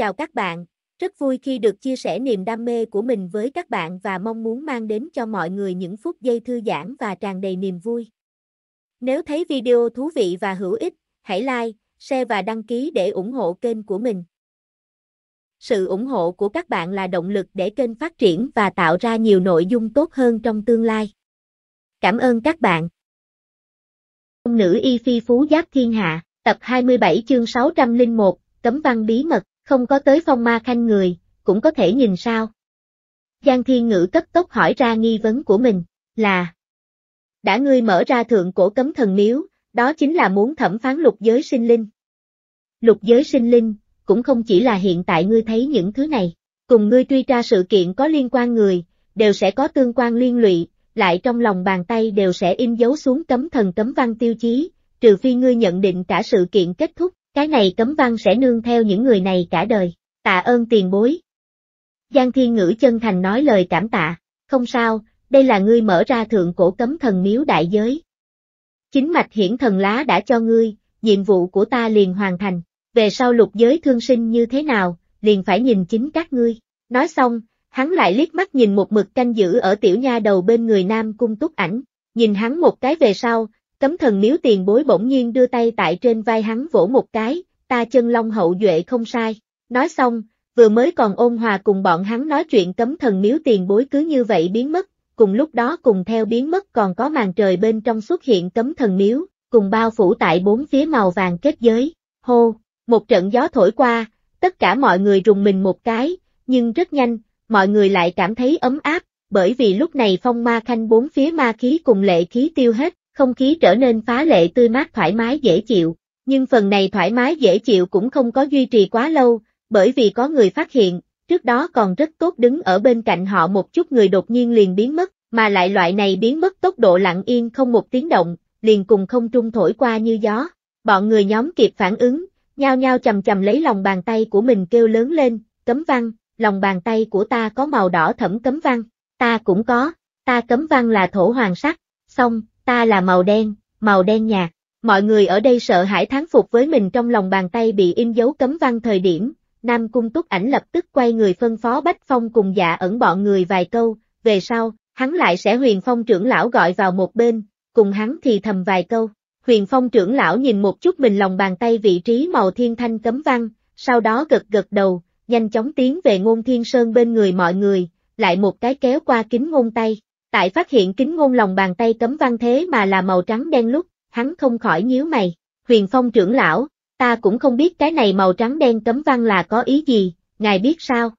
Chào các bạn, rất vui khi được chia sẻ niềm đam mê của mình với các bạn và mong muốn mang đến cho mọi người những phút giây thư giãn và tràn đầy niềm vui. Nếu thấy video thú vị và hữu ích, hãy like, share và đăng ký để ủng hộ kênh của mình. Sự ủng hộ của các bạn là động lực để kênh phát triển và tạo ra nhiều nội dung tốt hơn trong tương lai. Cảm ơn các bạn. Ông nữ Y Phi Phú Giáp Thiên Hạ, tập 27 chương 601, Cấm văn bí mật không có tới phong ma khanh người, cũng có thể nhìn sao. Giang Thiên Ngữ cấp tốc hỏi ra nghi vấn của mình, là Đã ngươi mở ra thượng cổ cấm thần miếu, đó chính là muốn thẩm phán lục giới sinh linh. Lục giới sinh linh, cũng không chỉ là hiện tại ngươi thấy những thứ này, cùng ngươi truy tra sự kiện có liên quan người, đều sẽ có tương quan liên lụy, lại trong lòng bàn tay đều sẽ in dấu xuống cấm thần cấm văn tiêu chí, trừ phi ngươi nhận định cả sự kiện kết thúc, cái này cấm văn sẽ nương theo những người này cả đời, tạ ơn tiền bối. Giang Thiên Ngữ chân thành nói lời cảm tạ, không sao, đây là ngươi mở ra thượng cổ cấm thần miếu đại giới. Chính mạch hiển thần lá đã cho ngươi, nhiệm vụ của ta liền hoàn thành, về sau lục giới thương sinh như thế nào, liền phải nhìn chính các ngươi. Nói xong, hắn lại liếc mắt nhìn một mực canh giữ ở tiểu nha đầu bên người nam cung túc ảnh, nhìn hắn một cái về sau, Cấm thần miếu tiền bối bỗng nhiên đưa tay tại trên vai hắn vỗ một cái, ta chân long hậu duệ không sai. Nói xong, vừa mới còn ôn hòa cùng bọn hắn nói chuyện cấm thần miếu tiền bối cứ như vậy biến mất, cùng lúc đó cùng theo biến mất còn có màn trời bên trong xuất hiện cấm thần miếu, cùng bao phủ tại bốn phía màu vàng kết giới. Hô, một trận gió thổi qua, tất cả mọi người rùng mình một cái, nhưng rất nhanh, mọi người lại cảm thấy ấm áp, bởi vì lúc này phong ma khanh bốn phía ma khí cùng lệ khí tiêu hết, không khí trở nên phá lệ tươi mát thoải mái dễ chịu, nhưng phần này thoải mái dễ chịu cũng không có duy trì quá lâu, bởi vì có người phát hiện, trước đó còn rất tốt đứng ở bên cạnh họ một chút người đột nhiên liền biến mất, mà lại loại này biến mất tốc độ lặng yên không một tiếng động, liền cùng không trung thổi qua như gió. Bọn người nhóm kịp phản ứng, nhao nhao chầm chầm lấy lòng bàn tay của mình kêu lớn lên, cấm văn, lòng bàn tay của ta có màu đỏ thẫm cấm văn, ta cũng có, ta cấm văn là thổ hoàng sắc, xong, ta là màu đen, màu đen nhạt. Mọi người ở đây sợ hãi thán phục với mình trong lòng bàn tay bị in dấu cấm văn thời điểm, Nam Cung Túc Ảnh lập tức quay người phân phó Bách Phong cùng dạ ẩn bọn người vài câu, về sau, hắn lại sẽ Huyền Phong trưởng lão gọi vào một bên, cùng hắn thì thầm vài câu. Huyền Phong trưởng lão nhìn một chút mình lòng bàn tay vị trí màu thiên thanh cấm văn, sau đó gật gật đầu, nhanh chóng tiến về ngôn thiên sơn bên người mọi người, lại một cái kéo qua kính ngôn tay. Tại phát hiện kính ngôn lòng bàn tay cấm văn thế mà là màu trắng đen lúc, hắn không khỏi nhíu mày. Huyền Phong trưởng lão, ta cũng không biết cái này màu trắng đen cấm văn là có ý gì, ngài biết sao?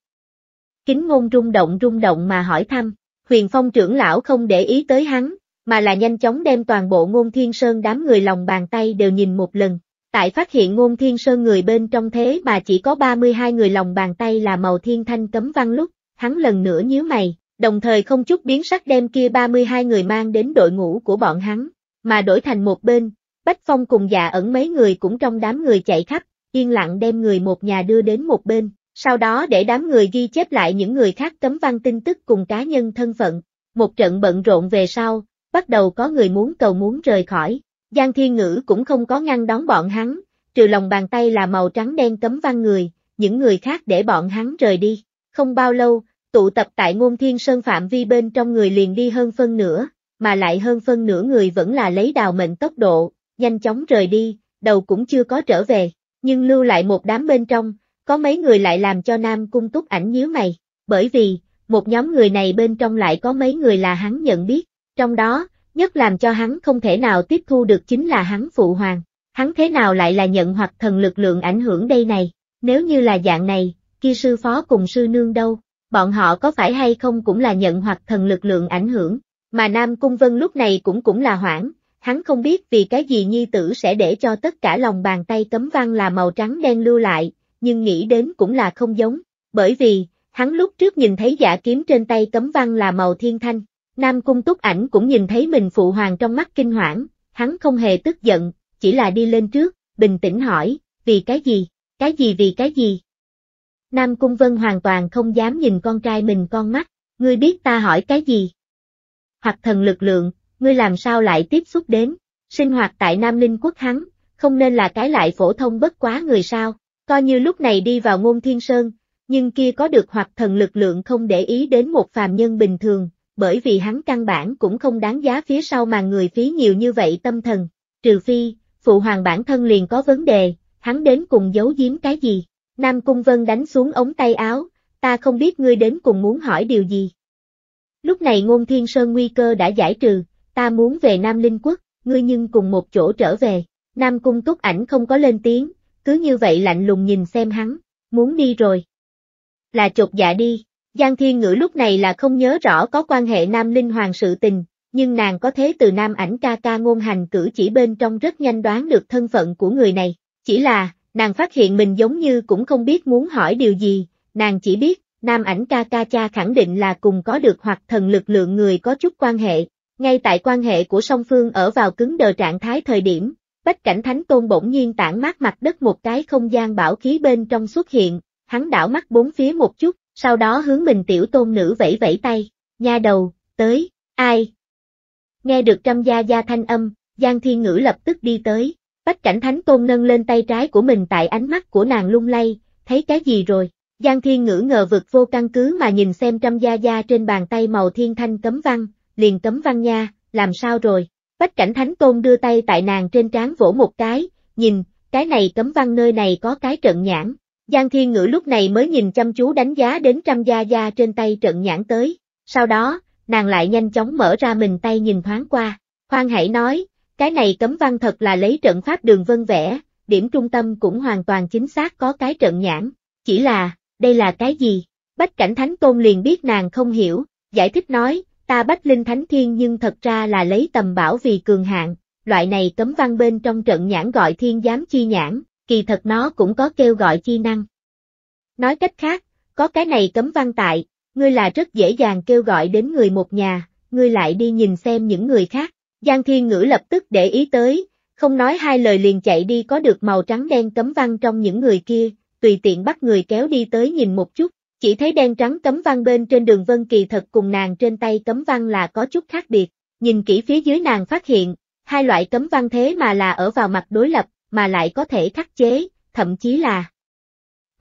Kính ngôn rung động rung động mà hỏi thăm, Huyền Phong trưởng lão không để ý tới hắn, mà là nhanh chóng đem toàn bộ ngôn thiên sơn đám người lòng bàn tay đều nhìn một lần. Tại phát hiện ngôn thiên sơn người bên trong thế mà chỉ có 32 người lòng bàn tay là màu thiên thanh cấm văn lúc, hắn lần nữa nhíu mày, đồng thời không chút biến sắc đem kia 32 người mang đến đội ngũ của bọn hắn, mà đổi thành một bên, Bách Phong cùng dạ ẩn mấy người cũng trong đám người chạy khắp, yên lặng đem người một nhà đưa đến một bên, sau đó để đám người ghi chép lại những người khác cấm văn tin tức cùng cá nhân thân phận. Một trận bận rộn về sau, bắt đầu có người muốn cầu muốn rời khỏi, Giang Thiên Ngữ cũng không có ngăn đón bọn hắn, trừ lòng bàn tay là màu trắng đen cấm văn người, những người khác để bọn hắn rời đi. Không bao lâu, tụ tập tại ngôn thiên sơn phạm vi bên trong người liền đi hơn phân nửa, mà lại hơn phân nửa người vẫn là lấy đào mệnh tốc độ, nhanh chóng rời đi, đầu cũng chưa có trở về, nhưng lưu lại một đám bên trong, có mấy người lại làm cho Nam Cung Túc ảnh nhíu mày, bởi vì, một nhóm người này bên trong lại có mấy người là hắn nhận biết, trong đó, nhất làm cho hắn không thể nào tiếp thu được chính là hắn phụ hoàng, hắn thế nào lại là nhận hoặc thần lực lượng ảnh hưởng đây này, nếu như là dạng này, kia sư phó cùng sư nương đâu, bọn họ có phải hay không cũng là nhận hoặc thần lực lượng ảnh hưởng, mà Nam Cung Vân lúc này cũng cũng là hoảng, hắn không biết vì cái gì nhi tử sẽ để cho tất cả lòng bàn tay cấm văn là màu trắng đen lưu lại, nhưng nghĩ đến cũng là không giống, bởi vì, hắn lúc trước nhìn thấy giả kiếm trên tay cấm văn là màu thiên thanh, Nam Cung Túc Ảnh cũng nhìn thấy mình phụ hoàng trong mắt kinh hoảng, hắn không hề tức giận, chỉ là đi lên trước, bình tĩnh hỏi, vì cái gì, cái gì vì cái gì, Nam Cung Vân hoàn toàn không dám nhìn con trai mình con mắt, ngươi biết ta hỏi cái gì? Hoặc thần lực lượng, ngươi làm sao lại tiếp xúc đến, sinh hoạt tại Nam Linh quốc hắn, không nên là cái lại phổ thông bất quá người sao, coi như lúc này đi vào ngôn thiên sơn, nhưng kia có được hoặc thần lực lượng không để ý đến một phàm nhân bình thường, bởi vì hắn căn bản cũng không đáng giá phía sau mà người phí nhiều như vậy tâm thần, trừ phi, phụ hoàng bản thân liền có vấn đề, hắn đến cùng giấu giếm cái gì. Nam Cung Vân đánh xuống ống tay áo, ta không biết ngươi đến cùng muốn hỏi điều gì. Lúc này ngôn thiên sơn nguy cơ đã giải trừ, ta muốn về Nam Linh Quốc, ngươi nhưng cùng một chỗ trở về. Nam Cung túc ảnh không có lên tiếng, cứ như vậy lạnh lùng nhìn xem hắn, muốn đi rồi. Là chột dạ đi, Giang Thiên Ngữ lúc này là không nhớ rõ có quan hệ Nam Linh Hoàng sự tình, nhưng nàng có thế từ Nam ảnh ca ca ngôn hành cử chỉ bên trong rất nhanh đoán được thân phận của người này, chỉ là, nàng phát hiện mình giống như cũng không biết muốn hỏi điều gì, nàng chỉ biết, nam ảnh ca ca cha khẳng định là cùng có được hoặc thần lực lượng người có chút quan hệ. Ngay tại quan hệ của song phương ở vào cứng đờ trạng thái thời điểm, Bách cảnh thánh tôn bỗng nhiên tản mát mặt đất một cái không gian bảo khí bên trong xuất hiện, hắn đảo mắt bốn phía một chút, sau đó hướng mình tiểu tôn nữ vẫy vẫy tay, nha đầu, tới, ai? Nghe được trăm gia gia thanh âm, Giang Thiên Ngữ lập tức đi tới, Bách cảnh thánh tôn nâng lên tay trái của mình tại ánh mắt của nàng lung lay, thấy cái gì rồi? Giang thiên ngữ ngờ vực vô căn cứ mà nhìn xem trăm gia gia trên bàn tay màu thiên thanh cấm văn, liền cấm văn nha, làm sao rồi? Bách cảnh thánh tôn đưa tay tại nàng trên trán vỗ một cái, nhìn, cái này cấm văn nơi này có cái trận nhãn. Giang thiên ngữ lúc này mới nhìn chăm chú đánh giá đến trăm gia gia trên tay trận nhãn tới. Sau đó, nàng lại nhanh chóng mở ra mình tay nhìn thoáng qua. Khoan hãy nói, cái này cấm văn thật là lấy trận pháp đường vân vẽ, điểm trung tâm cũng hoàn toàn chính xác có cái trận nhãn, chỉ là, đây là cái gì? Bách cảnh thánh tôn liền biết nàng không hiểu, giải thích nói, ta bách linh thánh thiên nhưng thật ra là lấy tầm bảo vì cường hạng, loại này cấm văn bên trong trận nhãn gọi thiên giám chi nhãn, kỳ thật nó cũng có kêu gọi chi năng. Nói cách khác, có cái này cấm văn tại, ngươi là rất dễ dàng kêu gọi đến người một nhà, ngươi lại đi nhìn xem những người khác, Giang Thiên Ngữ lập tức để ý tới, không nói hai lời liền chạy đi có được màu trắng đen cấm văn trong những người kia, tùy tiện bắt người kéo đi tới nhìn một chút, chỉ thấy đen trắng cấm văn bên trên đường vân kỳ thật cùng nàng trên tay cấm văn là có chút khác biệt, nhìn kỹ phía dưới nàng phát hiện, hai loại cấm văn thế mà là ở vào mặt đối lập, mà lại có thể khắc chế, thậm chí là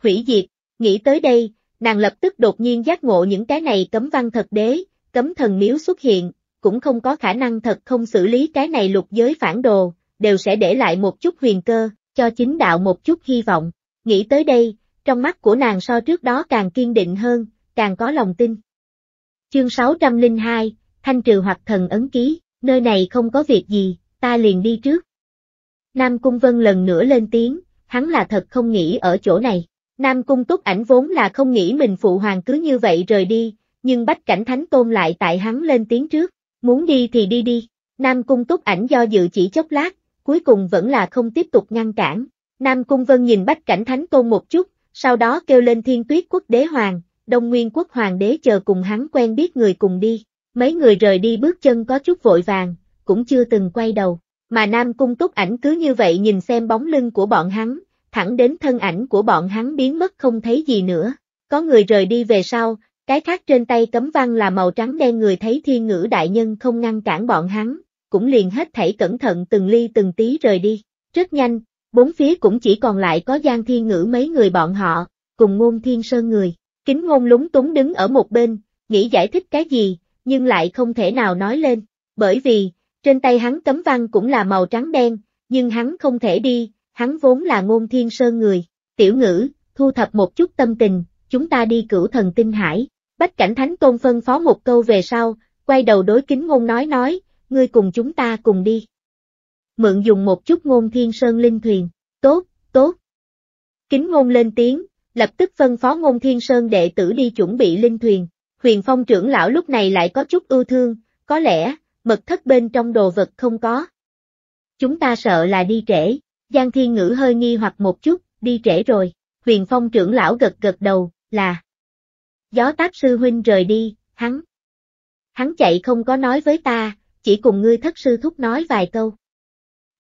hủy diệt, nghĩ tới đây, nàng lập tức đột nhiên giác ngộ những cái này cấm văn thật đế, cấm thần miếu xuất hiện, cũng không có khả năng thật không xử lý cái này lục giới phản đồ, đều sẽ để lại một chút huyền cơ, cho chính đạo một chút hy vọng. Nghĩ tới đây, trong mắt của nàng so trước đó càng kiên định hơn, càng có lòng tin. Chương 602, Thanh trừ hoặc thần ấn ký, nơi này không có việc gì, ta liền đi trước. Nam Cung Vân lần nữa lên tiếng, hắn là thật không nghĩ ở chỗ này. Nam Cung Túc Ảnh vốn là không nghĩ mình phụ hoàng cứ như vậy rời đi, nhưng Bách Cảnh Thánh Tôn lại tại hắn lên tiếng trước muốn đi thì đi đi. Nam Cung túc ảnh do dự chỉ chốc lát, cuối cùng vẫn là không tiếp tục ngăn cản. Nam Cung Vân nhìn Bách Cảnh Thánh Tôn một chút, sau đó kêu lên Thiên Tuyết Quốc Đế Hoàng, Đông Nguyên Quốc Hoàng đế chờ cùng hắn quen biết người cùng đi. Mấy người rời đi bước chân có chút vội vàng, cũng chưa từng quay đầu, mà Nam Cung Túc ảnh cứ như vậy nhìn xem bóng lưng của bọn hắn, thẳng đến thân ảnh của bọn hắn biến mất không thấy gì nữa. Có người rời đi về sau, cái khác trên tay cấm văn là màu trắng đen người thấy thiên ngữ đại nhân không ngăn cản bọn hắn, cũng liền hết thảy cẩn thận từng ly từng tí rời đi. Rất nhanh, bốn phía cũng chỉ còn lại có Giang Thiên Ngữ mấy người bọn họ, cùng ngôn thiên sơn người. Kính ngôn lúng túng đứng ở một bên, nghĩ giải thích cái gì, nhưng lại không thể nào nói lên, bởi vì, trên tay hắn cấm văn cũng là màu trắng đen, nhưng hắn không thể đi, hắn vốn là ngôn thiên sơn người. Tiểu ngữ, thu thập một chút tâm tình, chúng ta đi cửu thần tinh hải. Bách cảnh thánh tôn phân phó một câu về sau, quay đầu đối kính ngôn nói nói, ngươi cùng chúng ta cùng đi. Mượn dùng một chút ngôn thiên sơn linh thuyền, tốt, tốt. Kính ngôn lên tiếng, lập tức phân phó ngôn thiên sơn đệ tử đi chuẩn bị linh thuyền. Huyền phong trưởng lão lúc này lại có chút ưu thương, có lẽ, mật thất bên trong đồ vật không có. Chúng ta sợ là đi trễ, Giang Thiên Ngữ hơi nghi hoặc một chút, đi trễ rồi. Huyền phong trưởng lão gật gật đầu, là. Gió táp sư huynh rời đi, hắn. Hắn chạy không có nói với ta, chỉ cùng ngươi thất sư thúc nói vài câu.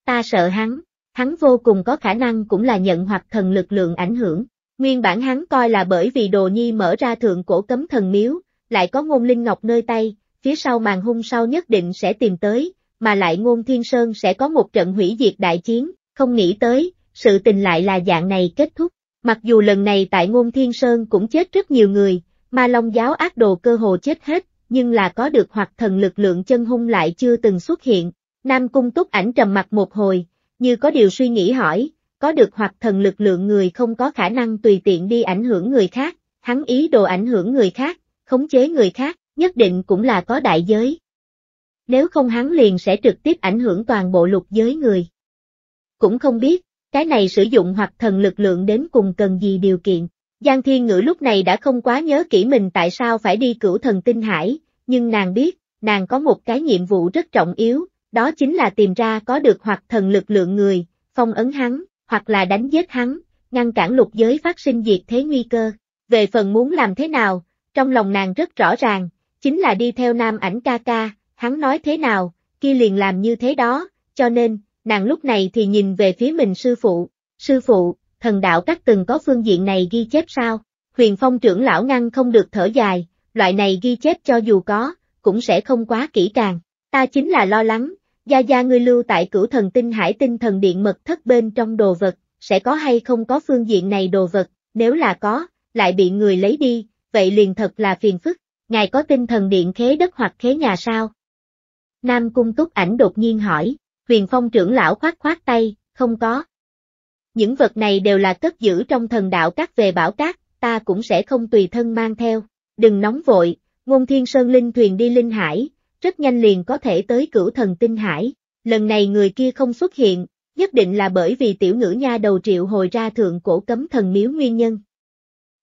Ta sợ hắn, hắn vô cùng có khả năng cũng là nhận hoặc thần lực lượng ảnh hưởng. Nguyên bản hắn coi là bởi vì đồ nhi mở ra thượng cổ cấm thần miếu, lại có ngôn linh ngọc nơi tay, phía sau màn hung sau nhất định sẽ tìm tới, mà lại ngôn thiên sơn sẽ có một trận hủy diệt đại chiến, không nghĩ tới, sự tình lại là dạng này kết thúc. Mặc dù lần này tại ngôn thiên sơn cũng chết rất nhiều người, ma long giáo ác đồ cơ hồ chết hết, nhưng là có được hoặc thần lực lượng chân hung lại chưa từng xuất hiện. Nam cung túc ảnh trầm mặt một hồi, như có điều suy nghĩ hỏi, có được hoặc thần lực lượng người không có khả năng tùy tiện đi ảnh hưởng người khác, hắn ý đồ ảnh hưởng người khác, khống chế người khác, nhất định cũng là có đại giới. Nếu không hắn liền sẽ trực tiếp ảnh hưởng toàn bộ lục giới người. Cũng không biết, cái này sử dụng hoặc thần lực lượng đến cùng cần gì điều kiện. Giang Thiên Ngữ lúc này đã không quá nhớ kỹ mình tại sao phải đi cửu thần tinh hải, nhưng nàng biết, nàng có một cái nhiệm vụ rất trọng yếu, đó chính là tìm ra có được hoặc thần lực lượng người, phong ấn hắn, hoặc là đánh giết hắn, ngăn cản lục giới phát sinh diệt thế nguy cơ. Về phần muốn làm thế nào, trong lòng nàng rất rõ ràng, chính là đi theo nam ảnh ca ca, hắn nói thế nào, kia liền làm như thế đó, cho nên, nàng lúc này thì nhìn về phía mình sư phụ, sư phụ, thần đạo các từng có phương diện này ghi chép sao? Huyền Phong trưởng lão ngăn không được thở dài, loại này ghi chép cho dù có, cũng sẽ không quá kỹ càng. Ta chính là lo lắng, gia gia ngươi lưu tại cửu thần tinh hải tinh thần điện mật thất bên trong đồ vật, sẽ có hay không có phương diện này đồ vật, nếu là có, lại bị người lấy đi, vậy liền thật là phiền phức. Ngài có tinh thần điện khế đất hoặc khế nhà sao? Nam Cung Túc Ảnh đột nhiên hỏi, Huyền Phong trưởng lão khoát khoát tay, không có. Những vật này đều là cất giữ trong thần đạo các về bảo cát, ta cũng sẽ không tùy thân mang theo. Đừng nóng vội, ngôn thiên sơn linh thuyền đi linh hải, rất nhanh liền có thể tới cửu thần tinh hải. Lần này người kia không xuất hiện, nhất định là bởi vì tiểu ngữ nha đầu triệu hồi ra thượng cổ cấm thần miếu nguyên nhân.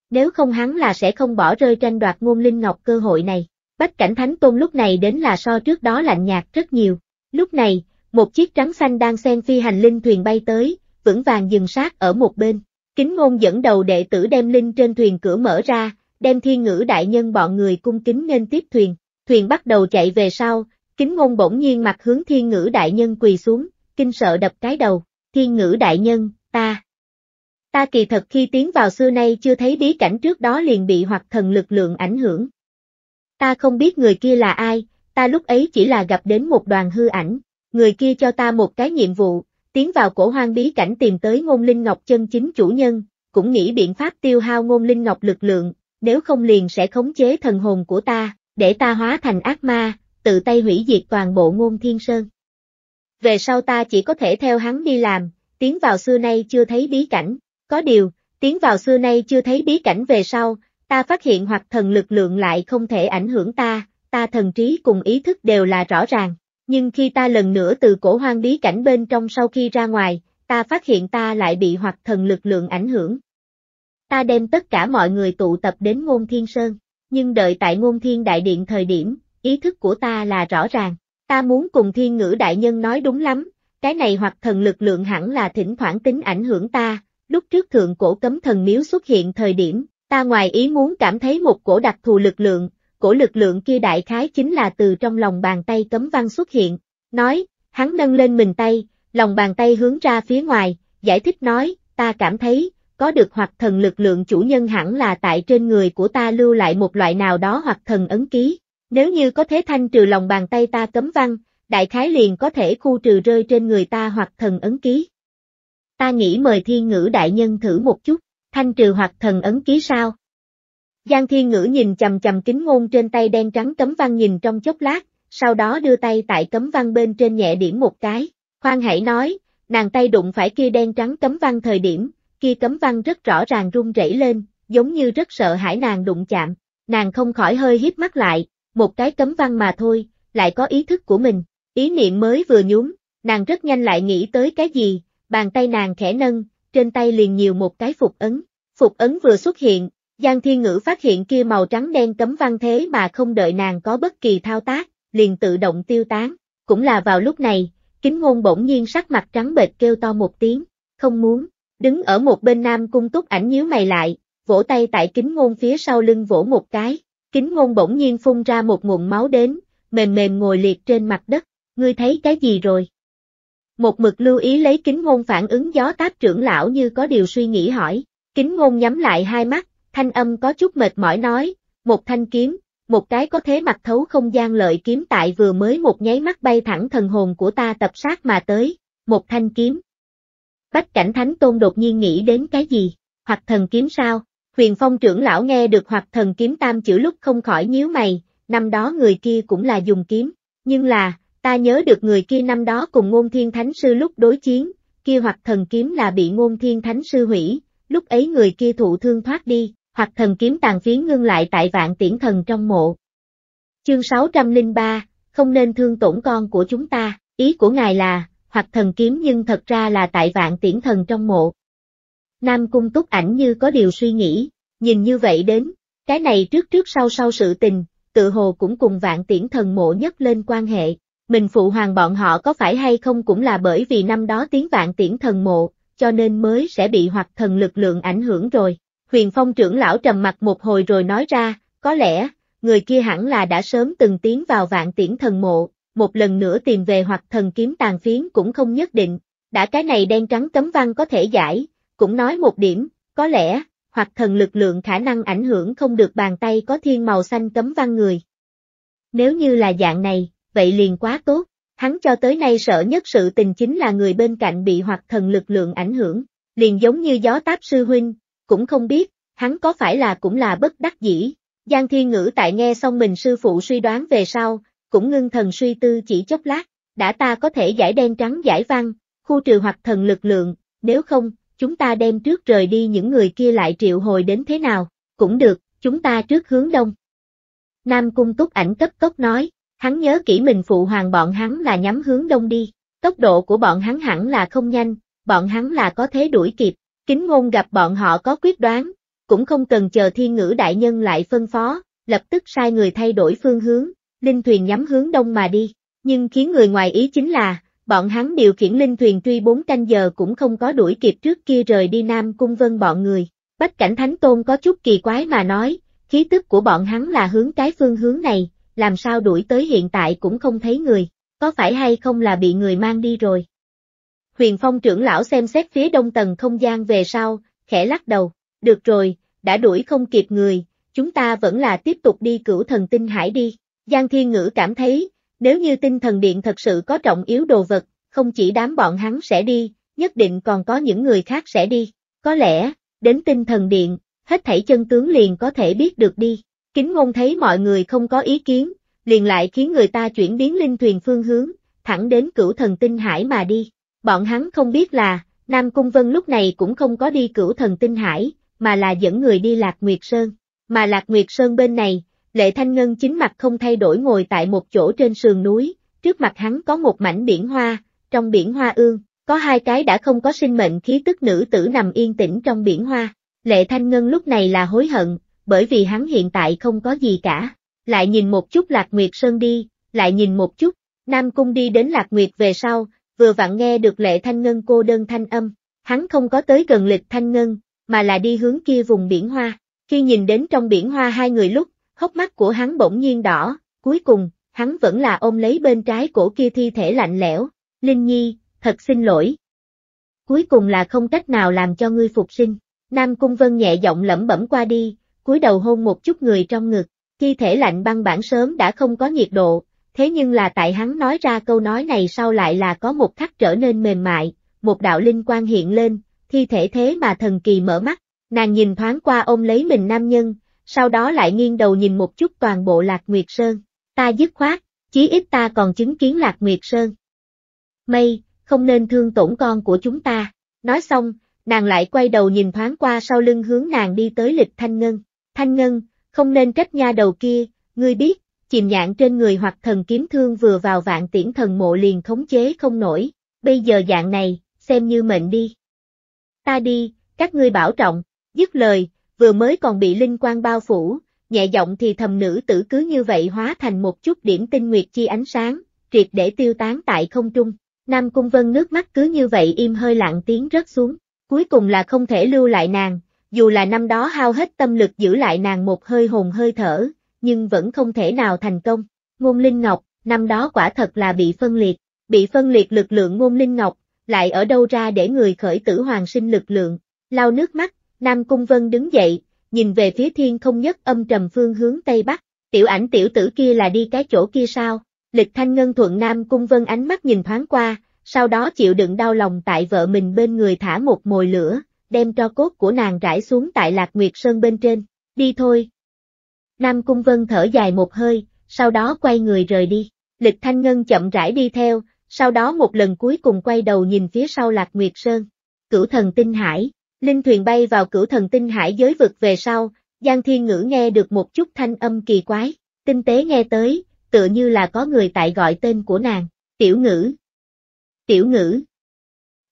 Nếu không hắn là sẽ không bỏ rơi tranh đoạt ngôn linh ngọc cơ hội này. Bách cảnh thánh tôn lúc này đến là so trước đó lạnh nhạt rất nhiều. Lúc này, một chiếc trắng xanh đang xen phi hành linh thuyền bay tới, vững vàng dừng sát ở một bên. Kính ngôn dẫn đầu đệ tử đem linh trên thuyền cửa mở ra, đem thiên ngữ đại nhân bọn người cung kính nên tiếp thuyền. Thuyền bắt đầu chạy về sau, kính ngôn bỗng nhiên mặt hướng thiên ngữ đại nhân quỳ xuống, kinh sợ đập cái đầu. Thiên ngữ đại nhân, ta. Ta kỳ thật khi tiến vào xưa nay chưa thấy bí cảnh trước đó liền bị hoặc thần lực lượng ảnh hưởng. Ta không biết người kia là ai, ta lúc ấy chỉ là gặp đến một đoàn hư ảnh, người kia cho ta một cái nhiệm vụ, tiến vào cổ hoang bí cảnh tìm tới ngôn linh ngọc chân chính chủ nhân, cũng nghĩ biện pháp tiêu hao ngôn linh ngọc lực lượng, nếu không liền sẽ khống chế thần hồn của ta, để ta hóa thành ác ma, tự tay hủy diệt toàn bộ ngôn thiên sơn. Về sau ta chỉ có thể theo hắn đi làm, tiến vào xưa nay chưa thấy bí cảnh, có điều, tiến vào xưa nay chưa thấy bí cảnh về sau, ta phát hiện hoặc thần lực lượng lại không thể ảnh hưởng ta, ta thần trí cùng ý thức đều là rõ ràng, nhưng khi ta lần nữa từ cổ hoang bí cảnh bên trong sau khi ra ngoài, ta phát hiện ta lại bị hoặc thần lực lượng ảnh hưởng. Ta đem tất cả mọi người tụ tập đến ngôn thiên sơn, nhưng đợi tại ngôn thiên đại điện thời điểm, ý thức của ta là rõ ràng, ta muốn cùng thiên ngữ đại nhân nói đúng lắm, cái này hoặc thần lực lượng hẳn là thỉnh thoảng tính ảnh hưởng ta, lúc trước thượng cổ cấm thần miếu xuất hiện thời điểm, ta ngoài ý muốn cảm thấy một cổ đặc thù lực lượng, cổ lực lượng kia đại khái chính là từ trong lòng bàn tay cấm văn xuất hiện, nói, hắn nâng lên mình tay, lòng bàn tay hướng ra phía ngoài, giải thích nói, ta cảm thấy, có được hoặc thần lực lượng chủ nhân hẳn là tại trên người của ta lưu lại một loại nào đó hoặc thần ấn ký, nếu như có thế thanh trừ lòng bàn tay ta cấm văn, đại khái liền có thể khu trừ rơi trên người ta hoặc thần ấn ký. Ta nghĩ mời thiên ngữ đại nhân thử một chút, thanh trừ hoặc thần ấn ký sao? Giang Thiên Ngữ nhìn chầm chầm kính ngôn trên tay đen trắng cấm văn nhìn trong chốc lát, sau đó đưa tay tại cấm văn bên trên nhẹ điểm một cái. Khoan hãy nói, nàng tay đụng phải kia đen trắng cấm văn thời điểm, kia cấm văn rất rõ ràng run rẩy lên, giống như rất sợ hãi nàng đụng chạm. Nàng không khỏi hơi hiếp mắt lại, một cái cấm văn mà thôi, lại có ý thức của mình. Ý niệm mới vừa nhúm, nàng rất nhanh lại nghĩ tới cái gì, bàn tay nàng khẽ nâng, trên tay liền nhiều một cái phục ấn. Phục ấn vừa xuất hiện, Giang Thiên Ngữ phát hiện kia màu trắng đen cấm văn thế mà không đợi nàng có bất kỳ thao tác, liền tự động tiêu tán. Cũng là vào lúc này, kính ngôn bỗng nhiên sắc mặt trắng bệch kêu to một tiếng, không muốn, đứng ở một bên nam cung túc ảnh nhíu mày lại, vỗ tay tại kính ngôn phía sau lưng vỗ một cái, kính ngôn bỗng nhiên phun ra một nguồn máu đến, mềm mềm ngồi liệt trên mặt đất, ngươi thấy cái gì rồi? Một mực lưu ý lấy kính ngôn phản ứng gió táp trưởng lão như có điều suy nghĩ hỏi, kính ngôn nhắm lại hai mắt, thanh âm có chút mệt mỏi nói, một thanh kiếm, một cái có thế mặt thấu không gian lợi kiếm tại vừa mới một nháy mắt bay thẳng thần hồn của ta tập sát mà tới, một thanh kiếm. Bách cảnh thánh tôn đột nhiên nghĩ đến cái gì, hoặc thần kiếm sao, huyền phong trưởng lão nghe được hoặc thần kiếm tam chữ lúc không khỏi nhíu mày, năm đó người kia cũng là dùng kiếm, nhưng là, ta nhớ được người kia năm đó cùng ngôn thiên thánh sư lúc đối chiến, kia hoặc thần kiếm là bị ngôn thiên thánh sư hủy, lúc ấy người kia thụ thương thoát đi, hoặc thần kiếm tàn phiến ngưng lại tại vạn tiễn thần trong mộ. Chương 603, không nên thương tổn con của chúng ta, ý của ngài là, hoặc thần kiếm nhưng thật ra là tại vạn tiễn thần trong mộ. Nam cung túc ảnh như có điều suy nghĩ, nhìn như vậy đến, cái này trước trước sau sau sự tình, tự hồ cũng cùng vạn tiễn thần mộ nhất lên quan hệ. Mình phụ hoàng bọn họ có phải hay không cũng là bởi vì năm đó tiếng vạn tiễn thần mộ, cho nên mới sẽ bị hoặc thần lực lượng ảnh hưởng rồi. Huyền Phong trưởng lão trầm mặt một hồi rồi nói ra, có lẽ, người kia hẳn là đã sớm từng tiến vào vạn tiễn thần mộ, một lần nữa tìm về hoặc thần kiếm tàn phiến cũng không nhất định, đã cái này đen trắng cấm văn có thể giải, cũng nói một điểm, có lẽ, hoặc thần lực lượng khả năng ảnh hưởng không được bàn tay có thiên màu xanh cấm văn người. Nếu như là dạng này, vậy liền quá tốt, hắn cho tới nay sợ nhất sự tình chính là người bên cạnh bị hoặc thần lực lượng ảnh hưởng, liền giống như gió táp sư huynh, cũng không biết, hắn có phải là cũng là bất đắc dĩ. Giang Thiên Ngữ tại nghe xong mình sư phụ suy đoán về sau, cũng ngưng thần suy tư chỉ chốc lát, đã ta có thể giải đen trắng giải văn, khu trừ hoặc thần lực lượng, nếu không, chúng ta đem trước rời đi những người kia lại triệu hồi đến thế nào, cũng được, chúng ta trước hướng đông. Nam Cung Túc ảnh cấp tốc nói, hắn nhớ kỹ mình phụ hoàng bọn hắn là nhắm hướng đông đi, tốc độ của bọn hắn hẳn là không nhanh, bọn hắn là có thế đuổi kịp, Kính ngôn gặp bọn họ có quyết đoán, cũng không cần chờ thiên ngữ đại nhân lại phân phó, lập tức sai người thay đổi phương hướng, linh thuyền nhắm hướng đông mà đi, nhưng khiến người ngoài ý chính là, bọn hắn điều khiển linh thuyền truy bốn canh giờ cũng không có đuổi kịp trước kia rời đi Nam Cung Vân bọn người. Bách cảnh Thánh Tôn có chút kỳ quái mà nói, khí tức của bọn hắn là hướng cái phương hướng này, làm sao đuổi tới hiện tại cũng không thấy người, có phải hay không là bị người mang đi rồi. Huyền Phong trưởng lão xem xét phía đông tầng không gian về sau, khẽ lắc đầu, được rồi, đã đuổi không kịp người, chúng ta vẫn là tiếp tục đi cửu thần tinh hải đi. Giang Thiên Ngữ cảm thấy, nếu như tinh thần điện thật sự có trọng yếu đồ vật, không chỉ đám bọn hắn sẽ đi, nhất định còn có những người khác sẽ đi. Có lẽ, đến tinh thần điện, hết thảy chân tướng liền có thể biết được đi. Kính ngôn thấy mọi người không có ý kiến, liền lại khiến người ta chuyển biến linh thuyền phương hướng, thẳng đến cửu thần tinh hải mà đi. Bọn hắn không biết là, Nam Cung Vân lúc này cũng không có đi cửu thần tinh hải, mà là dẫn người đi Lạc Nguyệt Sơn. Mà Lạc Nguyệt Sơn bên này, Lệ Thanh Ngân chính mặt không thay đổi ngồi tại một chỗ trên sườn núi, trước mặt hắn có một mảnh biển hoa, trong biển hoa ương, có hai cái đã không có sinh mệnh khí tức nữ tử nằm yên tĩnh trong biển hoa. Lệ Thanh Ngân lúc này là hối hận, bởi vì hắn hiện tại không có gì cả. Lại nhìn một chút Lạc Nguyệt Sơn đi, lại nhìn một chút, Nam Cung đi đến Lạc Nguyệt về sau, vừa vặn nghe được lệ thanh ngân cô đơn thanh âm, hắn không có tới gần lịch thanh ngân, mà là đi hướng kia vùng biển hoa. Khi nhìn đến trong biển hoa hai người lúc, hốc mắt của hắn bỗng nhiên đỏ, cuối cùng, hắn vẫn là ôm lấy bên trái cổ kia thi thể lạnh lẽo, Linh Nhi, thật xin lỗi. Cuối cùng là không cách nào làm cho ngươi phục sinh, Nam Cung Vân nhẹ giọng lẩm bẩm qua đi, cúi đầu hôn một chút người trong ngực, thi thể lạnh băng bản sớm đã không có nhiệt độ, Thế nhưng là tại hắn nói ra câu nói này sau lại là có một khắc trở nên mềm mại, một đạo linh quan hiện lên, thi thể thế mà thần kỳ mở mắt, nàng nhìn thoáng qua ôm lấy mình nam nhân, sau đó lại nghiêng đầu nhìn một chút toàn bộ Lạc Nguyệt Sơn, ta dứt khoát, chí ít ta còn chứng kiến Lạc Nguyệt Sơn. Mây, không nên thương tổn con của chúng ta, nói xong, nàng lại quay đầu nhìn thoáng qua sau lưng hướng nàng đi tới lịch Thanh Ngân, Thanh Ngân, không nên trách nha đầu kia, ngươi biết, chìm nhạn trên người hoặc thần kiếm thương vừa vào vạn tiễn thần mộ liền khống chế không nổi, bây giờ dạng này, xem như mệnh đi. Ta đi, các ngươi bảo trọng, dứt lời, vừa mới còn bị linh quan bao phủ, nhẹ giọng thì thầm nữ tử cứ như vậy hóa thành một chút điểm tinh nguyệt chi ánh sáng, triệt để tiêu tán tại không trung. Nam Cung Vân nước mắt cứ như vậy im hơi lặng tiếng rớt xuống, cuối cùng là không thể lưu lại nàng, dù là năm đó hao hết tâm lực giữ lại nàng một hơi hồn hơi thở, nhưng vẫn không thể nào thành công. Ngôn Linh Ngọc, năm đó quả thật là bị phân liệt, bị phân liệt lực lượng Ngôn Linh Ngọc, lại ở đâu ra để người khởi tử hoàng sinh lực lượng, lau nước mắt, Nam Cung Vân đứng dậy, nhìn về phía thiên không nhất âm trầm phương hướng Tây Bắc, tiểu ảnh tiểu tử kia là đi cái chỗ kia sao, lịch thanh ngân thuận Nam Cung Vân ánh mắt nhìn thoáng qua, sau đó chịu đựng đau lòng tại vợ mình bên người thả một mồi lửa, đem cho cốt của nàng rải xuống tại Lạc Nguyệt Sơn bên trên, đi thôi, Nam Cung Vân thở dài một hơi, sau đó quay người rời đi. Lịch Thanh Ngân chậm rãi đi theo, sau đó một lần cuối cùng quay đầu nhìn phía sau Lạc Nguyệt Sơn. Cửu thần tinh hải, linh thuyền bay vào cửu thần tinh hải giới vực về sau, Giang Thiên Ngữ nghe được một chút thanh âm kỳ quái, tinh tế nghe tới, tựa như là có người tại gọi tên của nàng, tiểu ngữ. Tiểu ngữ.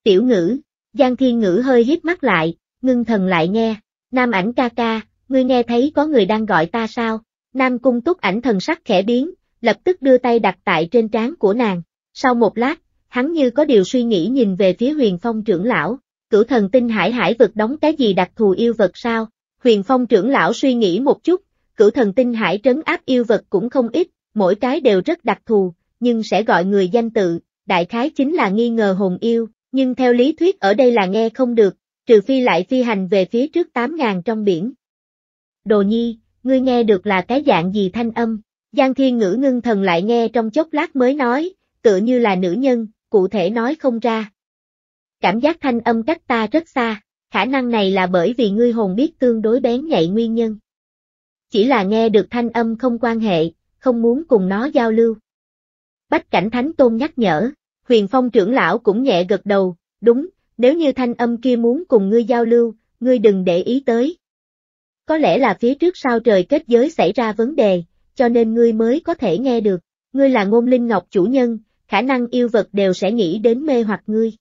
Tiểu ngữ, Giang Thiên Ngữ hơi hít mắt lại, ngưng thần lại nghe, nam ảnh ca ca, ngươi nghe thấy có người đang gọi ta sao? Nam cung túc ảnh thần sắc khẽ biến, lập tức đưa tay đặt tại trên trán của nàng. Sau một lát, hắn như có điều suy nghĩ nhìn về phía huyền phong trưởng lão, cửu thần tinh hải hải vực đóng cái gì đặc thù yêu vật sao? Huyền phong trưởng lão suy nghĩ một chút, cửu thần tinh hải trấn áp yêu vật cũng không ít, mỗi cái đều rất đặc thù, nhưng sẽ gọi người danh tự, đại khái chính là nghi ngờ hồn yêu, nhưng theo lý thuyết ở đây là nghe không được, trừ phi lại phi hành về phía trước 8.000 trong biển, đồ nhi, ngươi nghe được là cái dạng gì thanh âm, Giang Thiên Ngữ ngưng thần lại nghe trong chốc lát mới nói, tựa như là nữ nhân, cụ thể nói không ra. Cảm giác thanh âm cách ta rất xa, khả năng này là bởi vì ngươi hồn biết tương đối bén nhạy nguyên nhân. Chỉ là nghe được thanh âm không quan hệ, không muốn cùng nó giao lưu. Bách Cảnh Thánh Tôn nhắc nhở, huyền phong trưởng lão cũng nhẹ gật đầu, đúng, nếu như thanh âm kia muốn cùng ngươi giao lưu, ngươi đừng để ý tới, có lẽ là phía trước sao trời kết giới xảy ra vấn đề, cho nên ngươi mới có thể nghe được. Ngươi là ngôn linh ngọc chủ nhân, khả năng yêu vật đều sẽ nghĩ đến mê hoặc ngươi.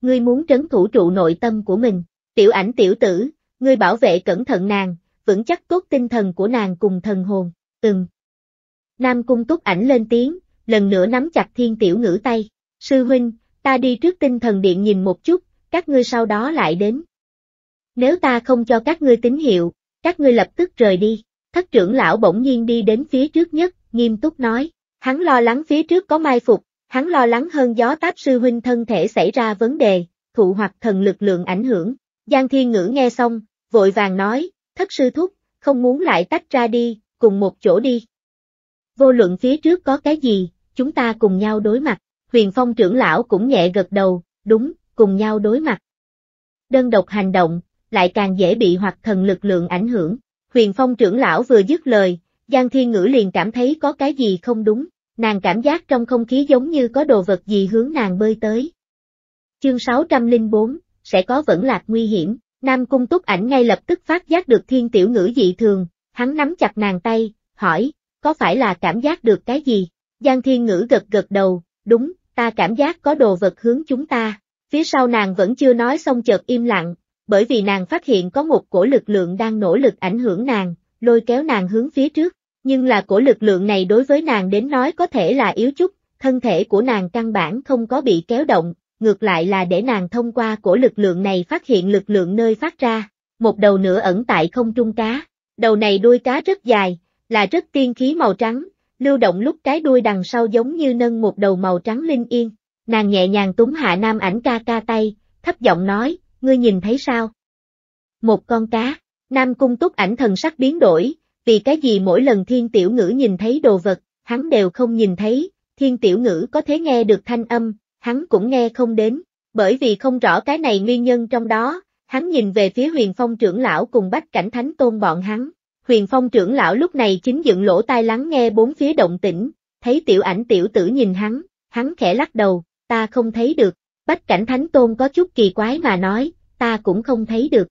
Ngươi muốn trấn thủ trụ nội tâm của mình, tiểu ảnh tiểu tử, ngươi bảo vệ cẩn thận nàng, vững chắc tốt tinh thần của nàng cùng thần hồn, từng. Nam cung túc ảnh lên tiếng, lần nữa nắm chặt thiên tiểu ngữ tay, sư huynh, ta đi trước tinh thần điện nhìn một chút, các ngươi sau đó lại đến nếu ta không cho các ngươi tín hiệu, các ngươi lập tức rời đi. Thất trưởng lão bỗng nhiên đi đến phía trước nhất, nghiêm túc nói, hắn lo lắng phía trước có mai phục, hắn lo lắng hơn gió táp sư huynh thân thể xảy ra vấn đề, thụ hoặc thần lực lượng ảnh hưởng. Giang Thiên Ngữ nghe xong, vội vàng nói, thất sư thúc, không muốn lại tách ra đi, cùng một chỗ đi. Vô luận phía trước có cái gì, chúng ta cùng nhau đối mặt, huyền phong trưởng lão cũng nhẹ gật đầu, đúng, cùng nhau đối mặt. Đơn độc hành động, lại càng dễ bị hoặc thần lực lượng ảnh hưởng. Huyền Phong trưởng lão vừa dứt lời, Giang Thiên Ngữ liền cảm thấy có cái gì không đúng, nàng cảm giác trong không khí giống như có đồ vật gì hướng nàng bơi tới. Chương 604, sẽ có vẫn lạc nguy hiểm, Nam Cung Túc Ảnh ngay lập tức phát giác được Thiên Tiểu Ngữ dị thường, hắn nắm chặt nàng tay, hỏi, có phải là cảm giác được cái gì? Giang Thiên Ngữ gật gật đầu, đúng, ta cảm giác có đồ vật hướng chúng ta. Phía sau nàng vẫn chưa nói xong chợt im lặng, bởi vì nàng phát hiện có một cổ lực lượng đang nỗ lực ảnh hưởng nàng, lôi kéo nàng hướng phía trước, nhưng là cổ lực lượng này đối với nàng đến nói có thể là yếu chút, thân thể của nàng căn bản không có bị kéo động, ngược lại là để nàng thông qua cổ lực lượng này phát hiện lực lượng nơi phát ra, một đầu nửa ẩn tại không trung cá, đầu này đuôi cá rất dài, là rất tiên khí màu trắng, lưu động lúc cái đuôi đằng sau giống như nâng một đầu màu trắng linh yên, nàng nhẹ nhàng túng hạ nam ảnh ca ca tay, thấp giọng nói, ngươi nhìn thấy sao? Một con cá, Nam Cung túc ảnh thần sắc biến đổi, vì cái gì mỗi lần thiên tiểu ngữ nhìn thấy đồ vật, hắn đều không nhìn thấy, thiên tiểu ngữ có thể nghe được thanh âm, hắn cũng nghe không đến, bởi vì không rõ cái này nguyên nhân trong đó, hắn nhìn về phía huyền phong trưởng lão cùng bách cảnh thánh tôn bọn hắn. Huyền phong trưởng lão lúc này chính dựng lỗ tai lắng nghe bốn phía động tĩnh, thấy tiểu ảnh tiểu tử nhìn hắn, hắn khẽ lắc đầu, ta không thấy được, Bách cảnh thánh tôn có chút kỳ quái mà nói, ta cũng không thấy được.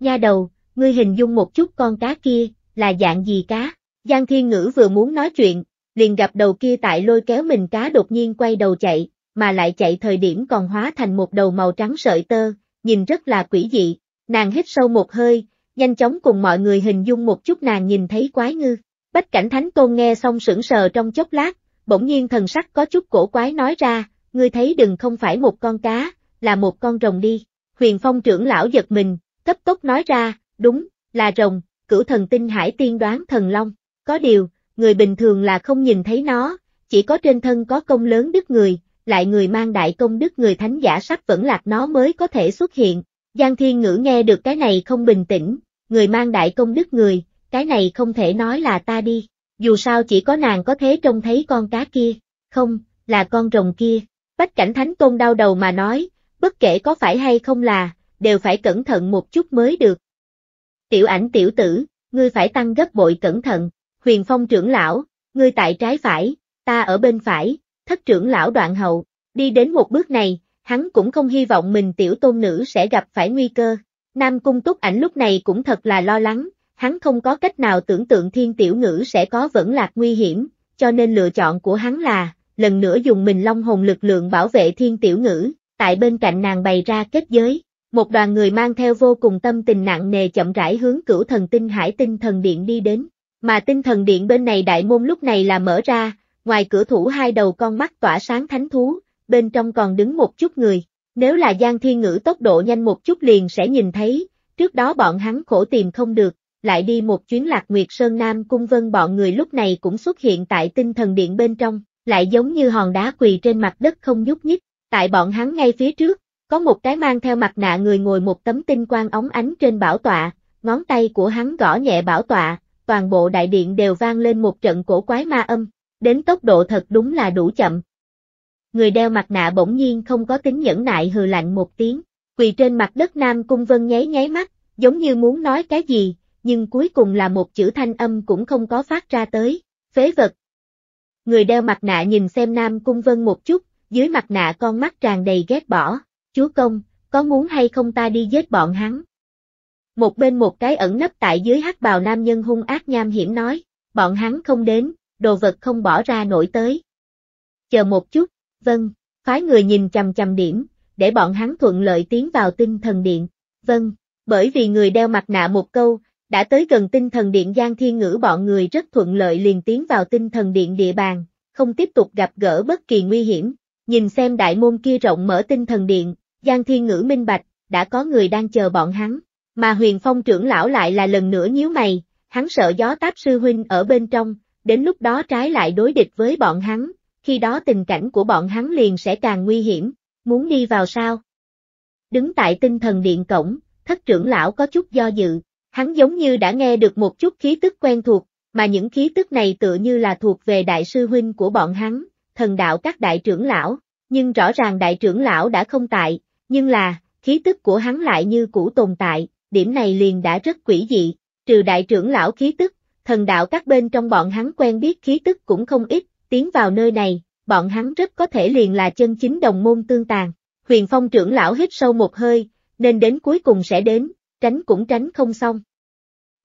Nha đầu, ngươi hình dung một chút con cá kia, là dạng gì cá? Giang thiên ngữ vừa muốn nói chuyện, liền gặp đầu kia tại lôi kéo mình cá đột nhiên quay đầu chạy, mà lại chạy thời điểm còn hóa thành một đầu màu trắng sợi tơ, nhìn rất là quỷ dị, nàng hít sâu một hơi, nhanh chóng cùng mọi người hình dung một chút nàng nhìn thấy quái ngư. Bách cảnh thánh tôn nghe xong sững sờ trong chốc lát, bỗng nhiên thần sắc có chút cổ quái nói ra, ngươi thấy đừng không phải một con cá, là một con rồng đi. Huyền Phong trưởng lão giật mình, cấp tốc nói ra, đúng, là rồng, cửu thần tinh hải tiên đoán thần long. Có điều, người bình thường là không nhìn thấy nó, chỉ có trên thân có công lớn đức người, lại người mang đại công đức người thánh giả sắc vẫn lạc nó mới có thể xuất hiện. Giang Thiên Ngữ nghe được cái này không bình tĩnh, người mang đại công đức người, cái này không thể nói là ta đi, dù sao chỉ có nàng có thế trông thấy con cá kia, không, là con rồng kia. Bách cảnh thánh tôn đau đầu mà nói, bất kể có phải hay không là, đều phải cẩn thận một chút mới được. Tiểu ảnh tiểu tử, ngươi phải tăng gấp bội cẩn thận, huyền phong trưởng lão, ngươi tại trái phải, ta ở bên phải, thất trưởng lão đoạn hậu, đi đến một bước này, hắn cũng không hy vọng mình tiểu tôn nữ sẽ gặp phải nguy cơ. Nam cung túc ảnh lúc này cũng thật là lo lắng, hắn không có cách nào tưởng tượng thiên tiểu ngữ sẽ có vẫn lạc nguy hiểm, cho nên lựa chọn của hắn là, lần nữa dùng mình long hồn lực lượng bảo vệ thiên tiểu ngữ, tại bên cạnh nàng bày ra kết giới. Một đoàn người mang theo vô cùng tâm tình nặng nề chậm rãi hướng cửu thần tinh hải tinh thần điện đi đến. Mà tinh thần điện bên này đại môn lúc này là mở ra, ngoài cửa thủ hai đầu con mắt tỏa sáng thánh thú, bên trong còn đứng một chút người. Nếu là Giang Thiên Ngữ tốc độ nhanh một chút liền sẽ nhìn thấy, trước đó bọn hắn khổ tìm không được, lại đi một chuyến lạc Nguyệt Sơn Nam Cung Vân bọn người lúc này cũng xuất hiện tại tinh thần điện bên trong lại giống như hòn đá quỳ trên mặt đất không nhúc nhích, tại bọn hắn ngay phía trước, có một cái mang theo mặt nạ người ngồi một tấm tinh quang ống ánh trên bảo tọa, ngón tay của hắn gõ nhẹ bảo tọa, toàn bộ đại điện đều vang lên một trận cổ quái ma âm, đến tốc độ thật đúng là đủ chậm. Người đeo mặt nạ bỗng nhiên không có tính nhẫn nại hừ lạnh một tiếng, quỳ trên mặt đất Nam Cung Vân nháy nháy mắt, giống như muốn nói cái gì, nhưng cuối cùng là một chữ thanh âm cũng không có phát ra tới, phế vật, người đeo mặt nạ nhìn xem Nam Cung Vân một chút, dưới mặt nạ con mắt tràn đầy ghét bỏ, chúa công, có muốn hay không ta đi giết bọn hắn? Một bên một cái ẩn nấp tại dưới hắc bào nam nhân hung ác nham hiểm nói, bọn hắn không đến, đồ vật không bỏ ra nổi tới. Chờ một chút, vâng, phái người nhìn chầm chầm điểm, để bọn hắn thuận lợi tiến vào tinh thần điện, vâng, bởi vì người đeo mặt nạ một câu, đã tới gần tinh thần điện Giang Thiên Ngữ bọn người rất thuận lợi liền tiến vào tinh thần điện địa bàn, không tiếp tục gặp gỡ bất kỳ nguy hiểm. Nhìn xem đại môn kia rộng mở tinh thần điện, Giang Thiên Ngữ minh bạch, đã có người đang chờ bọn hắn, mà huyền phong trưởng lão lại là lần nữa nhíu mày, hắn sợ gió táp sư huynh ở bên trong, đến lúc đó trái lại đối địch với bọn hắn, khi đó tình cảnh của bọn hắn liền sẽ càng nguy hiểm, muốn đi vào sao? Đứng tại tinh thần điện cổng, thất trưởng lão có chút do dự, Hắn giống như đã nghe được một chút khí tức quen thuộc, mà những khí tức này tựa như là thuộc về đại sư huynh của bọn hắn, thần đạo các đại trưởng lão, nhưng rõ ràng đại trưởng lão đã không tại, nhưng là, khí tức của hắn lại như cũ tồn tại, điểm này liền đã rất quỷ dị, trừ đại trưởng lão khí tức, thần đạo các bên trong bọn hắn quen biết khí tức cũng không ít, tiến vào nơi này, bọn hắn rất có thể liền là chân chính đồng môn tương tàn. Huyền Phong trưởng lão hít sâu một hơi, nên đến cuối cùng sẽ đến, tránh cũng tránh không xong.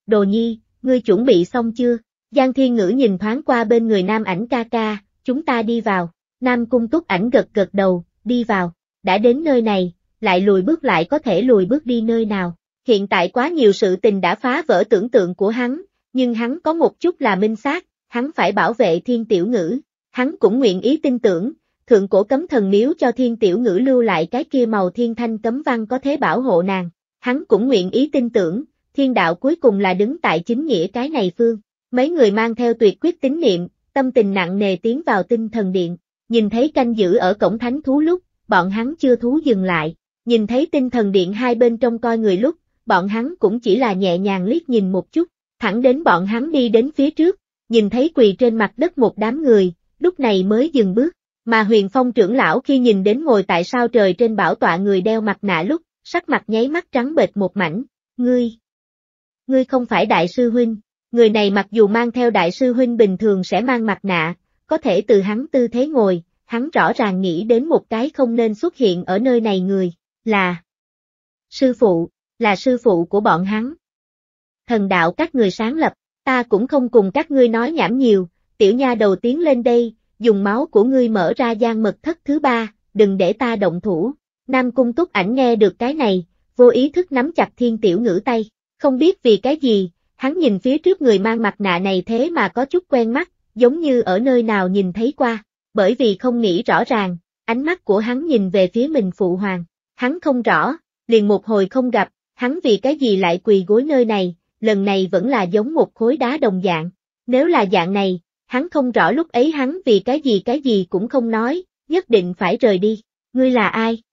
Đồ nhi, ngươi chuẩn bị xong chưa? Giang thiên ngữ nhìn thoáng qua bên người nam ảnh ca ca, chúng ta đi vào. Nam cung túc ảnh gật gật đầu, đi vào, đã đến nơi này, lại lùi bước lại có thể lùi bước đi nơi nào. Hiện tại quá nhiều sự tình đã phá vỡ tưởng tượng của hắn, nhưng hắn có một chút là minh xác, hắn phải bảo vệ thiên tiểu ngữ. Hắn cũng nguyện ý tin tưởng, thượng cổ cấm thần miếu cho thiên tiểu ngữ lưu lại cái kia màu thiên thanh cấm văn có thế bảo hộ nàng. Hắn cũng nguyện ý tin tưởng, thiên đạo cuối cùng là đứng tại chính nghĩa cái này phương. Mấy người mang theo tuyệt quyết tín niệm, tâm tình nặng nề tiến vào tinh thần điện, nhìn thấy canh giữ ở cổng thánh thú lúc, bọn hắn chưa thú dừng lại, nhìn thấy tinh thần điện hai bên trong coi người lúc, bọn hắn cũng chỉ là nhẹ nhàng liếc nhìn một chút, thẳng đến bọn hắn đi đến phía trước, nhìn thấy quỳ trên mặt đất một đám người, lúc này mới dừng bước, mà huyền phong trưởng lão khi nhìn đến ngồi tại sao trời trên bảo tọa người đeo mặt nạ lúc, sắc mặt nháy mắt trắng bệch một mảnh, ngươi, ngươi không phải đại sư huynh, người này mặc dù mang theo đại sư huynh bình thường sẽ mang mặt nạ, có thể từ hắn tư thế ngồi, hắn rõ ràng nghĩ đến một cái không nên xuất hiện ở nơi này người, là sư phụ, là sư phụ của bọn hắn. Thần đạo các người sáng lập, ta cũng không cùng các ngươi nói nhảm nhiều, tiểu nha đầu tiến lên đây, dùng máu của ngươi mở ra gian mật thất thứ ba, đừng để ta động thủ, Nam Cung Túc Ảnh nghe được cái này, vô ý thức nắm chặt thiên tiểu ngữ tay, không biết vì cái gì, hắn nhìn phía trước người mang mặt nạ này thế mà có chút quen mắt, giống như ở nơi nào nhìn thấy qua, bởi vì không nghĩ rõ ràng, ánh mắt của hắn nhìn về phía mình phụ hoàng, hắn không rõ, liền một hồi không gặp, hắn vì cái gì lại quỳ gối nơi này, lần này vẫn là giống một khối đá đồng dạng, nếu là dạng này, hắn không rõ lúc ấy hắn vì cái gì cái gì cũng không nói, nhất định phải rời đi, ngươi là ai?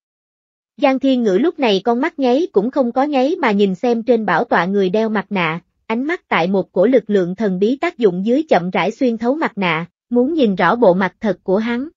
Giang Thiên Ngữ lúc này con mắt nháy cũng không có nháy mà nhìn xem trên bảo tọa người đeo mặt nạ, ánh mắt tại một cổ lực lượng thần bí tác dụng dưới chậm rãi xuyên thấu mặt nạ, muốn nhìn rõ bộ mặt thật của hắn.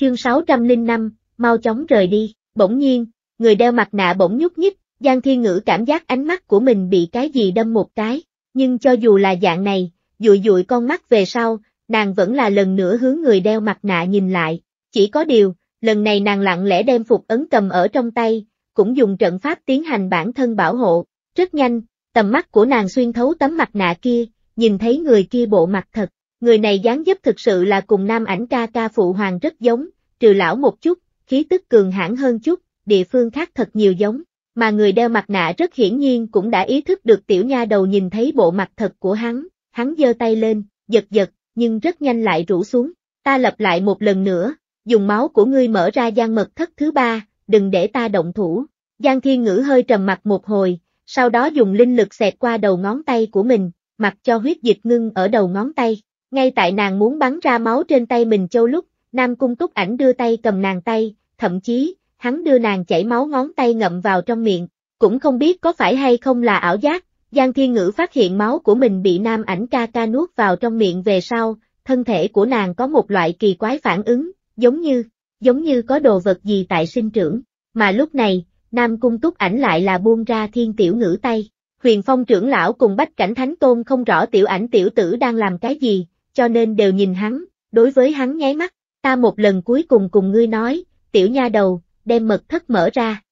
Chương 605, mau chóng rời đi, bỗng nhiên, người đeo mặt nạ bỗng nhúc nhích, Giang Thiên Ngữ cảm giác ánh mắt của mình bị cái gì đâm một cái, nhưng cho dù là dạng này, dụi dụi con mắt về sau, nàng vẫn là lần nữa hướng người đeo mặt nạ nhìn lại, chỉ có điều, lần này nàng lặng lẽ đem phục ấn cầm ở trong tay, cũng dùng trận pháp tiến hành bản thân bảo hộ, rất nhanh, tầm mắt của nàng xuyên thấu tấm mặt nạ kia, nhìn thấy người kia bộ mặt thật, người này dáng dấp thực sự là cùng nam ảnh ca ca phụ hoàng rất giống, trừ lão một chút, khí tức cường hãn hơn chút, địa phương khác thật nhiều giống, mà người đeo mặt nạ rất hiển nhiên cũng đã ý thức được tiểu nha đầu nhìn thấy bộ mặt thật của hắn, hắn giơ tay lên, giật giật, nhưng rất nhanh lại rũ xuống, ta lặp lại một lần nữa, dùng máu của ngươi mở ra gian mật thất thứ ba, đừng để ta động thủ. Giang Thiên Ngữ hơi trầm mặt một hồi, sau đó dùng linh lực xẹt qua đầu ngón tay của mình, mặc cho huyết dịch ngưng ở đầu ngón tay. Ngay tại nàng muốn bắn ra máu trên tay mình châu lúc, Nam Cung Túc Ảnh đưa tay cầm nàng tay, thậm chí, hắn đưa nàng chảy máu ngón tay ngậm vào trong miệng, cũng không biết có phải hay không là ảo giác. Giang Thiên Ngữ phát hiện máu của mình bị Nam Ảnh ca ca nuốt vào trong miệng về sau, thân thể của nàng có một loại kỳ quái phản ứng, giống như, giống như có đồ vật gì tại sinh trưởng, mà lúc này, Nam Cung Túc ảnh lại là buông ra thiên tiểu ngữ tay. Huyền Phong trưởng lão cùng Bách Cảnh Thánh Tôn không rõ tiểu ảnh tiểu tử đang làm cái gì, cho nên đều nhìn hắn, đối với hắn nháy mắt, ta một lần cuối cùng cùng ngươi nói, tiểu nha đầu, đem mật thất mở ra.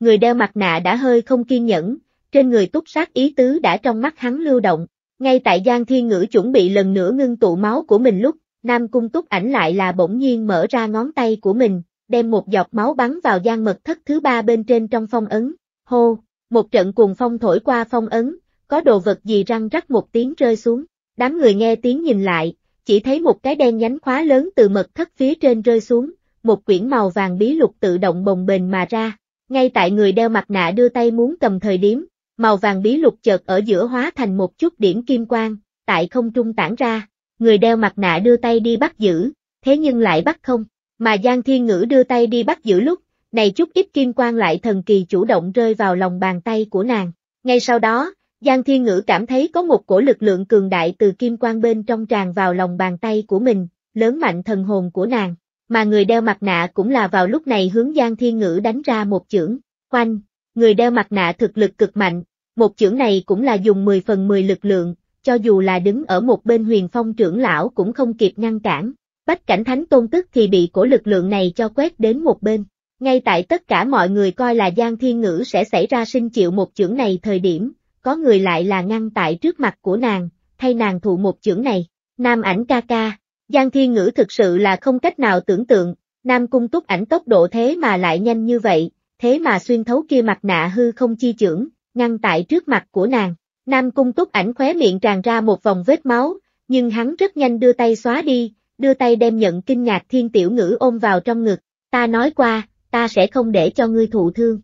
Người đeo mặt nạ đã hơi không kiên nhẫn, trên người túc sát ý tứ đã trong mắt hắn lưu động, ngay tại Giang Thiên Ngữ chuẩn bị lần nữa ngưng tụ máu của mình lúc, Nam Cung Túc ảnh lại là bỗng nhiên mở ra ngón tay của mình, đem một giọt máu bắn vào gian mật thất thứ ba bên trên trong phong ấn. Hô, một trận cuồng phong thổi qua phong ấn, có đồ vật gì răng rắc một tiếng rơi xuống. Đám người nghe tiếng nhìn lại, chỉ thấy một cái đen nhánh khóa lớn từ mật thất phía trên rơi xuống, một quyển màu vàng bí lục tự động bồng bềnh mà ra. Ngay tại người đeo mặt nạ đưa tay muốn cầm thời điểm, màu vàng bí lục chợt ở giữa hóa thành một chút điểm kim quang, tại không trung tản ra, người đeo mặt nạ đưa tay đi bắt giữ, thế nhưng lại bắt không, mà Giang Thiên Ngữ đưa tay đi bắt giữ lúc, này chút ít kim quang lại thần kỳ chủ động rơi vào lòng bàn tay của nàng. Ngay sau đó, Giang Thiên Ngữ cảm thấy có một cổ lực lượng cường đại từ kim quang bên trong tràn vào lòng bàn tay của mình, lớn mạnh thần hồn của nàng, mà người đeo mặt nạ cũng là vào lúc này hướng Giang Thiên Ngữ đánh ra một chưởng, quanh, người đeo mặt nạ thực lực cực mạnh, một chưởng này cũng là dùng 10 phần 10 lực lượng, cho dù là đứng ở một bên huyền phong trưởng lão cũng không kịp ngăn cản. Bách cảnh thánh tôn tức thì bị cổ lực lượng này cho quét đến một bên. Ngay tại tất cả mọi người coi là Giang Thiên Ngữ sẽ xảy ra sinh chịu một chưởng này thời điểm, có người lại là ngăn tại trước mặt của nàng, thay nàng thụ một chưởng này. Nam ảnh ca ca, Giang Thiên Ngữ thực sự là không cách nào tưởng tượng, Nam cung túc ảnh tốc độ thế mà lại nhanh như vậy, thế mà xuyên thấu kia mặt nạ hư không chi chưởng, ngăn tại trước mặt của nàng. Nam cung túc ảnh khóe miệng tràn ra một vòng vết máu, nhưng hắn rất nhanh đưa tay xóa đi, đưa tay đem nhận kinh ngạc thiên tiểu ngữ ôm vào trong ngực, ta nói qua, ta sẽ không để cho ngươi thụ thương.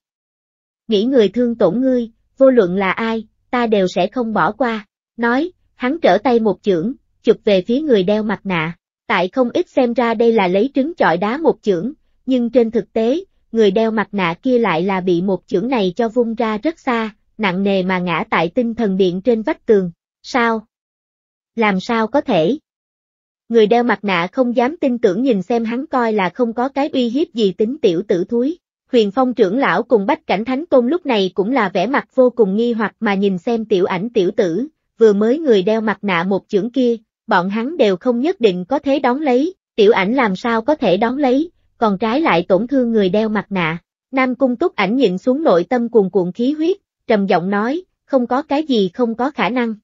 Nghĩ người thương tổn ngươi, vô luận là ai, ta đều sẽ không bỏ qua, nói, hắn trở tay một chưởng, chụp về phía người đeo mặt nạ, tại không ít xem ra đây là lấy trứng chọi đá một chưởng, nhưng trên thực tế, người đeo mặt nạ kia lại là bị một chưởng này cho vung ra rất xa, nặng nề mà ngã tại tinh thần điện trên vách tường. Sao? Làm sao có thể? Người đeo mặt nạ không dám tin tưởng nhìn xem hắn coi là không có cái uy hiếp gì tính tiểu tử thúi. Huyền Phong trưởng lão cùng Bách Cảnh Thánh Tôn lúc này cũng là vẻ mặt vô cùng nghi hoặc mà nhìn xem tiểu ảnh tiểu tử, vừa mới người đeo mặt nạ một chưởng kia, bọn hắn đều không nhất định có thể đón lấy, tiểu ảnh làm sao có thể đón lấy, còn trái lại tổn thương người đeo mặt nạ. Nam Cung Túc ảnh nhịn xuống nội tâm cuồn cuộn khí huyết, trầm giọng nói, không có cái gì không có khả năng.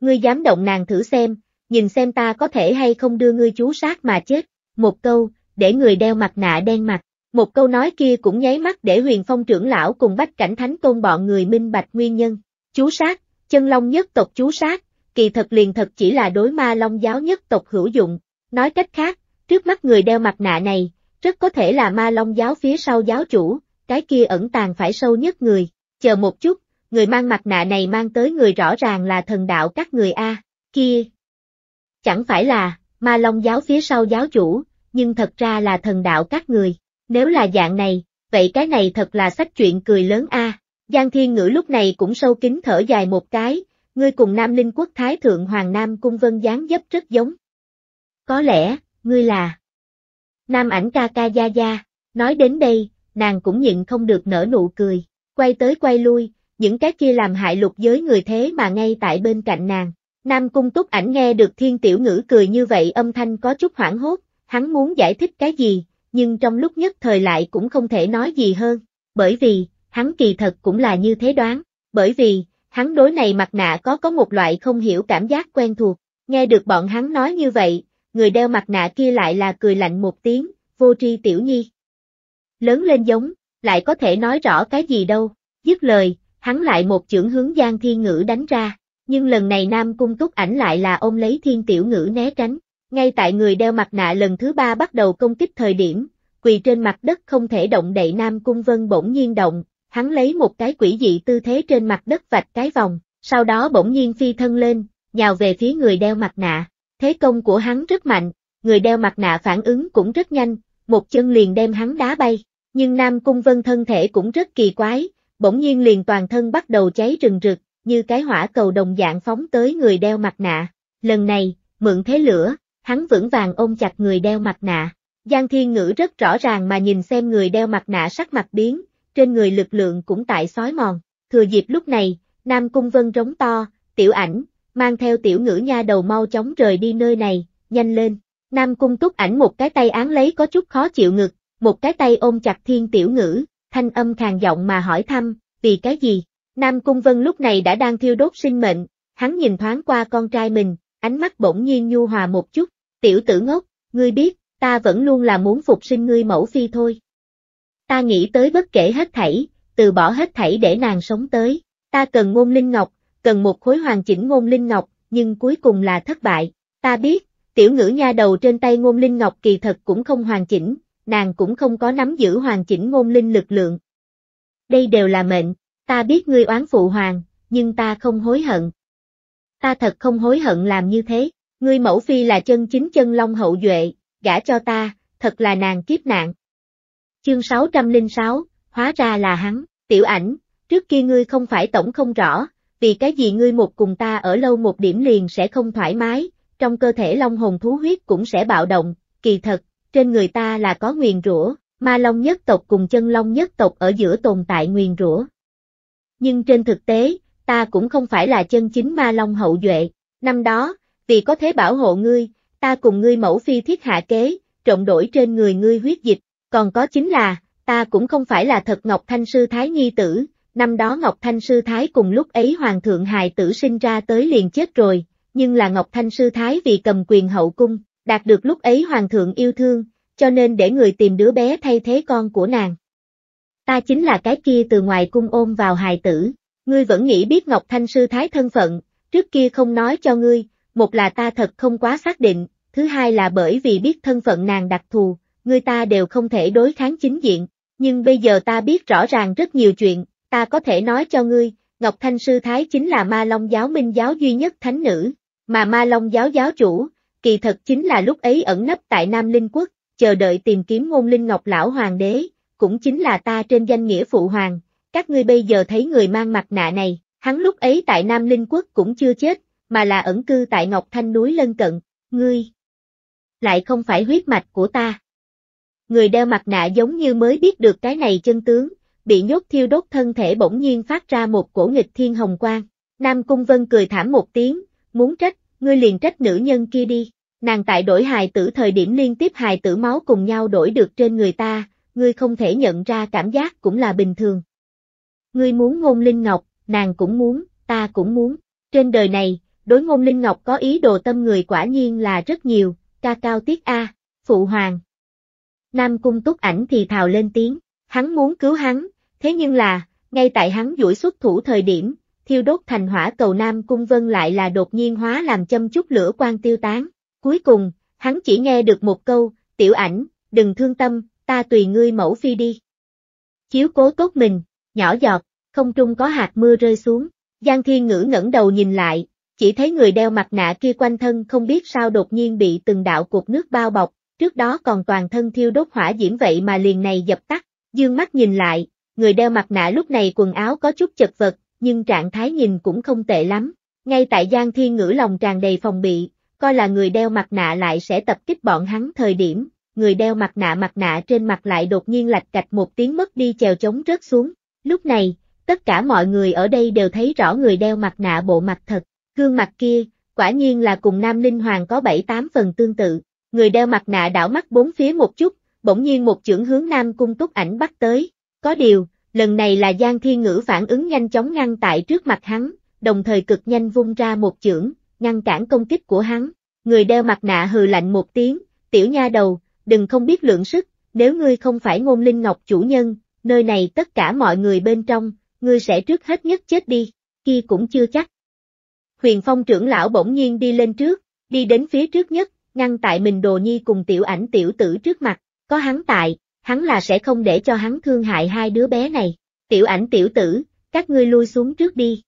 Ngươi dám động nàng thử xem, nhìn xem ta có thể hay không đưa ngươi chú sát mà chết, một câu, để người đeo mặt nạ đen mặt. Một câu nói kia cũng nháy mắt để huyền phong trưởng lão cùng bách cảnh thánh tôn bọn người minh bạch nguyên nhân. Chú sát, chân long nhất tộc chú sát, kỳ thật liền thật chỉ là đối ma long giáo nhất tộc hữu dụng. Nói cách khác, trước mắt người đeo mặt nạ này, rất có thể là ma long giáo phía sau giáo chủ, cái kia ẩn tàng phải sâu nhất người chờ một chút, người mang mặt nạ này mang tới người rõ ràng là thần đạo các người A, kia. Chẳng phải là, ma long giáo phía sau giáo chủ, nhưng thật ra là thần đạo các người, nếu là dạng này, vậy cái này thật là sách chuyện cười lớn A. Giang Thiên Ngữ lúc này cũng sâu kín thở dài một cái, ngươi cùng Nam Linh Quốc Thái Thượng Hoàng Nam Cung Vân dáng dấp rất giống. Có lẽ, ngươi là Nam ảnh ca ca gia gia, nói đến đây, nàng cũng nhịn không được nở nụ cười quay tới quay lui, những cái kia làm hại lục giới người thế mà ngay tại bên cạnh nàng. Nam cung túc ảnh nghe được thiên tiểu ngữ cười như vậy âm thanh có chút hoảng hốt, hắn muốn giải thích cái gì, nhưng trong lúc nhất thời lại cũng không thể nói gì hơn, bởi vì, hắn kỳ thật cũng là như thế đoán, bởi vì, hắn đối này mặt nạ có có một loại không hiểu cảm giác quen thuộc, nghe được bọn hắn nói như vậy, người đeo mặt nạ kia lại là cười lạnh một tiếng, vô tri tiểu nhi. Lớn lên giống, lại có thể nói rõ cái gì đâu. Dứt lời, hắn lại một chưởng hướng Giang Thiên Ngữ đánh ra, nhưng lần này Nam Cung Túc ảnh lại là ôm lấy Thiên Tiểu Ngữ né tránh. Ngay tại người đeo mặt nạ lần thứ ba bắt đầu công kích thời điểm, quỳ trên mặt đất không thể động đậy Nam Cung Vân bỗng nhiên động, hắn lấy một cái quỷ dị tư thế trên mặt đất vạch cái vòng, sau đó bỗng nhiên phi thân lên, nhào về phía người đeo mặt nạ. Thế công của hắn rất mạnh, người đeo mặt nạ phản ứng cũng rất nhanh, một chân liền đem hắn đá bay. Nhưng Nam Cung Vân thân thể cũng rất kỳ quái, bỗng nhiên liền toàn thân bắt đầu cháy rừng rực, như cái hỏa cầu đồng dạng phóng tới người đeo mặt nạ. Lần này, mượn thế lửa, hắn vững vàng ôm chặt người đeo mặt nạ. Giang Thiên Ngữ rất rõ ràng mà nhìn xem người đeo mặt nạ sắc mặt biến, trên người lực lượng cũng tại sói mòn. Thừa dịp lúc này, Nam Cung Vân rống to, tiểu ảnh, mang theo tiểu ngữ nha đầu mau chóng rời đi nơi này, nhanh lên. Nam Cung túc ảnh một cái tay án lấy có chút khó chịu ngực, một cái tay ôm chặt thiên tiểu ngữ, thanh âm khàn giọng mà hỏi thăm, vì cái gì? Nam Cung Vân lúc này đã đang thiêu đốt sinh mệnh, hắn nhìn thoáng qua con trai mình, ánh mắt bỗng nhiên nhu hòa một chút, tiểu tử ngốc, ngươi biết, ta vẫn luôn là muốn phục sinh ngươi mẫu phi thôi. Ta nghĩ tới bất kể hết thảy, từ bỏ hết thảy để nàng sống tới, ta cần ngôn linh ngọc, cần một khối hoàn chỉnh ngôn linh ngọc, nhưng cuối cùng là thất bại, ta biết, tiểu ngữ nha đầu trên tay ngôn linh ngọc kỳ thật cũng không hoàn chỉnh, nàng cũng không có nắm giữ hoàn chỉnh ngôn linh lực lượng. Đây đều là mệnh, ta biết ngươi oán phụ hoàng, nhưng ta không hối hận. Ta thật không hối hận làm như thế, ngươi mẫu phi là chân chính chân long hậu duệ, gả cho ta, thật là nàng kiếp nạn. Chương 606, hóa ra là hắn, tiểu ảnh, trước kia ngươi không phải tổng không rõ, vì cái gì ngươi một cùng ta ở lâu một điểm liền sẽ không thoải mái, trong cơ thể long hồn thú huyết cũng sẽ bạo động, kỳ thật, trên người ta là có nguyền rủa, ma long nhất tộc cùng chân long nhất tộc ở giữa tồn tại nguyền rủa. Nhưng trên thực tế, ta cũng không phải là chân chính ma long hậu duệ, năm đó, vì có thế bảo hộ ngươi, ta cùng ngươi mẫu phi thiết hạ kế, trộn đổi trên người ngươi huyết dịch, còn có chính là, ta cũng không phải là thật Ngọc Thanh Sư Thái Nhi tử, năm đó Ngọc Thanh Sư Thái cùng lúc ấy Hoàng thượng hài tử sinh ra tới liền chết rồi, nhưng là Ngọc Thanh Sư Thái vì cầm quyền hậu cung, đạt được lúc ấy hoàng thượng yêu thương, cho nên để người tìm đứa bé thay thế con của nàng. Ta chính là cái kia từ ngoài cung ôm vào hài tử, ngươi vẫn nghĩ biết Ngọc Thanh Sư Thái thân phận, trước kia không nói cho ngươi, một là ta thật không quá xác định, thứ hai là bởi vì biết thân phận nàng đặc thù, ngươi ta đều không thể đối kháng chính diện, nhưng bây giờ ta biết rõ ràng rất nhiều chuyện, ta có thể nói cho ngươi, Ngọc Thanh Sư Thái chính là Ma Long Giáo Minh Giáo duy nhất thánh nữ, mà Ma Long Giáo giáo chủ, kỳ thật chính là lúc ấy ẩn nấp tại Nam Linh Quốc, chờ đợi tìm kiếm ngôn linh ngọc lão hoàng đế, cũng chính là ta trên danh nghĩa phụ hoàng, các ngươi bây giờ thấy người mang mặt nạ này, hắn lúc ấy tại Nam Linh Quốc cũng chưa chết, mà là ẩn cư tại Ngọc Thanh núi lân cận, ngươi lại không phải huyết mạch của ta. Người đeo mặt nạ giống như mới biết được cái này chân tướng, bị nhốt thiêu đốt thân thể bỗng nhiên phát ra một cổ nghịch thiên hồng quang. Nam Cung Vân cười thảm một tiếng, muốn trách, ngươi liền trách nữ nhân kia đi. Nàng tại đổi hài tử thời điểm liên tiếp hài tử máu cùng nhau đổi được trên người ta, ngươi không thể nhận ra cảm giác cũng là bình thường. Ngươi muốn ngôn linh ngọc, nàng cũng muốn, ta cũng muốn. Trên đời này, đối ngôn linh ngọc có ý đồ tâm người quả nhiên là rất nhiều, ca cao tiết A, phụ hoàng. Nam cung túc ảnh thì thào lên tiếng, hắn muốn cứu hắn, thế nhưng là, ngay tại hắn duỗi xuất thủ thời điểm, thiêu đốt thành hỏa cầu Nam cung vân lại là đột nhiên hóa làm châm chút lửa quan tiêu tán. Cuối cùng, hắn chỉ nghe được một câu, tiểu ảnh, đừng thương tâm, ta tùy ngươi mẫu phi đi. Chiếu cố tốt mình, nhỏ giọt, không trung có hạt mưa rơi xuống, Giang Thiên Ngữ ngẩng đầu nhìn lại, chỉ thấy người đeo mặt nạ kia quanh thân không biết sao đột nhiên bị từng đạo cục nước bao bọc, trước đó còn toàn thân thiêu đốt hỏa diễm vậy mà liền này dập tắt, dương mắt nhìn lại, người đeo mặt nạ lúc này quần áo có chút chật vật, nhưng trạng thái nhìn cũng không tệ lắm, ngay tại Giang Thiên Ngữ lòng tràn đầy phòng bị, coi là người đeo mặt nạ lại sẽ tập kích bọn hắn thời điểm, người đeo mặt nạ mặt nạ trên mặt lại đột nhiên lạch cạch một tiếng mất đi chèo chống rớt xuống. Lúc này, tất cả mọi người ở đây đều thấy rõ người đeo mặt nạ bộ mặt thật, gương mặt kia, quả nhiên là cùng Nam Linh Hoàng có 7-8 phần tương tự. Người đeo mặt nạ đảo mắt bốn phía một chút, bỗng nhiên một chưởng hướng Nam Cung Túc Ảnh bắt tới. Có điều, lần này là Giang Thiên Ngữ phản ứng nhanh chóng ngăn tại trước mặt hắn, đồng thời cực nhanh vung ra một chưởng, ngăn cản công kích của hắn. Người đeo mặt nạ hừ lạnh một tiếng, tiểu nha đầu, đừng không biết lượng sức, nếu ngươi không phải ngôn linh ngọc chủ nhân, nơi này tất cả mọi người bên trong, ngươi sẽ trước hết nhất chết đi, kia cũng chưa chắc. Huyền Phong trưởng lão bỗng nhiên đi lên trước, đi đến phía trước nhất, ngăn tại mình đồ nhi cùng tiểu ảnh tiểu tử trước mặt, có hắn tại, hắn là sẽ không để cho hắn thương hại hai đứa bé này, tiểu ảnh tiểu tử, các ngươi lui xuống trước đi.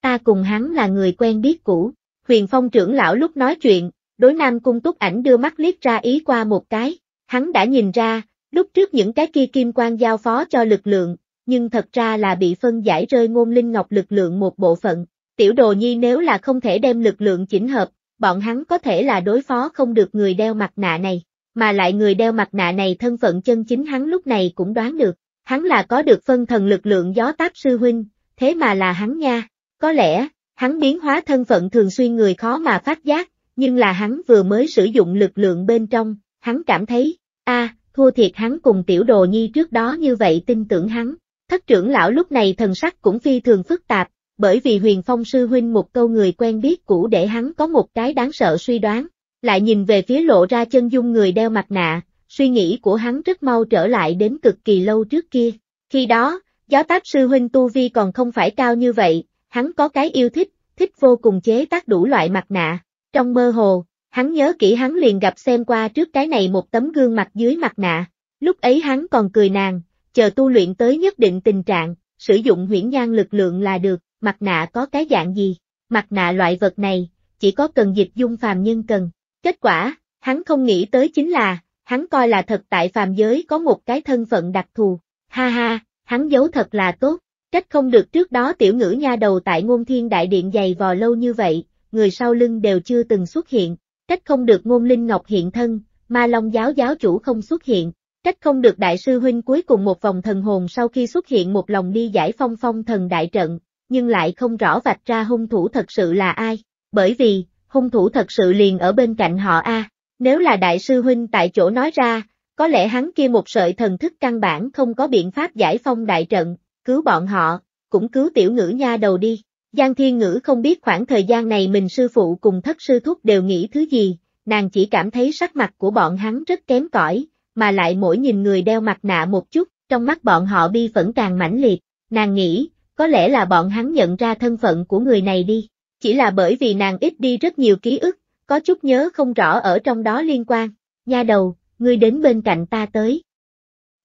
Ta cùng hắn là người quen biết cũ, huyền phong trưởng lão lúc nói chuyện, đối nam cung túc ảnh đưa mắt liếc ra ý qua một cái, hắn đã nhìn ra, lúc trước những cái kia kim quan giao phó cho lực lượng, nhưng thật ra là bị phân giải rơi ngôn linh ngọc lực lượng một bộ phận, tiểu đồ nhi nếu là không thể đem lực lượng chỉnh hợp, bọn hắn có thể là đối phó không được người đeo mặt nạ này, mà lại người đeo mặt nạ này thân phận chân chính hắn lúc này cũng đoán được, hắn là có được phân thần lực lượng gió táp sư huynh, thế mà là hắn nha, có lẽ, Hắn biến hóa thân phận thường xuyên người khó mà phát giác, nhưng là hắn vừa mới sử dụng lực lượng bên trong, hắn cảm thấy, a, thua thiệt hắn cùng tiểu đồ nhi trước đó như vậy tin tưởng hắn. Thất trưởng lão lúc này thần sắc cũng phi thường phức tạp, bởi vì huyền phong sư huynh một câu người quen biết cũ để hắn có một cái đáng sợ suy đoán, lại nhìn về phía lộ ra chân dung người đeo mặt nạ, suy nghĩ của hắn rất mau trở lại đến cực kỳ lâu trước kia. Khi đó, gió táp sư huynh tu vi còn không phải cao như vậy, hắn có cái yêu thích, thích vô cùng chế tác đủ loại mặt nạ. Trong mơ hồ, hắn nhớ kỹ hắn liền gặp xem qua trước cái này một tấm gương mặt dưới mặt nạ. Lúc ấy hắn còn cười nàng, chờ tu luyện tới nhất định tình trạng, sử dụng huyễn nhan lực lượng là được, mặt nạ có cái dạng gì? Mặt nạ loại vật này, chỉ có cần dịch dung phàm nhân cần. Kết quả, hắn không nghĩ tới chính là, hắn coi là thật tại phàm giới có một cái thân phận đặc thù. Ha ha, hắn giấu thật là tốt. Trách không được trước đó tiểu ngữ nha đầu tại ngôn thiên đại điện dày vò lâu như vậy, người sau lưng đều chưa từng xuất hiện, trách không được ngôn linh ngọc hiện thân, ma long giáo giáo chủ không xuất hiện, trách không được đại sư huynh cuối cùng một vòng thần hồn sau khi xuất hiện một lòng đi giải phong phong thần đại trận, nhưng lại không rõ vạch ra hung thủ thật sự là ai, bởi vì, hung thủ thật sự liền ở bên cạnh họ a. Nếu là đại sư huynh tại chỗ nói ra, có lẽ hắn kia một sợi thần thức căn bản không có biện pháp giải phong đại trận, cứu bọn họ, cũng cứu tiểu ngữ nha đầu đi. Giang Thiên Ngữ không biết khoảng thời gian này mình sư phụ cùng thất sư thúc đều nghĩ thứ gì, nàng chỉ cảm thấy sắc mặt của bọn hắn rất kém cỏi, mà lại mỗi nhìn người đeo mặt nạ một chút, trong mắt bọn họ bi phẫn càng mãnh liệt, nàng nghĩ, có lẽ là bọn hắn nhận ra thân phận của người này đi, chỉ là bởi vì nàng ít đi rất nhiều ký ức, có chút nhớ không rõ ở trong đó liên quan, nha đầu, ngươi đến bên cạnh ta tới.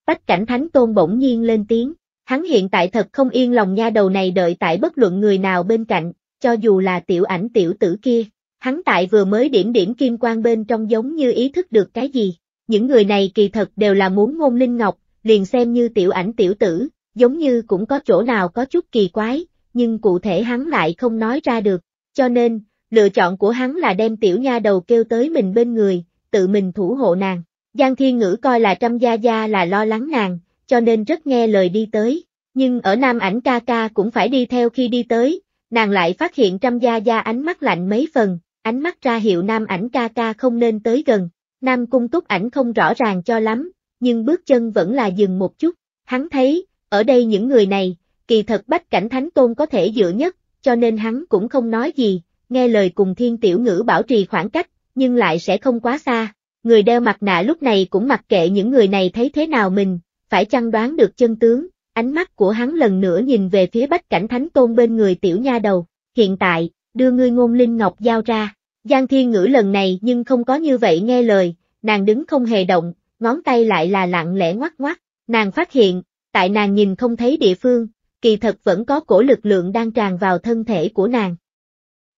Bách cảnh thánh tôn bỗng nhiên lên tiếng. Hắn hiện tại thật không yên lòng nha đầu này đợi tại bất luận người nào bên cạnh, cho dù là tiểu ảnh tiểu tử kia. Hắn tại vừa mới điểm điểm kim quang bên trong giống như ý thức được cái gì. Những người này kỳ thật đều là muốn ngôn linh ngọc, liền xem như tiểu ảnh tiểu tử, giống như cũng có chỗ nào có chút kỳ quái, nhưng cụ thể hắn lại không nói ra được. Cho nên, lựa chọn của hắn là đem tiểu nha đầu kêu tới mình bên người, tự mình thủ hộ nàng. Giang Thiên Ngữ coi là trăm gia gia là lo lắng nàng, cho nên rất nghe lời đi tới. Nhưng ở Nam ảnh ca ca cũng phải đi theo khi đi tới, nàng lại phát hiện trăm gia gia ánh mắt lạnh mấy phần, ánh mắt ra hiệu Nam ảnh ca ca không nên tới gần. Nam cung túc ảnh không rõ ràng cho lắm, nhưng bước chân vẫn là dừng một chút. Hắn thấy, ở đây những người này, kỳ thật bách cảnh thánh tôn có thể dựa nhất, cho nên hắn cũng không nói gì, nghe lời cùng thiên tiểu ngữ bảo trì khoảng cách, nhưng lại sẽ không quá xa. Người đeo mặt nạ lúc này cũng mặc kệ những người này thấy thế nào mình, phải chăng đoán được chân tướng, ánh mắt của hắn lần nữa nhìn về phía bách cảnh thánh tôn bên người tiểu nha đầu, hiện tại, đưa ngươi ngôn linh ngọc giao ra, Giang Thiên Ngữ lần này nhưng không có như vậy nghe lời, nàng đứng không hề động, ngón tay lại là lặng lẽ ngoắc ngoắc, nàng phát hiện, tại nàng nhìn không thấy địa phương, kỳ thật vẫn có cổ lực lượng đang tràn vào thân thể của nàng.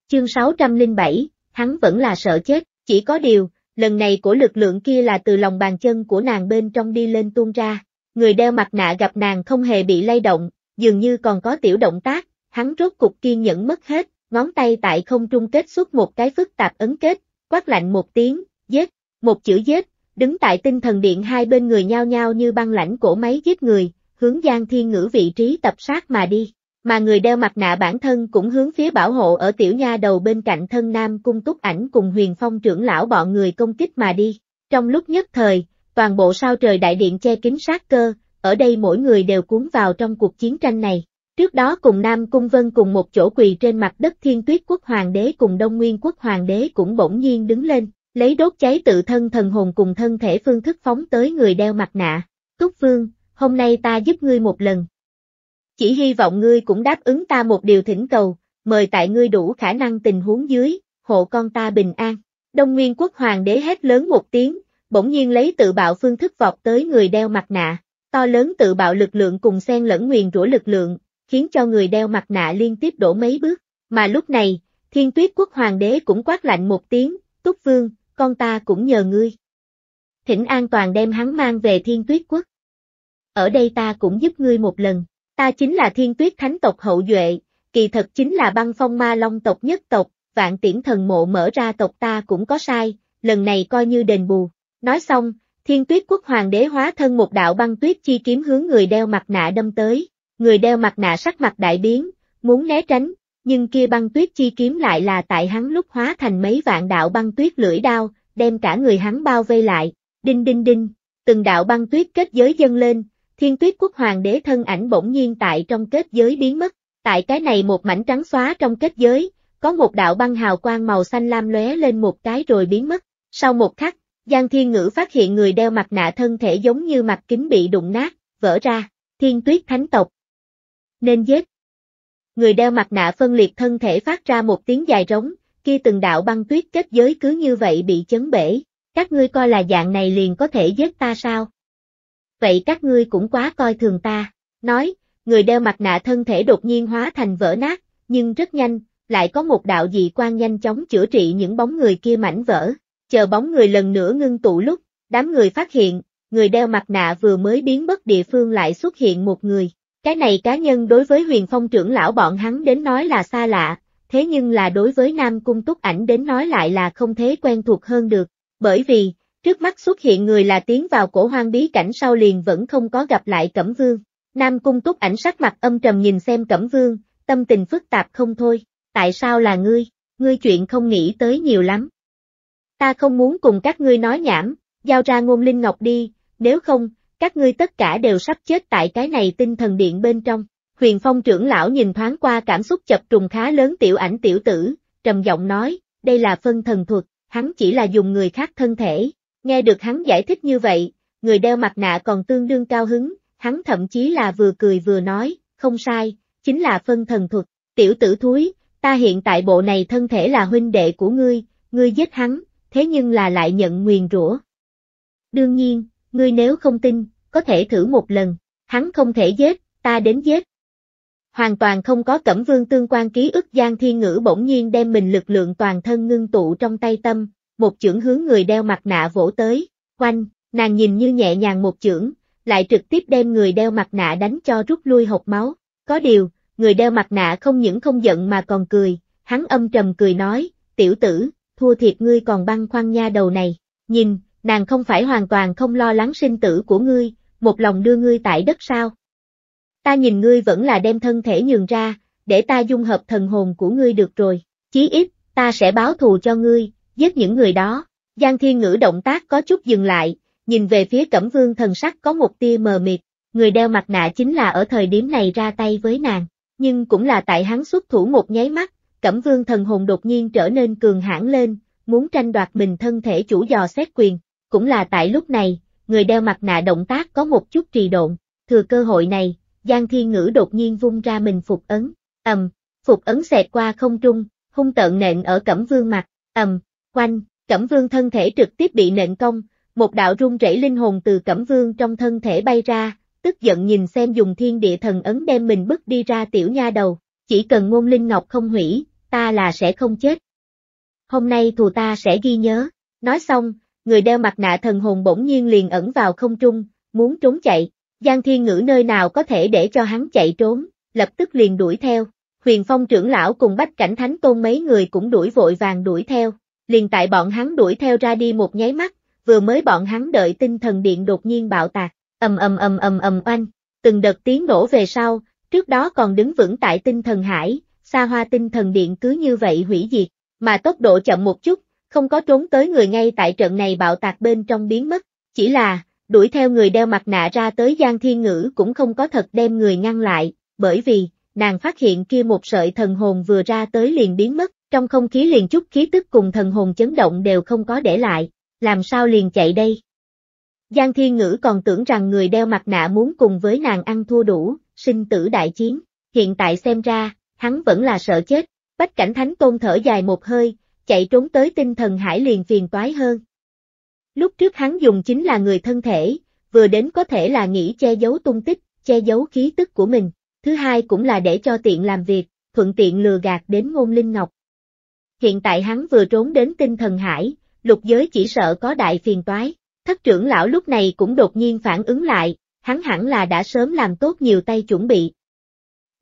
Chương 607, hắn vẫn là sợ chết, chỉ có điều, lần này cổ lực lượng kia là từ lòng bàn chân của nàng bên trong đi lên tuôn ra, người đeo mặt nạ gặp nàng không hề bị lay động, dường như còn có tiểu động tác, hắn rốt cục kiên nhẫn mất hết, ngón tay tại không trung kết xuất một cái phức tạp ấn kết, quát lạnh một tiếng, giết, một chữ giết, đứng tại tinh thần điện hai bên người nhao nhao như băng lãnh cổ máy giết người, hướng Giang Thiên Ngữ vị trí tập sát mà đi. Mà người đeo mặt nạ bản thân cũng hướng phía bảo hộ ở tiểu nha đầu bên cạnh thân nam cung túc ảnh cùng huyền phong trưởng lão bọn người công kích mà đi. Trong lúc nhất thời, toàn bộ sao trời đại điện che kín sát cơ, ở đây mỗi người đều cuốn vào trong cuộc chiến tranh này. Trước đó cùng Nam Cung Vân cùng một chỗ quỳ trên mặt đất thiên tuyết quốc hoàng đế cùng Đông Nguyên quốc hoàng đế cũng bỗng nhiên đứng lên, lấy đốt cháy tự thân thần hồn cùng thân thể phương thức phóng tới người đeo mặt nạ. Túc Vương, hôm nay ta giúp ngươi một lần. Chỉ hy vọng ngươi cũng đáp ứng ta một điều thỉnh cầu, mời tại ngươi đủ khả năng tình huống dưới, hộ con ta bình an. Đông Nguyên quốc hoàng đế hét lớn một tiếng, bỗng nhiên lấy tự bạo phương thức vọt tới người đeo mặt nạ, to lớn tự bạo lực lượng cùng xen lẫn nguyền rủa lực lượng, khiến cho người đeo mặt nạ liên tiếp đổ mấy bước, mà lúc này, thiên tuyết quốc hoàng đế cũng quát lạnh một tiếng, túc vương, con ta cũng nhờ ngươi. Thỉnh an toàn đem hắn mang về thiên tuyết quốc. Ở đây ta cũng giúp ngươi một lần, ta chính là thiên tuyết thánh tộc hậu duệ, kỳ thật chính là băng phong ma long tộc nhất tộc, vạn tiễn thần mộ mở ra tộc ta cũng có sai, lần này coi như đền bù. Nói xong, thiên tuyết quốc hoàng đế hóa thân một đạo băng tuyết chi kiếm hướng người đeo mặt nạ đâm tới. Người đeo mặt nạ sắc mặt đại biến, muốn né tránh, nhưng kia băng tuyết chi kiếm lại là tại hắn lúc hóa thành mấy vạn đạo băng tuyết lưỡi đao, đem cả người hắn bao vây lại. Đinh đinh đinh, từng đạo băng tuyết kết giới dâng lên, thiên tuyết quốc hoàng đế thân ảnh bỗng nhiên tại trong kết giới biến mất. Tại cái này một mảnh trắng xóa trong kết giới, có một đạo băng hào quang màu xanh lam lóe lên một cái rồi biến mất. Sau một khắc, Giang Thiên Ngữ phát hiện người đeo mặt nạ thân thể giống như mặt kính bị đụng nát, vỡ ra, thiên tuyết thánh tộc. Nên giết. Người đeo mặt nạ phân liệt thân thể phát ra một tiếng dài rống, kia từng đạo băng tuyết kết giới cứ như vậy bị chấn bể. Các ngươi coi là dạng này liền có thể giết ta sao? Vậy các ngươi cũng quá coi thường ta. Nói, người đeo mặt nạ thân thể đột nhiên hóa thành vỡ nát, nhưng rất nhanh, lại có một đạo dị quan nhanh chóng chữa trị những bóng người kia mảnh vỡ chờ bóng người lần nữa ngưng tụ lúc, đám người phát hiện, người đeo mặt nạ vừa mới biến mất địa phương lại xuất hiện một người. Cái này cá nhân đối với huyền phong trưởng lão bọn hắn đến nói là xa lạ, thế nhưng là đối với Nam Cung Túc Ảnh đến nói lại là không thế quen thuộc hơn được, bởi vì, trước mắt xuất hiện người là tiến vào cổ hoang bí cảnh sau liền vẫn không có gặp lại Cẩm Vương. Nam Cung Túc Ảnh sắc mặt âm trầm nhìn xem Cẩm Vương, tâm tình phức tạp không thôi, tại sao là ngươi, ngươi chuyện không nghĩ tới nhiều lắm, ta không muốn cùng các ngươi nói nhảm, giao ra ngôn linh ngọc đi, nếu không, các ngươi tất cả đều sắp chết tại cái này tinh thần điện bên trong. Huyền Phong trưởng lão nhìn thoáng qua cảm xúc chập trùng khá lớn tiểu ảnh tiểu tử, trầm giọng nói, đây là phân thần thuật, hắn chỉ là dùng người khác thân thể. Nghe được hắn giải thích như vậy, người đeo mặt nạ còn tương đương cao hứng, hắn thậm chí là vừa cười vừa nói, không sai, chính là phân thần thuật, tiểu tử thúi, ta hiện tại bộ này thân thể là huynh đệ của ngươi, ngươi giết hắn, thế nhưng là lại nhận nguyền rủa. Đương nhiên, ngươi nếu không tin, có thể thử một lần, hắn không thể giết, ta đến giết. Hoàn toàn không có cẩm vương tương quan ký ức Giang Thiên Ngữ bỗng nhiên đem mình lực lượng toàn thân ngưng tụ trong tay tâm, một chưởng hướng người đeo mặt nạ vỗ tới, quanh, nàng nhìn như nhẹ nhàng một chưởng, lại trực tiếp đem người đeo mặt nạ đánh cho rút lui hột máu, có điều, người đeo mặt nạ không những không giận mà còn cười, hắn âm trầm cười nói, tiểu tử, thua thiệt ngươi còn băng khoăn nha đầu này. Nhìn, nàng không phải hoàn toàn không lo lắng sinh tử của ngươi, một lòng đưa ngươi tại đất sao. Ta nhìn ngươi vẫn là đem thân thể nhường ra, để ta dung hợp thần hồn của ngươi được rồi, chí ít, ta sẽ báo thù cho ngươi, giết những người đó. Giang Thiên Ngữ động tác có chút dừng lại, nhìn về phía Cẩm Vương thần sắc có một tia mờ mịt, người đeo mặt nạ chính là ở thời điểm này ra tay với nàng, nhưng cũng là tại hắn xuất thủ một nháy mắt, Cẩm Vương thần hồn đột nhiên trở nên cường hãn lên, muốn tranh đoạt mình thân thể chủ dò xét quyền. Cũng là tại lúc này, người đeo mặt nạ động tác có một chút trì độn, thừa cơ hội này, Giang Thiên Ngữ đột nhiên vung ra mình phục ấn, ầm, phục ấn xẹt qua không trung, hung tợn nện ở Cẩm Vương mặt, ầm, quanh, Cẩm Vương thân thể trực tiếp bị nện công, một đạo rung rẩy linh hồn từ Cẩm Vương trong thân thể bay ra, tức giận nhìn xem dùng thiên địa thần ấn đem mình bức đi ra tiểu nha đầu, chỉ cần ngôn linh ngọc không hủy, ta là sẽ không chết. Hôm nay thù ta sẽ ghi nhớ. Nói xong, người đeo mặt nạ thần hồn bỗng nhiên liền ẩn vào không trung, muốn trốn chạy. Giang Thiên Ngữ nơi nào có thể để cho hắn chạy trốn, lập tức liền đuổi theo. Huyền Phong trưởng lão cùng Bách Cảnh Thánh Tôn mấy người cũng đuổi vội vàng đuổi theo. Liền tại bọn hắn đuổi theo ra đi một nháy mắt, vừa mới bọn hắn đợi tinh thần điện đột nhiên bạo tạc, ầm ầm ầm ầm ầm oanh, từng đợt tiếng nổ về sau, trước đó còn đứng vững tại tinh thần hải, xa hoa tinh thần điện cứ như vậy hủy diệt, mà tốc độ chậm một chút, không có trốn tới người ngay tại trận này bạo tạc bên trong biến mất, chỉ là, đuổi theo người đeo mặt nạ ra tới Giang Thiên Ngữ cũng không có thật đem người ngăn lại, bởi vì, nàng phát hiện kia một sợi thần hồn vừa ra tới liền biến mất, trong không khí liền chút khí tức cùng thần hồn chấn động đều không có để lại, làm sao liền chạy đây? Giang Thiên Ngữ còn tưởng rằng người đeo mặt nạ muốn cùng với nàng ăn thua đủ, sinh tử đại chiến, hiện tại xem ra, hắn vẫn là sợ chết, Bách Cảnh Thánh Tôn thở dài một hơi, chạy trốn tới tinh thần hải liền phiền toái hơn. Lúc trước hắn dùng chính là người thân thể, vừa đến có thể là nghĩ che giấu tung tích, che giấu khí tức của mình, thứ hai cũng là để cho tiện làm việc, thuận tiện lừa gạt đến ngôn linh ngọc. Hiện tại hắn vừa trốn đến tinh thần hải, lục giới chỉ sợ có đại phiền toái, thất trưởng lão lúc này cũng đột nhiên phản ứng lại, hắn hẳn là đã sớm làm tốt nhiều tay chuẩn bị,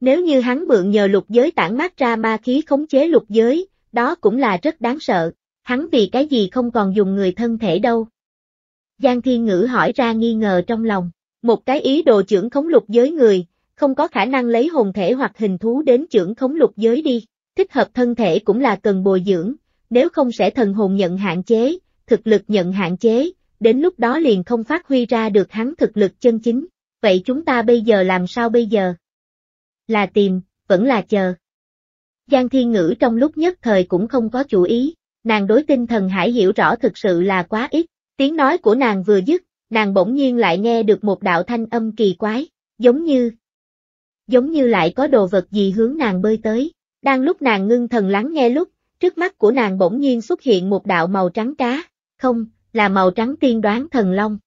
nếu như hắn bượng nhờ lục giới tản mát ra ma khí khống chế lục giới, đó cũng là rất đáng sợ, hắn vì cái gì không còn dùng người thân thể đâu. Giang Thiên Ngữ hỏi ra nghi ngờ trong lòng, một cái ý đồ trưởng khống lục giới người, không có khả năng lấy hồn thể hoặc hình thú đến trưởng khống lục giới đi, thích hợp thân thể cũng là cần bồi dưỡng, nếu không sẽ thần hồn nhận hạn chế, thực lực nhận hạn chế, đến lúc đó liền không phát huy ra được hắn thực lực chân chính. Vậy chúng ta bây giờ làm sao bây giờ? là tìm, vẫn là chờ. Giang Thiên Ngữ trong lúc nhất thời cũng không có chủ ý, nàng đối tinh thần hải hiểu rõ thực sự là quá ít, tiếng nói của nàng vừa dứt, nàng bỗng nhiên lại nghe được một đạo thanh âm kỳ quái, giống như, giống như lại có đồ vật gì hướng nàng bơi tới, đang lúc nàng ngưng thần lắng nghe lúc, trước mắt của nàng bỗng nhiên xuất hiện một đạo màu trắng cá, không, là màu trắng tiên đoán thần long.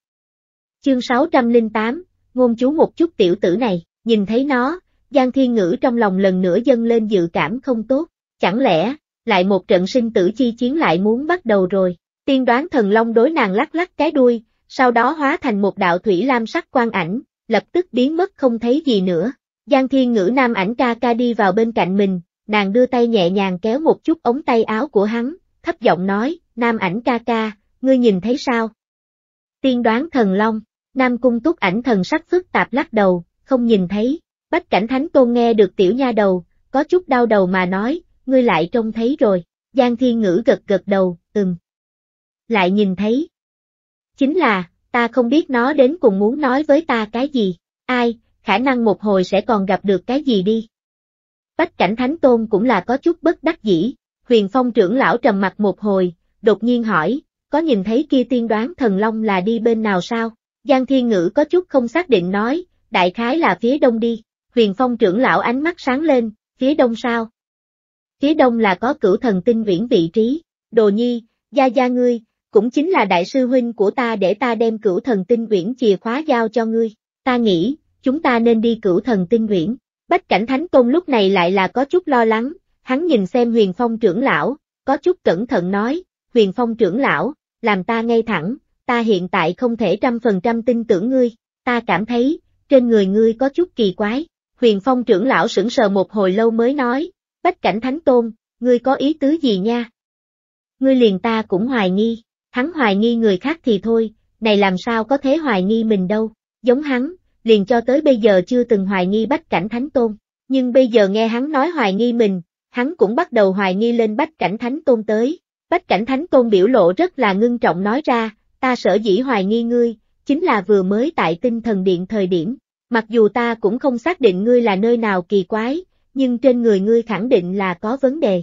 Chương 608, ngôn chú một chút tiểu tử này, nhìn thấy nó, Giang Thiên Ngữ trong lòng lần nữa dâng lên dự cảm không tốt, chẳng lẽ, lại một trận sinh tử chi chiến lại muốn bắt đầu rồi. Tiên đoán thần long đối nàng lắc lắc cái đuôi, sau đó hóa thành một đạo thủy lam sắc quang ảnh, lập tức biến mất không thấy gì nữa. Giang Thiên Ngữ nam ảnh ca ca đi vào bên cạnh mình, nàng đưa tay nhẹ nhàng kéo một chút ống tay áo của hắn, thấp giọng nói, nam ảnh ca ca, ngươi nhìn thấy sao? Tiên đoán thần long, nam cung túc ảnh thần sắc phức tạp lắc đầu, không nhìn thấy, Bách cảnh thánh tôn nghe được tiểu nha đầu, có chút đau đầu mà nói, ngươi lại trông thấy rồi. Giang thiên ngữ gật gật đầu, ừm. Lại nhìn thấy. Chính là, ta không biết nó đến cùng muốn nói với ta cái gì, ai, khả năng một hồi sẽ còn gặp được cái gì đi. Bách cảnh thánh tôn cũng là có chút bất đắc dĩ, huyền phong trưởng lão trầm mặt một hồi, đột nhiên hỏi, có nhìn thấy kia tiên đoán thần long là đi bên nào sao? Giang thiên ngữ có chút không xác định nói, đại khái là phía đông đi. Huyền Phong trưởng lão ánh mắt sáng lên, phía đông sao? Phía đông là có cửu thần tinh viễn vị trí, đồ nhi, gia gia ngươi, cũng chính là đại sư huynh của ta để ta đem cửu thần tinh viễn chìa khóa giao cho ngươi, ta nghĩ, chúng ta nên đi cửu thần tinh viễn. Bách cảnh thánh công lúc này lại là có chút lo lắng, hắn nhìn xem huyền phong trưởng lão, có chút cẩn thận nói, huyền phong trưởng lão, làm ta ngay thẳng, ta hiện tại không thể trăm phần trăm tin tưởng ngươi, ta cảm thấy, trên người ngươi có chút kỳ quái. Huyền Phong trưởng lão sững sờ một hồi lâu mới nói, Bách Cảnh Thánh Tôn, ngươi có ý tứ gì nha? Ngươi liền ta cũng hoài nghi, hắn hoài nghi người khác thì thôi, này làm sao có thể hoài nghi mình đâu, giống hắn, liền cho tới bây giờ chưa từng hoài nghi Bách Cảnh Thánh Tôn, nhưng bây giờ nghe hắn nói hoài nghi mình, hắn cũng bắt đầu hoài nghi lên Bách Cảnh Thánh Tôn tới. Bách Cảnh Thánh Tôn biểu lộ rất là ngưng trọng nói ra, ta sở dĩ hoài nghi ngươi, chính là vừa mới tại tinh thần điện thời điểm, Mặc dù ta cũng không xác định ngươi là nơi nào kỳ quái, nhưng trên người ngươi khẳng định là có vấn đề.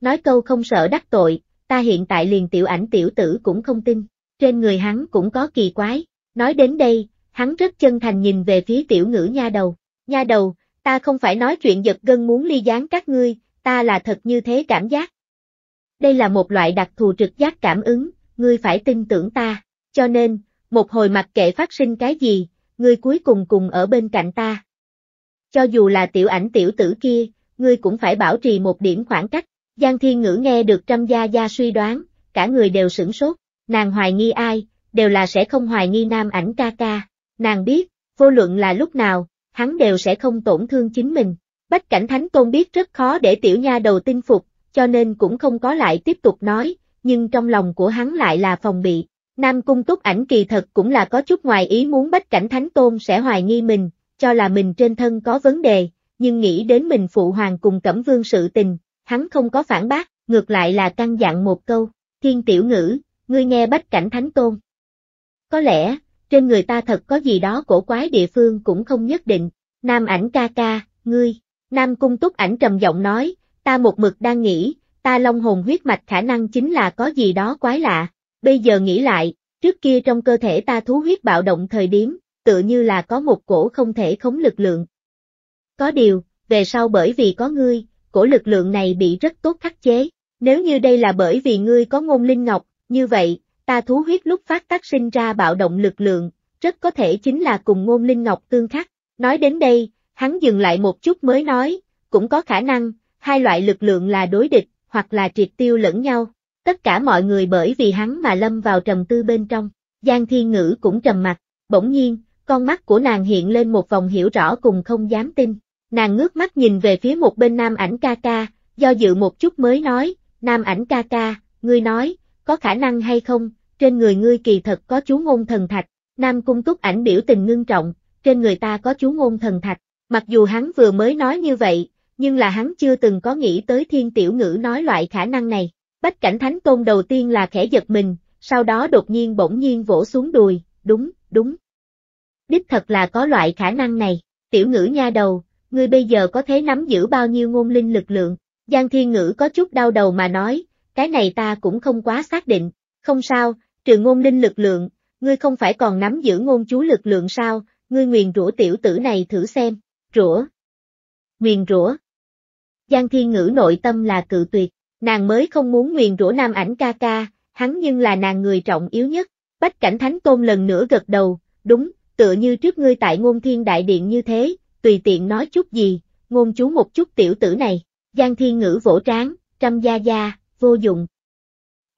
Nói câu không sợ đắc tội, ta hiện tại liền tiểu ảnh tiểu tử cũng không tin, trên người hắn cũng có kỳ quái. Nói đến đây, hắn rất chân thành nhìn về phía tiểu ngữ nha đầu. Nha đầu, ta không phải nói chuyện giật gân muốn ly gián các ngươi, ta là thật như thế cảm giác. Đây là một loại đặc thù trực giác cảm ứng, ngươi phải tin tưởng ta, cho nên, một hồi mặc kệ phát sinh cái gì, ngươi cuối cùng cùng ở bên cạnh ta. Cho dù là tiểu ảnh tiểu tử kia, ngươi cũng phải bảo trì một điểm khoảng cách. Giang Thiên Ngữ nghe được trăm gia gia suy đoán, cả người đều sửng sốt, nàng hoài nghi ai, đều là sẽ không hoài nghi nam ảnh ca ca. Nàng biết, vô luận là lúc nào, hắn đều sẽ không tổn thương chính mình. Bách cảnh thánh tôn biết rất khó để tiểu nha đầu tin phục, cho nên cũng không có lại tiếp tục nói, nhưng trong lòng của hắn lại là phòng bị. Nam Cung Túc Ảnh kỳ thật cũng là có chút ngoài ý muốn Bách Cảnh Thánh Tôn sẽ hoài nghi mình, cho là mình trên thân có vấn đề, nhưng nghĩ đến mình phụ hoàng cùng Cẩm Vương sự tình, hắn không có phản bác, ngược lại là căn dặn một câu, thiên tiểu ngữ, ngươi nghe Bách Cảnh Thánh Tôn. Có lẽ, trên người ta thật có gì đó cổ quái địa phương cũng không nhất định, Nam ảnh ca ca, ngươi, Nam Cung Túc Ảnh trầm giọng nói, ta một mực đang nghĩ, ta long hồn huyết mạch khả năng chính là có gì đó quái lạ Bây giờ nghĩ lại, trước kia trong cơ thể ta thú huyết bạo động thời điểm, tựa như là có một cổ không thể khống lực lượng. Có điều, về sau bởi vì có ngươi, cổ lực lượng này bị rất tốt khắc chế. Nếu như đây là bởi vì ngươi có ngôn linh ngọc, như vậy, ta thú huyết lúc phát tác sinh ra bạo động lực lượng, rất có thể chính là cùng ngôn linh ngọc tương khắc. Nói đến đây, hắn dừng lại một chút mới nói, cũng có khả năng, hai loại lực lượng là đối địch, hoặc là triệt tiêu lẫn nhau. Tất cả mọi người bởi vì hắn mà lâm vào trầm tư bên trong, Giang Thiên Ngữ cũng trầm mặt, bỗng nhiên, con mắt của nàng hiện lên một vòng hiểu rõ cùng không dám tin. Nàng ngước mắt nhìn về phía một bên nam ảnh ca ca, do dự một chút mới nói, nam ảnh ca ca, ngươi nói, có khả năng hay không, trên người ngươi kỳ thật có chú ngôn thần thạch, nam cung túc ảnh biểu tình ngưng trọng, trên người ta có chú ngôn thần thạch, mặc dù hắn vừa mới nói như vậy, nhưng là hắn chưa từng có nghĩ tới thiên tiểu ngữ nói loại khả năng này. Bách cảnh thánh tôn đầu tiên là khẽ giật mình, sau đó đột nhiên bỗng nhiên vỗ xuống đùi, đúng, đúng. Đích thật là có loại khả năng này, tiểu ngữ nha đầu, ngươi bây giờ có thể nắm giữ bao nhiêu ngôn linh lực lượng, Giang Thiên Ngữ có chút đau đầu mà nói, cái này ta cũng không quá xác định, không sao, trừ ngôn linh lực lượng, ngươi không phải còn nắm giữ ngôn chú lực lượng sao, ngươi nguyền rủa tiểu tử này thử xem, rủa. Nguyền rủa. Giang Thiên Ngữ nội tâm là cự tuyệt, Nàng mới không muốn nguyền rủa nam ảnh ca ca, hắn nhưng là nàng người trọng yếu nhất. Bách cảnh thánh tôn lần nữa gật đầu, đúng, tựa như trước ngươi tại ngôn thiên đại điện như thế, tùy tiện nói chút gì, ngôn chú một chút tiểu tử này. Giang thiên ngữ vỗ tráng, trăm gia gia, vô dụng.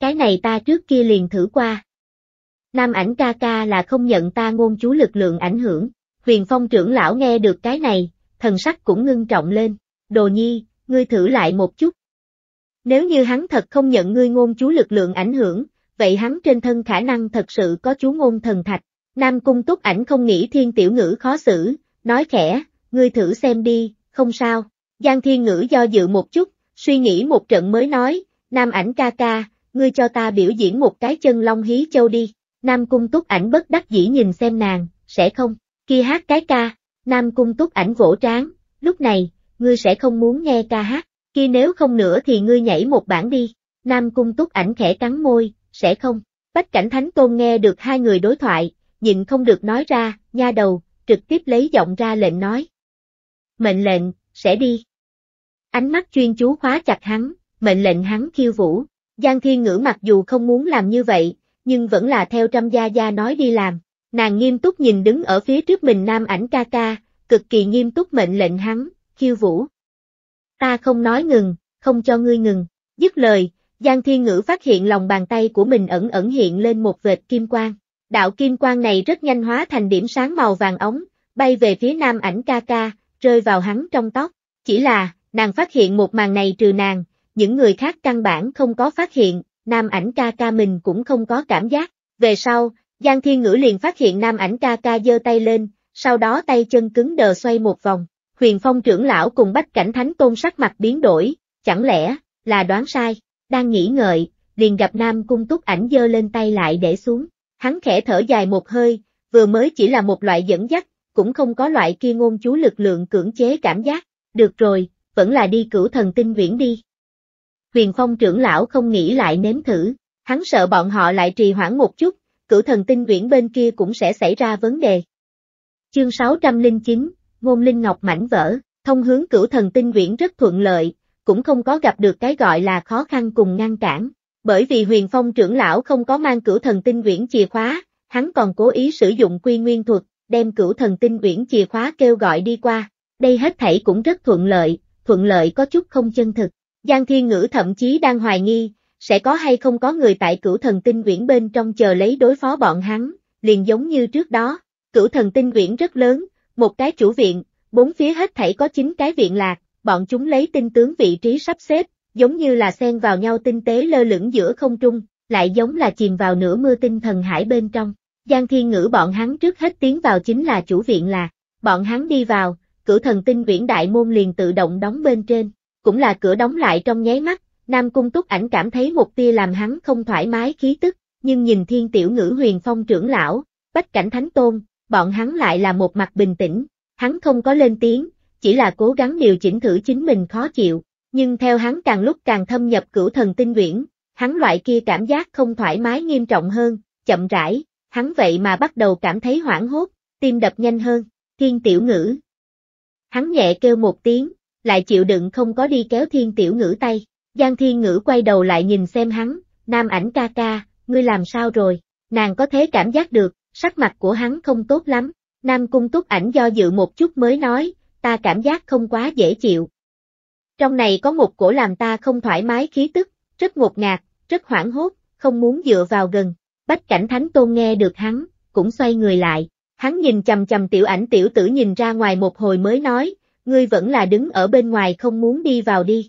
Cái này ta trước kia liền thử qua. Nam ảnh ca ca là không nhận ta ngôn chú lực lượng ảnh hưởng. Huyền phong trưởng lão nghe được cái này, thần sắc cũng ngưng trọng lên. Đồ nhi, ngươi thử lại một chút, nếu như hắn thật không nhận ngươi ngôn chú lực lượng ảnh hưởng, vậy hắn trên thân khả năng thật sự có chú ngôn thần thạch. Nam cung túc ảnh không nghĩ thiên tiểu ngữ khó xử, nói khẽ, ngươi thử xem đi, không sao. Giang thiên ngữ do dự một chút, suy nghĩ một trận mới nói, Nam ảnh ca ca, ngươi cho ta biểu diễn một cái chân long hí châu đi. Nam cung túc ảnh bất đắc dĩ nhìn xem nàng, sẽ không, kia hát cái ca. Nam cung túc ảnh vỗ tráng, lúc này, ngươi sẽ không muốn nghe ca hát khi nếu không nữa thì ngươi nhảy một bản đi. Nam cung túc ảnh khẽ cắn môi, sẽ không. Bách cảnh thánh tôn nghe được hai người đối thoại, nhịn không được nói ra, nha đầu, trực tiếp lấy giọng ra lệnh nói. Mệnh lệnh, sẽ đi. Ánh mắt chuyên chú khóa chặt hắn, mệnh lệnh hắn khiêu vũ. Giang thiên ngữ mặc dù không muốn làm như vậy, nhưng vẫn là theo trăm gia gia nói đi làm. Nàng nghiêm túc nhìn đứng ở phía trước mình nam ảnh ca ca, cực kỳ nghiêm túc mệnh lệnh hắn, khiêu vũ ta không nói ngừng, không cho ngươi ngừng. Dứt lời, Giang Thiên Ngữ phát hiện lòng bàn tay của mình ẩn ẩn hiện lên một vệt kim quang. Đạo kim quang này rất nhanh hóa thành điểm sáng màu vàng ống, bay về phía nam ảnh ca ca, rơi vào hắn trong tóc. Chỉ là, nàng phát hiện một màn này trừ nàng, những người khác căn bản không có phát hiện, nam ảnh ca ca mình cũng không có cảm giác. Về sau, Giang Thiên Ngữ liền phát hiện nam ảnh ca ca giơ tay lên, sau đó tay chân cứng đờ xoay một vòng, Huyền Phong trưởng lão cùng Bách Cảnh Thánh Tôn sắc mặt biến đổi, chẳng lẽ, là đoán sai, đang nghĩ ngợi, liền gặp Nam Cung Túc ảnh dơ lên tay lại để xuống, hắn khẽ thở dài một hơi, vừa mới chỉ là một loại dẫn dắt, cũng không có loại kia ngôn chú lực lượng cưỡng chế cảm giác, được rồi, vẫn là đi cửu thần tinh viễn đi. Huyền Phong trưởng lão không nghĩ lại nếm thử, hắn sợ bọn họ lại trì hoãn một chút, cửu thần tinh viễn bên kia cũng sẽ xảy ra vấn đề. Chương 609, ngôn linh ngọc mảnh vỡ, thông hướng cửu thần tinh quyển rất thuận lợi, cũng không có gặp được cái gọi là khó khăn cùng ngăn cản. Bởi vì huyền phong trưởng lão không có mang cửu thần tinh quyển chìa khóa, hắn còn cố ý sử dụng quy nguyên thuật, đem cửu thần tinh quyển chìa khóa kêu gọi đi qua. Đây hết thảy cũng rất thuận lợi, thuận lợi có chút không chân thực. Giang Thiên Ngữ thậm chí đang hoài nghi, sẽ có hay không có người tại cửu thần tinh quyển bên trong chờ lấy đối phó bọn hắn, liền giống như trước đó. Cửu thần tinh quyển rất lớn, một cái chủ viện, bốn phía hết thảy có chín cái viện lạc, bọn chúng lấy tinh tướng vị trí sắp xếp, giống như là xen vào nhau tinh tế lơ lửng giữa không trung, lại giống là chìm vào nửa mưa tinh thần hải bên trong. Giang Thiên Ngữ bọn hắn trước hết tiến vào chính là chủ viện lạc, bọn hắn đi vào, cửa thần tinh viễn đại môn liền tự động đóng bên trên, cũng là cửa đóng lại trong nháy mắt, Nam Cung Túc ảnh cảm thấy một tia làm hắn không thoải mái khí tức, nhưng nhìn thiên tiểu ngữ huyền phong trưởng lão, bách cảnh thánh tôn, bọn hắn lại là một mặt bình tĩnh, hắn không có lên tiếng, chỉ là cố gắng điều chỉnh thử chính mình khó chịu, nhưng theo hắn càng lúc càng thâm nhập cửu thần tinh nguyễn, hắn loại kia cảm giác không thoải mái nghiêm trọng hơn, chậm rãi, hắn vậy mà bắt đầu cảm thấy hoảng hốt, tim đập nhanh hơn, thiên tiểu ngữ. Hắn nhẹ kêu một tiếng, lại chịu đựng không có đi kéo thiên tiểu ngữ tay, Giang thiên ngữ quay đầu lại nhìn xem hắn, nam ảnh ca ca, ngươi làm sao rồi, nàng có thế cảm giác được, sắc mặt của hắn không tốt lắm. Nam Cung Túc Ảnh do dự một chút mới nói, ta cảm giác không quá dễ chịu. Trong này có một cổ làm ta không thoải mái khí tức, rất ngột ngạt, rất hoảng hốt, không muốn dựa vào gần. Bách cảnh thánh tôn nghe được hắn, cũng xoay người lại. Hắn nhìn chầm chầm tiểu ảnh tiểu tử nhìn ra ngoài một hồi mới nói, ngươi vẫn là đứng ở bên ngoài không muốn đi vào đi.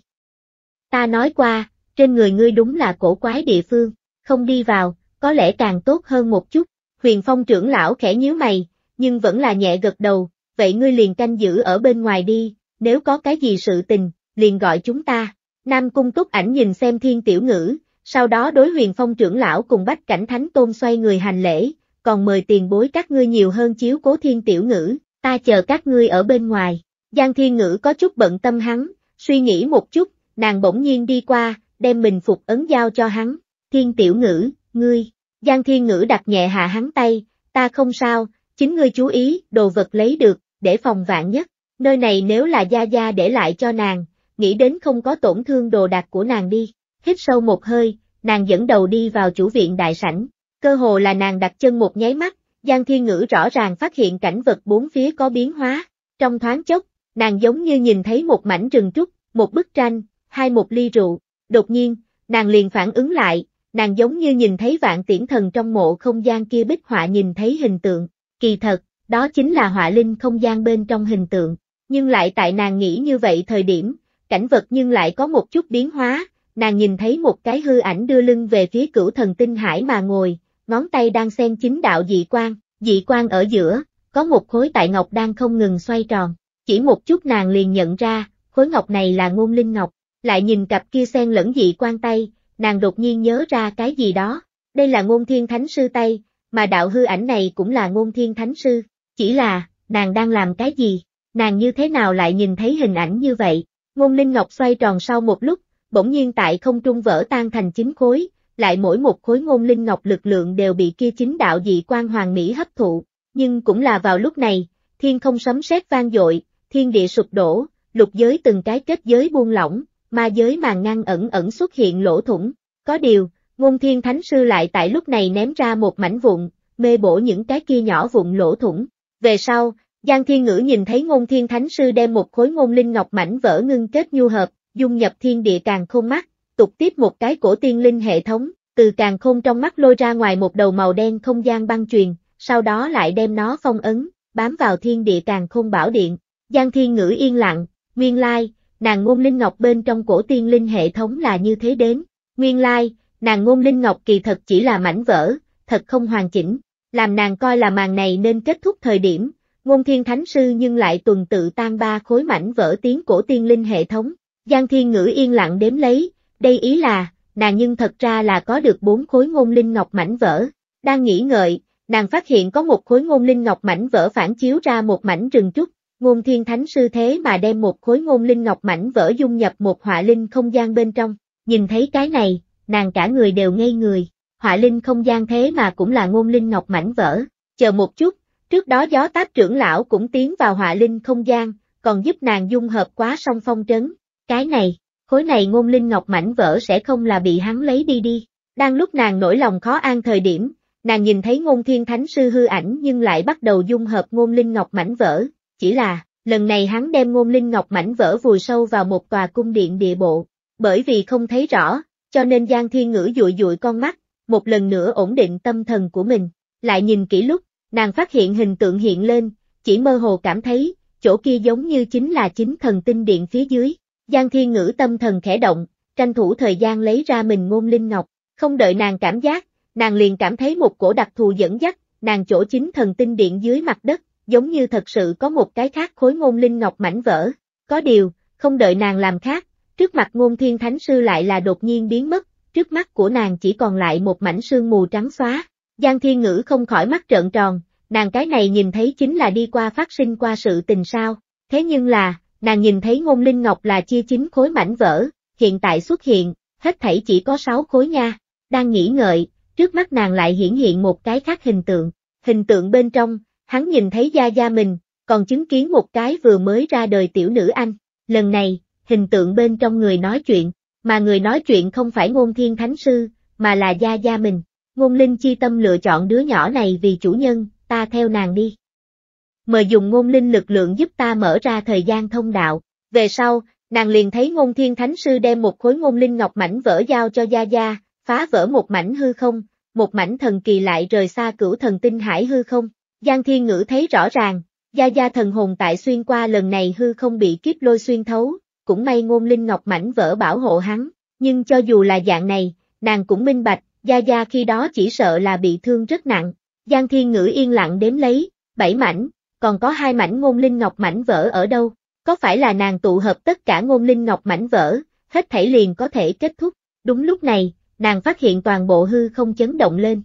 Ta nói qua, trên người ngươi đúng là cổ quái địa phương, không đi vào, có lẽ càng tốt hơn một chút. Huyền Phong trưởng lão khẽ nhíu mày, nhưng vẫn là nhẹ gật đầu, vậy ngươi liền canh giữ ở bên ngoài đi, nếu có cái gì sự tình, liền gọi chúng ta. Nam Cung Túc ảnh nhìn xem thiên tiểu ngữ, sau đó đối huyền phong trưởng lão cùng bách cảnh thánh tôn xoay người hành lễ, còn mời tiền bối các ngươi nhiều hơn chiếu cố thiên tiểu ngữ, ta chờ các ngươi ở bên ngoài. Giang thiên ngữ có chút bận tâm hắn, suy nghĩ một chút, nàng bỗng nhiên đi qua, đem mình phục ấn giao cho hắn, thiên tiểu ngữ, ngươi, Giang Thiên Ngữ đặt nhẹ hạ hắn tay, ta không sao, chính ngươi chú ý, đồ vật lấy được, để phòng vạn nhất, nơi này nếu là Gia Gia để lại cho nàng, nghĩ đến không có tổn thương đồ đạc của nàng đi, hít sâu một hơi, nàng dẫn đầu đi vào chủ viện đại sảnh, cơ hồ là nàng đặt chân một nháy mắt, Giang Thiên Ngữ rõ ràng phát hiện cảnh vật bốn phía có biến hóa, trong thoáng chốc, nàng giống như nhìn thấy một mảnh rừng trúc, một bức tranh, hai một ly rượu, đột nhiên, nàng liền phản ứng lại, nàng giống như nhìn thấy vạn tiễn thần trong mộ không gian kia bích họa nhìn thấy hình tượng, kỳ thật, đó chính là họa linh không gian bên trong hình tượng, nhưng lại tại nàng nghĩ như vậy thời điểm, cảnh vật nhưng lại có một chút biến hóa, nàng nhìn thấy một cái hư ảnh đưa lưng về phía cửu thần tinh hải mà ngồi, ngón tay đang xen chính đạo dị quan, dị quan ở giữa, có một khối tại ngọc đang không ngừng xoay tròn, chỉ một chút nàng liền nhận ra, khối ngọc này là ngôn linh ngọc, lại nhìn cặp kia xen lẫn dị quan tay, nàng đột nhiên nhớ ra cái gì đó. Đây là ngôn thiên thánh sư tay, mà đạo hư ảnh này cũng là ngôn thiên thánh sư. Chỉ là, nàng đang làm cái gì? Nàng như thế nào lại nhìn thấy hình ảnh như vậy? Ngôn linh ngọc xoay tròn sau một lúc, bỗng nhiên tại không trung vỡ tan thành chín khối, lại mỗi một khối ngôn linh ngọc lực lượng đều bị kia chính đạo dị quan hoàng mỹ hấp thụ. Nhưng cũng là vào lúc này, thiên không sấm sét vang dội, thiên địa sụp đổ, lục giới từng cái kết giới buông lỏng, ma giới màn ngăn ẩn ẩn xuất hiện lỗ thủng. Có điều, ngôn thiên thánh sư lại tại lúc này ném ra một mảnh vụn, mê bổ những cái kia nhỏ vụn lỗ thủng. Về sau, Giang Thiên Ngữ nhìn thấy ngôn thiên thánh sư đem một khối ngôn linh ngọc mảnh vỡ ngưng kết nhu hợp, dung nhập thiên địa càng không mắt, tục tiếp một cái cổ tiên linh hệ thống, từ càng không trong mắt lôi ra ngoài một đầu màu đen không gian băng truyền, sau đó lại đem nó phong ấn, bám vào thiên địa càng không bảo điện. Giang Thiên Ngữ yên lặng, nguyên lai, nàng ngôn linh ngọc bên trong cổ tiên linh hệ thống là như thế đến. Nguyên lai, nàng ngôn linh ngọc kỳ thật chỉ là mảnh vỡ, thật không hoàn chỉnh, làm nàng coi là màn này nên kết thúc thời điểm, ngôn thiên thánh sư nhưng lại tuần tự tan ba khối mảnh vỡ tiếng cổ tiên linh hệ thống. Giang thiên ngữ yên lặng đếm lấy, đây ý là, nàng nhưng thật ra là có được bốn khối ngôn linh ngọc mảnh vỡ. Đang nghĩ ngợi, nàng phát hiện có một khối ngôn linh ngọc mảnh vỡ phản chiếu ra một mảnh rừng trúc, Ngôn thiên thánh sư thế mà đem một khối ngôn linh ngọc mảnh vỡ dung nhập một họa linh không gian bên trong, nhìn thấy cái này, nàng cả người đều ngây người, họa linh không gian thế mà cũng là ngôn linh ngọc mảnh vỡ, chờ một chút, trước đó gió táp trưởng lão cũng tiến vào họa linh không gian, còn giúp nàng dung hợp quá song phong trấn, cái này, khối này ngôn linh ngọc mảnh vỡ sẽ không là bị hắn lấy đi đi, đang lúc nàng nổi lòng khó an thời điểm, nàng nhìn thấy ngôn thiên thánh sư hư ảnh nhưng lại bắt đầu dung hợp ngôn linh ngọc mảnh vỡ, chỉ là, lần này hắn đem ngôn linh ngọc mảnh vỡ vùi sâu vào một tòa cung điện địa bộ, bởi vì không thấy rõ, cho nên Giang Thiên Ngữ dụi dụi con mắt, một lần nữa ổn định tâm thần của mình, lại nhìn kỹ lúc, nàng phát hiện hình tượng hiện lên, chỉ mơ hồ cảm thấy, chỗ kia giống như chính là chính thần tinh điện phía dưới, Giang Thiên Ngữ tâm thần khẽ động, tranh thủ thời gian lấy ra mình ngôn linh ngọc, không đợi nàng cảm giác, nàng liền cảm thấy một cổ đặc thù dẫn dắt, nàng chỗ chính thần tinh điện dưới mặt đất, giống như thật sự có một cái khác khối ngôn linh ngọc mảnh vỡ. Có điều, không đợi nàng làm khác, trước mặt ngôn thiên thánh sư lại là đột nhiên biến mất, trước mắt của nàng chỉ còn lại một mảnh sương mù trắng xóa. Giang thiên ngữ không khỏi mắt trợn tròn, nàng cái này nhìn thấy chính là đi qua phát sinh qua sự tình sao. Thế nhưng là, nàng nhìn thấy ngôn linh ngọc là chia chính khối mảnh vỡ, hiện tại xuất hiện, hết thảy chỉ có sáu khối nha. Đang nghĩ ngợi, trước mắt nàng lại hiển hiện một cái khác hình tượng. Hình tượng bên trong, hắn nhìn thấy Gia Gia mình, còn chứng kiến một cái vừa mới ra đời tiểu nữ anh. Lần này, hình tượng bên trong người nói chuyện, mà người nói chuyện không phải ngôn thiên thánh sư, mà là Gia Gia mình. Ngôn linh chi tâm lựa chọn đứa nhỏ này vì chủ nhân, ta theo nàng đi. Mời dùng ngôn linh lực lượng giúp ta mở ra thời gian thông đạo. Về sau, nàng liền thấy ngôn thiên thánh sư đem một khối ngôn linh ngọc mảnh vỡ giao cho Gia Gia, phá vỡ một mảnh hư không, một mảnh thần kỳ lại rời xa cửu thần tinh hải hư không. Giang Thiên Ngữ thấy rõ ràng, Gia Gia thần hồn tại xuyên qua lần này hư không bị kiếp lôi xuyên thấu, cũng may ngôn linh ngọc mảnh vỡ bảo hộ hắn, nhưng cho dù là dạng này, nàng cũng minh bạch, Gia Gia khi đó chỉ sợ là bị thương rất nặng. Giang Thiên Ngữ yên lặng đếm lấy, bảy mảnh, còn có hai mảnh ngôn linh ngọc mảnh vỡ ở đâu, có phải là nàng tụ hợp tất cả ngôn linh ngọc mảnh vỡ, hết thảy liền có thể kết thúc, đúng lúc này, nàng phát hiện toàn bộ hư không chấn động lên.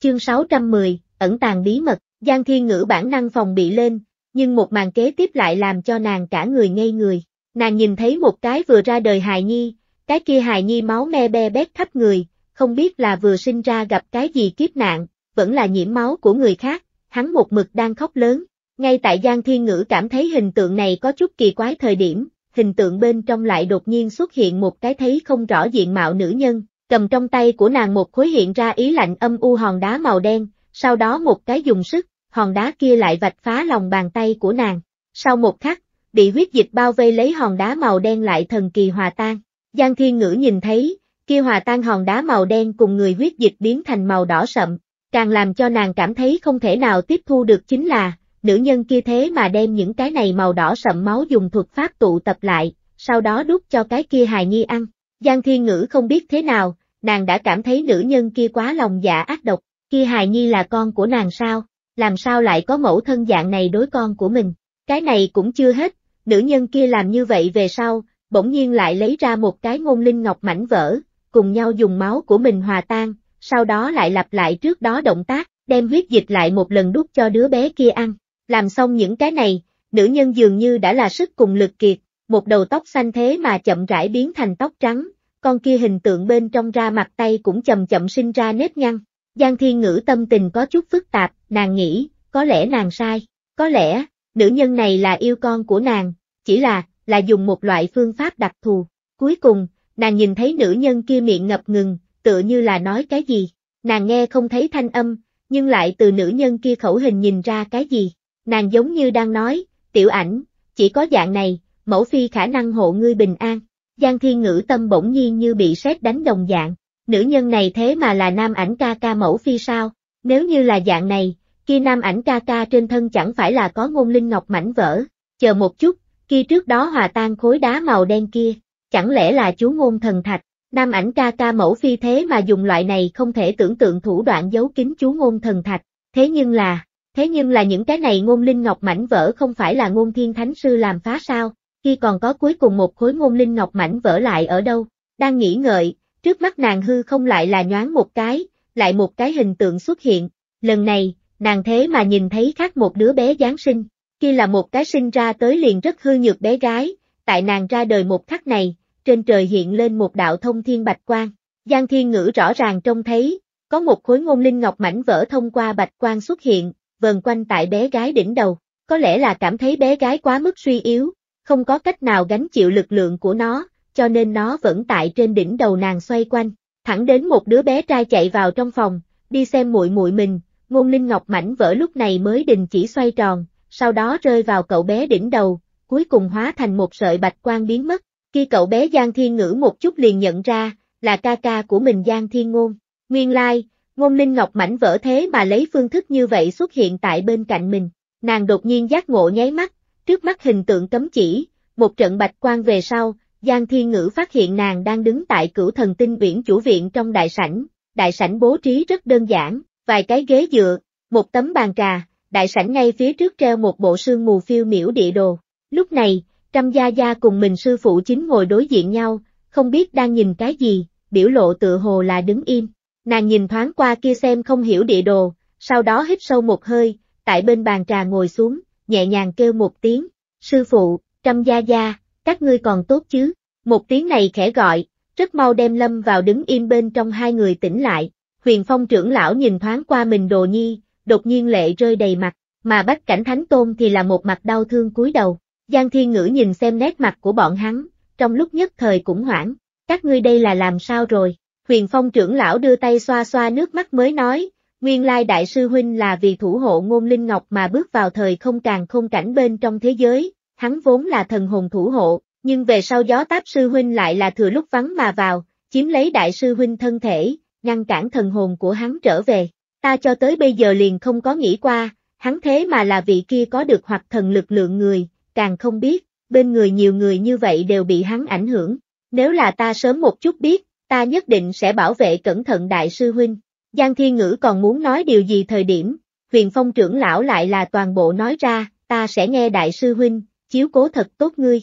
Chương 610, ẩn tàng bí mật, Giang Thiên Ngữ bản năng phòng bị lên, nhưng một màn kế tiếp lại làm cho nàng cả người ngây người. Nàng nhìn thấy một cái vừa ra đời hài nhi, cái kia hài nhi máu me be bét khắp người, không biết là vừa sinh ra gặp cái gì kiếp nạn, vẫn là nhiễm máu của người khác, hắn một mực đang khóc lớn. Ngay tại Giang Thiên Ngữ cảm thấy hình tượng này có chút kỳ quái thời điểm, hình tượng bên trong lại đột nhiên xuất hiện một cái thấy không rõ diện mạo nữ nhân, cầm trong tay của nàng một khối hiện ra ý lạnh âm u hòn đá màu đen, sau đó một cái dùng sức, hòn đá kia lại vạch phá lòng bàn tay của nàng. Sau một khắc, bị huyết dịch bao vây lấy hòn đá màu đen lại thần kỳ hòa tan. Giang Thiên Ngữ nhìn thấy, kia hòa tan hòn đá màu đen cùng người huyết dịch biến thành màu đỏ sậm, càng làm cho nàng cảm thấy không thể nào tiếp thu được chính là, nữ nhân kia thế mà đem những cái này màu đỏ sậm máu dùng thuật pháp tụ tập lại, sau đó đút cho cái kia hài nhi ăn. Giang Thiên Ngữ không biết thế nào, nàng đã cảm thấy nữ nhân kia quá lòng dạ ác độc, kia hài nhi là con của nàng sao, làm sao lại có mẫu thân dạng này đối con của mình. Cái này cũng chưa hết, nữ nhân kia làm như vậy về sau, bỗng nhiên lại lấy ra một cái ngôn linh ngọc mảnh vỡ, cùng nhau dùng máu của mình hòa tan, sau đó lại lặp lại trước đó động tác, đem huyết dịch lại một lần đút cho đứa bé kia ăn. Làm xong những cái này, nữ nhân dường như đã là sức cùng lực kiệt, một đầu tóc xanh thế mà chậm rãi biến thành tóc trắng, con kia hình tượng bên trong ra mặt tay cũng chậm chậm sinh ra nếp nhăn, Giang Thiên Ngữ tâm tình có chút phức tạp, nàng nghĩ, có lẽ nàng sai, có lẽ, nữ nhân này là yêu con của nàng, chỉ là, là dùng một loại phương pháp đặc thù. Cuối cùng, nàng nhìn thấy nữ nhân kia miệng ngập ngừng, tựa như là nói cái gì, nàng nghe không thấy thanh âm, nhưng lại từ nữ nhân kia khẩu hình nhìn ra cái gì, nàng giống như đang nói, tiểu ảnh, chỉ có dạng này, mẫu phi khả năng hộ ngươi bình an. Giang Thiên Ngữ tâm bỗng nhiên như bị sét đánh đồng dạng, nữ nhân này thế mà là nam ảnh ca ca mẫu phi sao, nếu như là dạng này, kia nam ảnh ca ca trên thân chẳng phải là có ngôn linh ngọc mảnh vỡ, chờ một chút, kia trước đó hòa tan khối đá màu đen kia, chẳng lẽ là chú ngôn thần thạch, nam ảnh ca ca mẫu phi thế mà dùng loại này không thể tưởng tượng thủ đoạn giấu kín chú ngôn thần thạch, thế nhưng là, thế nhưng là những cái này ngôn linh ngọc mảnh vỡ không phải là ngôn thiên thánh sư làm phá sao, khi còn có cuối cùng một khối ngôn linh ngọc mảnh vỡ lại ở đâu, đang nghĩ ngợi, Trước mắt nàng hư không lại là nhoáng một cái, lại một cái hình tượng xuất hiện, lần này, nàng thế mà nhìn thấy khác một đứa bé Giáng sinh, kia là một cái sinh ra tới liền rất hư nhược bé gái, tại nàng ra đời một khắc này, trên trời hiện lên một đạo thông thiên bạch quang, Giang Thiên Ngữ rõ ràng trông thấy, có một khối ngôn linh ngọc mảnh vỡ thông qua bạch quang xuất hiện, vần quanh tại bé gái đỉnh đầu, có lẽ là cảm thấy bé gái quá mức suy yếu, không có cách nào gánh chịu lực lượng của nó, cho nên nó vẫn tại trên đỉnh đầu nàng xoay quanh, thẳng đến một đứa bé trai chạy vào trong phòng, đi xem muội muội mình, ngôn ninh ngọc mảnh vỡ lúc này mới đình chỉ xoay tròn, sau đó rơi vào cậu bé đỉnh đầu, cuối cùng hóa thành một sợi bạch quang biến mất, khi cậu bé Giang Thiên Ngữ một chút liền nhận ra, là ca ca của mình Giang Thiên Ngôn, nguyên lai, like, ngôn ninh ngọc mảnh vỡ thế mà lấy phương thức như vậy xuất hiện tại bên cạnh mình, nàng đột nhiên giác ngộ nháy mắt, trước mắt hình tượng cấm chỉ, một trận bạch quang về sau, Giang Thiên Ngữ phát hiện nàng đang đứng tại cửu thần tinh uyển chủ viện trong đại sảnh, đại sảnh bố trí rất đơn giản, vài cái ghế dựa, một tấm bàn trà, đại sảnh ngay phía trước treo một bộ sương mù phiêu miểu địa đồ. Lúc này, Trâm Gia Gia cùng mình sư phụ chính ngồi đối diện nhau, không biết đang nhìn cái gì, biểu lộ tự hồ là đứng im. Nàng nhìn thoáng qua kia xem không hiểu địa đồ, sau đó hít sâu một hơi, tại bên bàn trà ngồi xuống, nhẹ nhàng kêu một tiếng, sư phụ, Trâm Gia Gia, các ngươi còn tốt chứ? Một tiếng này khẽ gọi, rất mau đem lâm vào đứng im bên trong hai người tỉnh lại. Huyền Phong trưởng lão nhìn thoáng qua mình đồ nhi, đột nhiên lệ rơi đầy mặt, mà Bách Cảnh Thánh Tôn thì là một mặt đau thương cúi đầu. Giang Thiên Ngữ nhìn xem nét mặt của bọn hắn, trong lúc nhất thời cũng hoảng, các ngươi đây là làm sao rồi? Huyền Phong trưởng lão đưa tay xoa xoa nước mắt mới nói, nguyên lai đại sư huynh là vì thủ hộ ngôn linh ngọc mà bước vào thời không càng không cảnh bên trong thế giới, hắn vốn là thần hồn thủ hộ, nhưng về sau gió táp sư huynh lại là thừa lúc vắng mà vào, chiếm lấy đại sư huynh thân thể, ngăn cản thần hồn của hắn trở về. Ta cho tới bây giờ liền không có nghĩ qua, hắn thế mà là vị kia có được hoặc thần lực lượng người, càng không biết, bên người nhiều người như vậy đều bị hắn ảnh hưởng. Nếu là ta sớm một chút biết, ta nhất định sẽ bảo vệ cẩn thận đại sư huynh. Giang Thiên Ngữ còn muốn nói điều gì thời điểm, huyền phong trưởng lão lại là toàn bộ nói ra, ta sẽ nghe đại sư huynh, chiếu cố thật tốt ngươi.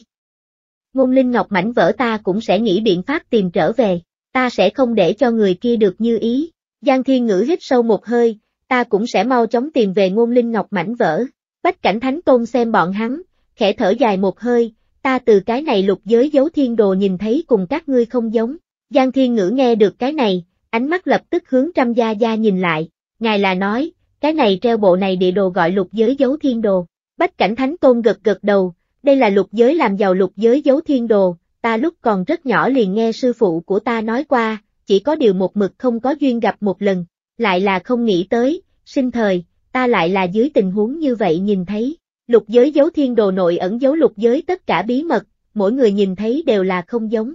Ngôn linh ngọc mảnh vỡ ta cũng sẽ nghĩ biện pháp tìm trở về, ta sẽ không để cho người kia được như ý. Giang thiên ngữ hít sâu một hơi, ta cũng sẽ mau chóng tìm về ngôn linh ngọc mảnh vỡ. Bách cảnh thánh tôn xem bọn hắn, khẽ thở dài một hơi, ta từ cái này lục giới dấu thiên đồ nhìn thấy cùng các ngươi không giống. Giang thiên ngữ nghe được cái này, ánh mắt lập tức hướng trăm gia gia nhìn lại, ngài là nói, cái này treo bộ này địa đồ gọi lục giới dấu thiên đồ. Bách cảnh thánh tôn gật gật đầu, đây là lục giới làm giàu lục giới giấu thiên đồ, ta lúc còn rất nhỏ liền nghe sư phụ của ta nói qua, chỉ có điều một mực không có duyên gặp một lần, lại là không nghĩ tới, sinh thời, ta lại là dưới tình huống như vậy nhìn thấy, lục giới giấu thiên đồ nội ẩn giấu lục giới tất cả bí mật, mỗi người nhìn thấy đều là không giống.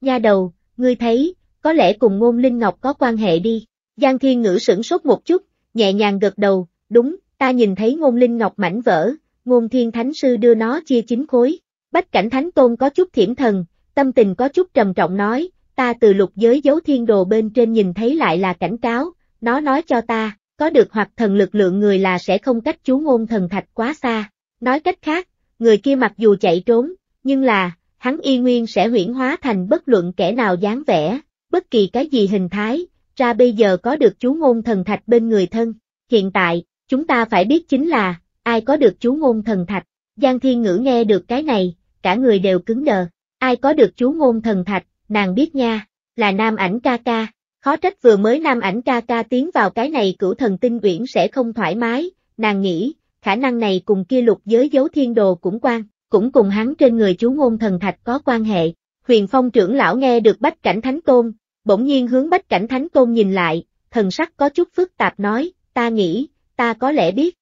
Nha đầu, ngươi thấy, có lẽ cùng ngôn linh ngọc có quan hệ đi, Giang Thiên Ngữ sửng sốt một chút, nhẹ nhàng gật đầu, đúng, Ta nhìn thấy ngôn linh ngọc mảnh vỡ, ngôn thiên thánh sư đưa nó chia chín khối. Bách cảnh thánh tôn có chút thiểm thần, tâm tình có chút trầm trọng nói, ta từ lục giới dấu thiên đồ bên trên nhìn thấy lại là cảnh cáo, nó nói cho ta, có được hoặc thần lực lượng người là sẽ không cách chú ngôn thần thạch quá xa. Nói cách khác, người kia mặc dù chạy trốn, nhưng là, hắn y nguyên sẽ huyển hóa thành bất luận kẻ nào dáng vẻ, bất kỳ cái gì hình thái, ra bây giờ có được chú ngôn thần thạch bên người thân. Hiện tại, Chúng ta phải biết chính là, ai có được chú ngôn thần thạch. Giang Thiên Ngữ nghe được cái này, cả người đều cứng đờ. Ai có được chú ngôn thần thạch, nàng biết nha, là nam ảnh ca ca. Khó trách vừa mới nam ảnh ca ca tiến vào cái này cửu thần tinh uyển sẽ không thoải mái, nàng nghĩ, khả năng này cùng kia lục giới dấu thiên đồ cũng quan, cũng cùng hắn trên người chú ngôn thần thạch có quan hệ. Huyền Phong trưởng lão nghe được Bách Cảnh Thánh Tôn, bỗng nhiên hướng Bách Cảnh Thánh Tôn nhìn lại, thần sắc có chút phức tạp nói, ta nghĩ, ta có lẽ biết.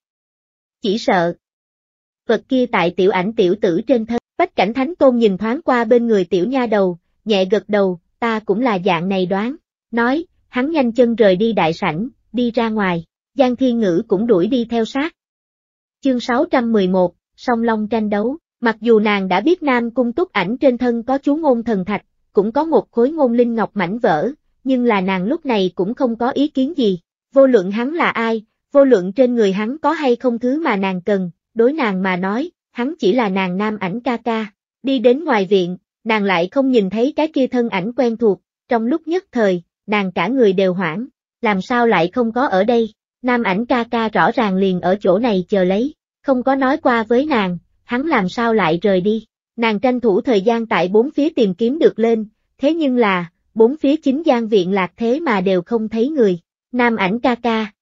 Chỉ sợ. Vật kia tại tiểu ảnh tiểu tử trên thân, bách cảnh thánh tôn nhìn thoáng qua bên người tiểu nha đầu, nhẹ gật đầu, ta cũng là dạng này đoán, nói, hắn nhanh chân rời đi đại sảnh, đi ra ngoài, Giang Thiên Ngữ cũng đuổi đi theo sát. Chương 611, Song Long tranh đấu, mặc dù nàng đã biết Nam Cung Túc ảnh trên thân có chú ngôn thần thạch, cũng có một khối ngôn linh ngọc mảnh vỡ, nhưng là nàng lúc này cũng không có ý kiến gì, vô luận hắn là ai, vô luận trên người hắn có hay không thứ mà nàng cần, đối nàng mà nói, hắn chỉ là nàng nam ảnh ca ca. Đi đến ngoài viện, nàng lại không nhìn thấy cái kia thân ảnh quen thuộc, trong lúc nhất thời, nàng cả người đều hoảng, làm sao lại không có ở đây, nam ảnh ca ca rõ ràng liền ở chỗ này chờ lấy, không có nói qua với nàng, hắn làm sao lại rời đi, nàng tranh thủ thời gian tại bốn phía tìm kiếm được lên, thế nhưng là, bốn phía chính gian viện lạc thế mà đều không thấy người, nam ảnh ca ca,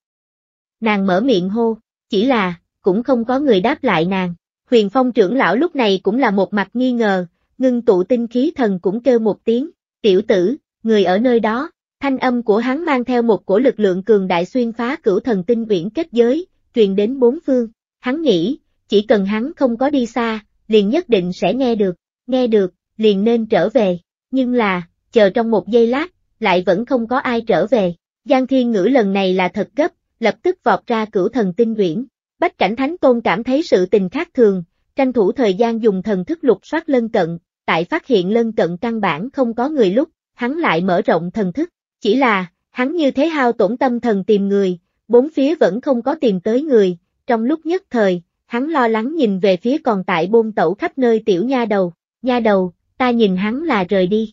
Nàng mở miệng hô, chỉ là, cũng không có người đáp lại nàng. Huyền Phong trưởng lão lúc này cũng là một mặt nghi ngờ, ngưng tụ tinh khí thần cũng kêu một tiếng, tiểu tử, người ở nơi đó, thanh âm của hắn mang theo một cổ lực lượng cường đại xuyên phá cửu thần tinh uyển kết giới, truyền đến bốn phương, hắn nghĩ, chỉ cần hắn không có đi xa, liền nhất định sẽ nghe được, nghe được, liền nên trở về, nhưng là, chờ trong một giây lát, lại vẫn không có ai trở về, Giang Thiên Ngữ lần này là thật gấp, lập tức vọt ra cửu thần tinh quyển. Bách cảnh thánh tôn cảm thấy sự tình khác thường, tranh thủ thời gian dùng thần thức lục soát lân cận, tại phát hiện lân cận căn bản không có người lúc, hắn lại mở rộng thần thức, chỉ là, hắn như thế hao tổn tâm thần tìm người, bốn phía vẫn không có tìm tới người, trong lúc nhất thời, hắn lo lắng nhìn về phía còn tại bôn tẩu khắp nơi tiểu nha đầu, nha đầu, ta nhìn hắn là rời đi.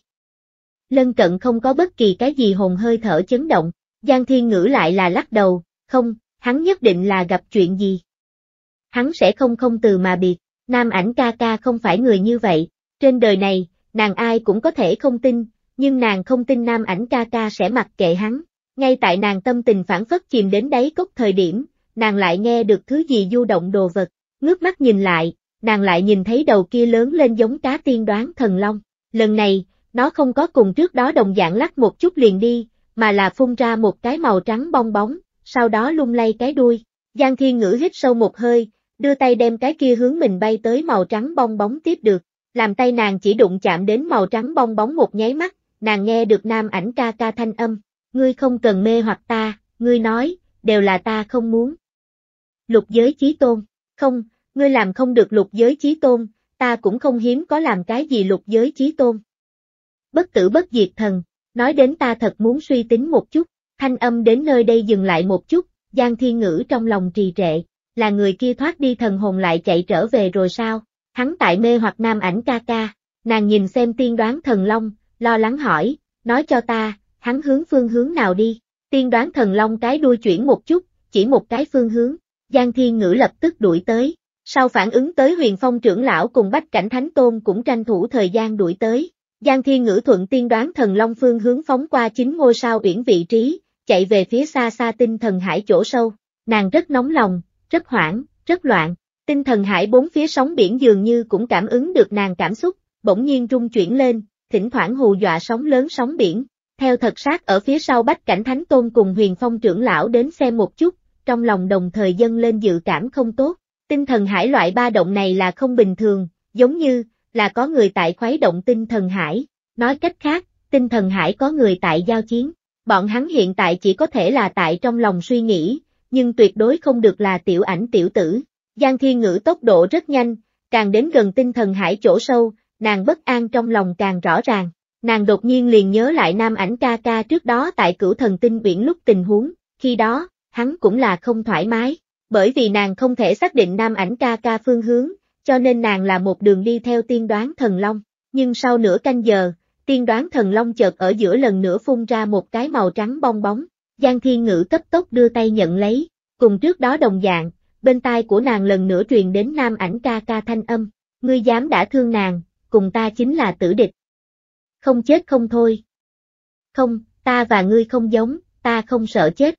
Lân cận không có bất kỳ cái gì hồn hơi thở chấn động, Giang Thiên Ngữ lại là lắc đầu, không, hắn nhất định là gặp chuyện gì. Hắn sẽ không không từ mà biệt, nam ảnh ca ca không phải người như vậy, trên đời này, nàng ai cũng có thể không tin, nhưng nàng không tin nam ảnh ca ca sẽ mặc kệ hắn. Ngay tại nàng tâm tình phản phất chìm đến đáy cốc thời điểm, nàng lại nghe được thứ gì du động đồ vật, ngước mắt nhìn lại, nàng lại nhìn thấy đầu kia lớn lên giống cá tiên đoán thần long. Lần này, nó không có cùng trước đó đồng dạng lắc một chút liền đi, mà là phun ra một cái màu trắng bong bóng, sau đó lung lay cái đuôi. Giang Thiên Ngữ hít sâu một hơi, đưa tay đem cái kia hướng mình bay tới màu trắng bong bóng tiếp được, làm tay nàng chỉ đụng chạm đến màu trắng bong bóng một nháy mắt, nàng nghe được nam ảnh ca ca thanh âm, ngươi không cần mê hoặc ta, ngươi nói, đều là ta không muốn. Lục giới chí tôn, không, ngươi làm không được lục giới chí tôn, ta cũng không hiếm có làm cái gì lục giới chí tôn. Bất tử bất diệt thần, nói đến ta thật muốn suy tính một chút, Thanh âm đến nơi đây dừng lại một chút, Giang Thiên Ngữ trong lòng trì trệ, là người kia thoát đi thần hồn lại chạy trở về rồi sao? Hắn tại mê hoặc nam ảnh ca ca, nàng nhìn xem tiên đoán thần long, lo lắng hỏi, nói cho ta, hắn hướng phương hướng nào đi? Tiên đoán thần long cái đuôi chuyển một chút, chỉ một cái phương hướng, Giang Thiên Ngữ lập tức đuổi tới. Sau phản ứng tới huyền phong trưởng lão cùng bách cảnh thánh tôn cũng tranh thủ thời gian đuổi tới. Giang Thiên Ngữ thuận tiên đoán thần long phương hướng phóng qua chính ngôi sao uyển vị trí, chạy về phía xa xa tinh thần hải chỗ sâu. Nàng rất nóng lòng, rất hoảng, rất loạn. Tinh thần hải bốn phía sóng biển dường như cũng cảm ứng được nàng cảm xúc, bỗng nhiên rung chuyển lên, thỉnh thoảng hù dọa sóng lớn sóng biển. Theo thật sát ở phía sau bách cảnh thánh tôn cùng huyền phong trưởng lão đến xem một chút, trong lòng đồng thời dâng lên dự cảm không tốt. Tinh thần hải loại ba động này là không bình thường, giống như, là có người tại khuấy động tinh thần hải. Nói cách khác, tinh thần hải có người tại giao chiến bọn hắn hiện tại chỉ có thể là tại trong lòng suy nghĩ, nhưng tuyệt đối không được là tiểu ảnh tiểu tử. Giang Thiên Ngữ tốc độ rất nhanh, càng đến gần tinh thần hải chỗ sâu, nàng bất an trong lòng càng rõ ràng. Nàng đột nhiên liền nhớ lại nam ảnh ca ca trước đó tại cửu thần tinh biển lúc tình huống, khi đó, hắn cũng là không thoải mái, bởi vì nàng không thể xác định nam ảnh ca ca phương hướng, cho nên nàng là một đường đi theo tiên đoán thần long. Nhưng sau nửa canh giờ, Tiên đoán thần long chợt ở giữa lần nữa phun ra một cái màu trắng bong bóng, Giang Thiên Ngữ cấp tốc đưa tay nhận lấy, cùng trước đó đồng dạng, bên tai của nàng lần nữa truyền đến nam ảnh ca ca thanh âm, ngươi dám đã thương nàng, cùng ta chính là tử địch. Không chết không thôi. Không, ta và ngươi không giống, ta không sợ chết.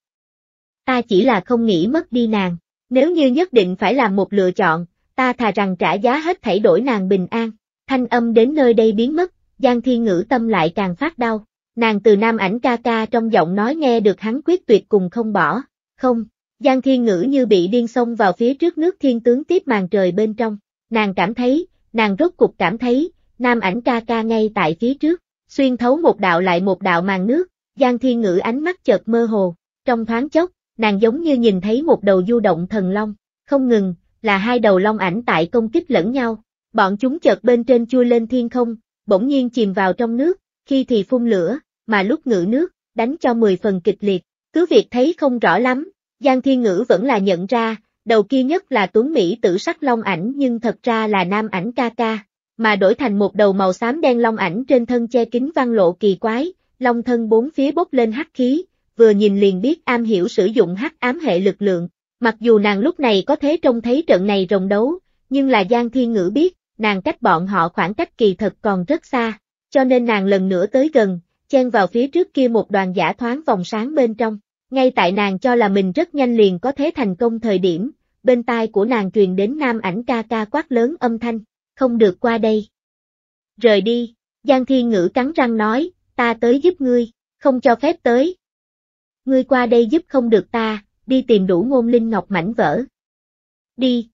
Ta chỉ là không nghĩ mất đi nàng, nếu như nhất định phải làm một lựa chọn, ta thà rằng trả giá hết thảy đổi nàng bình an. Thanh âm đến nơi đây biến mất, Giang Thiên Ngữ tâm lại càng phát đau. Nàng từ nam ảnh ca ca trong giọng nói nghe được hắn quyết tuyệt cùng không bỏ. Không, Giang Thiên Ngữ như bị điên xông vào phía trước nước thiên tướng tiếp màn trời bên trong. Nàng cảm thấy, nàng rốt cục cảm thấy, nam ảnh ca ca ngay tại phía trước, xuyên thấu một đạo lại một đạo màn nước, Giang Thiên Ngữ ánh mắt chợt mơ hồ, trong thoáng chốc, nàng giống như nhìn thấy một đầu du động thần long, không ngừng, là hai đầu long ảnh tại công kích lẫn nhau, bọn chúng chợt bên trên chui lên thiên không, bỗng nhiên chìm vào trong nước, khi thì phun lửa, mà lúc ngự nước, đánh cho 10 phần kịch liệt, cứ việc thấy không rõ lắm, Giang Thiên Ngữ vẫn là nhận ra, đầu kia nhất là tuấn Mỹ tử sắc long ảnh nhưng thật ra là nam ảnh ca ca, mà đổi thành một đầu màu xám đen long ảnh trên thân che kính văn lộ kỳ quái, long thân bốn phía bốc lên hắc khí, vừa nhìn liền biết am hiểu sử dụng hắc ám hệ lực lượng, mặc dù nàng lúc này có thế trông thấy trận này rồng đấu, nhưng là Giang Thiên Ngữ biết, nàng cách bọn họ khoảng cách kỳ thật còn rất xa, cho nên nàng lần nữa tới gần, chen vào phía trước kia một đoàn giả thoáng vòng sáng bên trong. Ngay tại nàng cho là mình rất nhanh liền có thế thành công thời điểm, bên tai của nàng truyền đến nam ảnh ca ca quát lớn âm thanh, không được qua đây. Rời đi, Giang Thiên Ngữ cắn răng nói, ta tới giúp ngươi, không cho phép tới. Ngươi qua đây giúp không được ta, đi tìm đủ ngôn linh ngọc mảnh vỡ. Đi.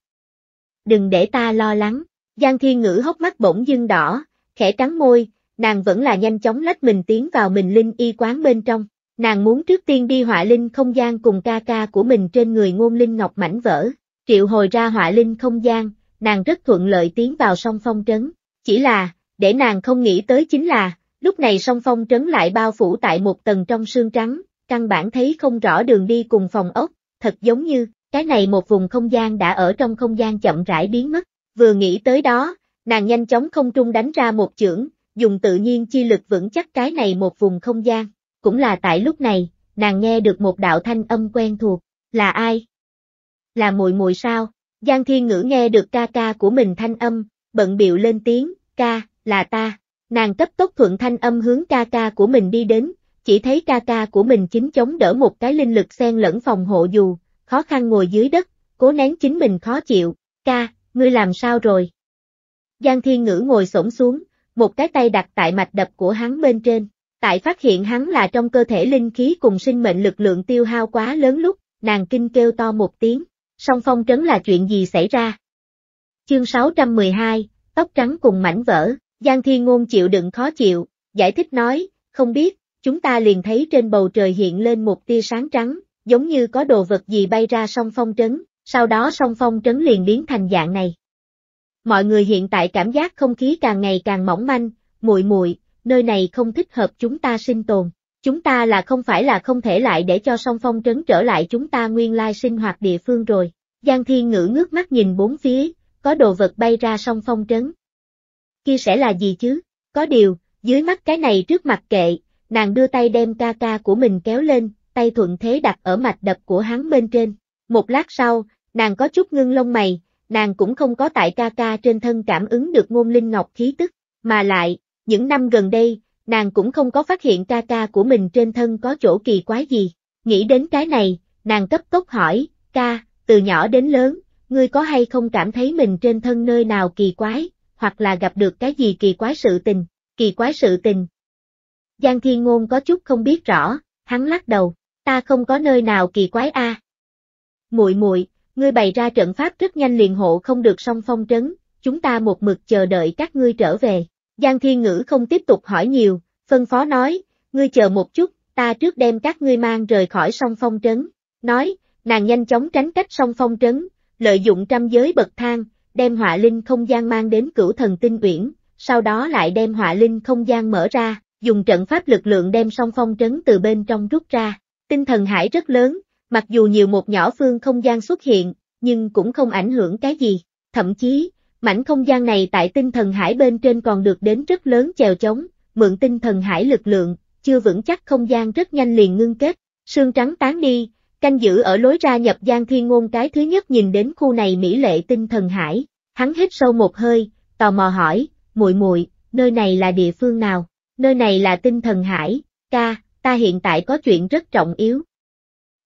Đừng để ta lo lắng. Giang Thiên Ngữ hốc mắt bỗng dưng đỏ, khẽ trắng môi, nàng vẫn là nhanh chóng lách mình tiến vào mình linh y quán bên trong. Nàng muốn trước tiên đi họa linh không gian cùng ca ca của mình trên người ngôn linh ngọc mảnh vỡ, triệu hồi ra họa linh không gian, nàng rất thuận lợi tiến vào song phong trấn. Chỉ là, để nàng không nghĩ tới chính là, lúc này song phong trấn lại bao phủ tại một tầng trong sương trắng, căn bản thấy không rõ đường đi cùng phòng ốc, thật giống như, cái này một vùng không gian đã ở trong không gian chậm rãi biến mất. Vừa nghĩ tới đó, nàng nhanh chóng không trung đánh ra một chưởng, dùng tự nhiên chi lực vững chắc cái này một vùng không gian. Cũng là tại lúc này, nàng nghe được một đạo thanh âm quen thuộc, là ai? Là mùi mùi sao? Giang Thiên Ngữ nghe được ca ca của mình thanh âm, bận biệu lên tiếng, ca, là ta. Nàng cấp tốc thuận thanh âm hướng ca ca của mình đi đến, chỉ thấy ca ca của mình chính chống đỡ một cái linh lực xen lẫn phòng hộ dù, khó khăn ngồi dưới đất, cố nén chính mình khó chịu, ca, ngươi làm sao rồi? Giang Thiên Ngữ ngồi xổm xuống, một cái tay đặt tại mạch đập của hắn bên trên. Tại phát hiện hắn là trong cơ thể linh khí cùng sinh mệnh lực lượng tiêu hao quá lớn lúc, nàng kinh kêu to một tiếng, song phong trấn là chuyện gì xảy ra? Chương 612, tóc trắng cùng mảnh vỡ, Giang Thiên Ngôn chịu đựng khó chịu, giải thích nói, không biết, chúng ta liền thấy trên bầu trời hiện lên một tia sáng trắng, giống như có đồ vật gì bay ra song phong trấn, sau đó song phong trấn liền biến thành dạng này. Mọi người hiện tại cảm giác không khí càng ngày càng mỏng manh, muội muội, nơi này không thích hợp chúng ta sinh tồn. Chúng ta là không phải là không thể lại để cho song phong trấn trở lại chúng ta nguyên lai sinh hoạt địa phương rồi. Giang Thiên Ngữ ngước mắt nhìn bốn phía, có đồ vật bay ra song phong trấn. Kia sẽ là gì chứ? Có điều, dưới mắt cái này trước mặt kệ, nàng đưa tay đem ca ca của mình kéo lên, tay thuận thế đặt ở mạch đập của hắn bên trên. Một lát sau, nàng có chút ngưng lông mày, nàng cũng không có tại ca ca trên thân cảm ứng được ngôn linh ngọc khí tức, mà lại, những năm gần đây, nàng cũng không có phát hiện ca ca của mình trên thân có chỗ kỳ quái gì. Nghĩ đến cái này, nàng cấp tốc hỏi, ca, từ nhỏ đến lớn, ngươi có hay không cảm thấy mình trên thân nơi nào kỳ quái, hoặc là gặp được cái gì kỳ quái sự tình, kỳ quái sự tình. Giang Thiên Ngôn có chút không biết rõ, hắn lắc đầu, ta không có nơi nào kỳ quái a, à, muội muội, ngươi bày ra trận pháp rất nhanh liền hộ không được song phong trấn, chúng ta một mực chờ đợi các ngươi trở về. Giang Thiên Ngữ không tiếp tục hỏi nhiều, phân phó nói, ngươi chờ một chút, ta trước đem các ngươi mang rời khỏi song phong trấn. Nói, nàng nhanh chóng tránh cách song phong trấn, lợi dụng trăm giới bậc thang, đem họa linh không gian mang đến cửu thần tinh uyển, sau đó lại đem họa linh không gian mở ra, dùng trận pháp lực lượng đem song phong trấn từ bên trong rút ra. Tinh thần hải rất lớn, Mặc dù nhiều một nhỏ phương không gian xuất hiện, nhưng cũng không ảnh hưởng cái gì. Thậm chí, mảnh không gian này tại tinh thần hải bên trên còn được đến rất lớn chèo chống, mượn tinh thần hải lực lượng, chưa vững chắc không gian rất nhanh liền ngưng kết. Sương trắng tán đi, canh giữ ở lối ra nhập gian thiên ngôn cái thứ nhất nhìn đến khu này mỹ lệ tinh thần hải. Hắn hít sâu một hơi, tò mò hỏi, muội muội, nơi này là địa phương nào? Nơi này là tinh thần hải, ca, ta hiện tại có chuyện rất trọng yếu.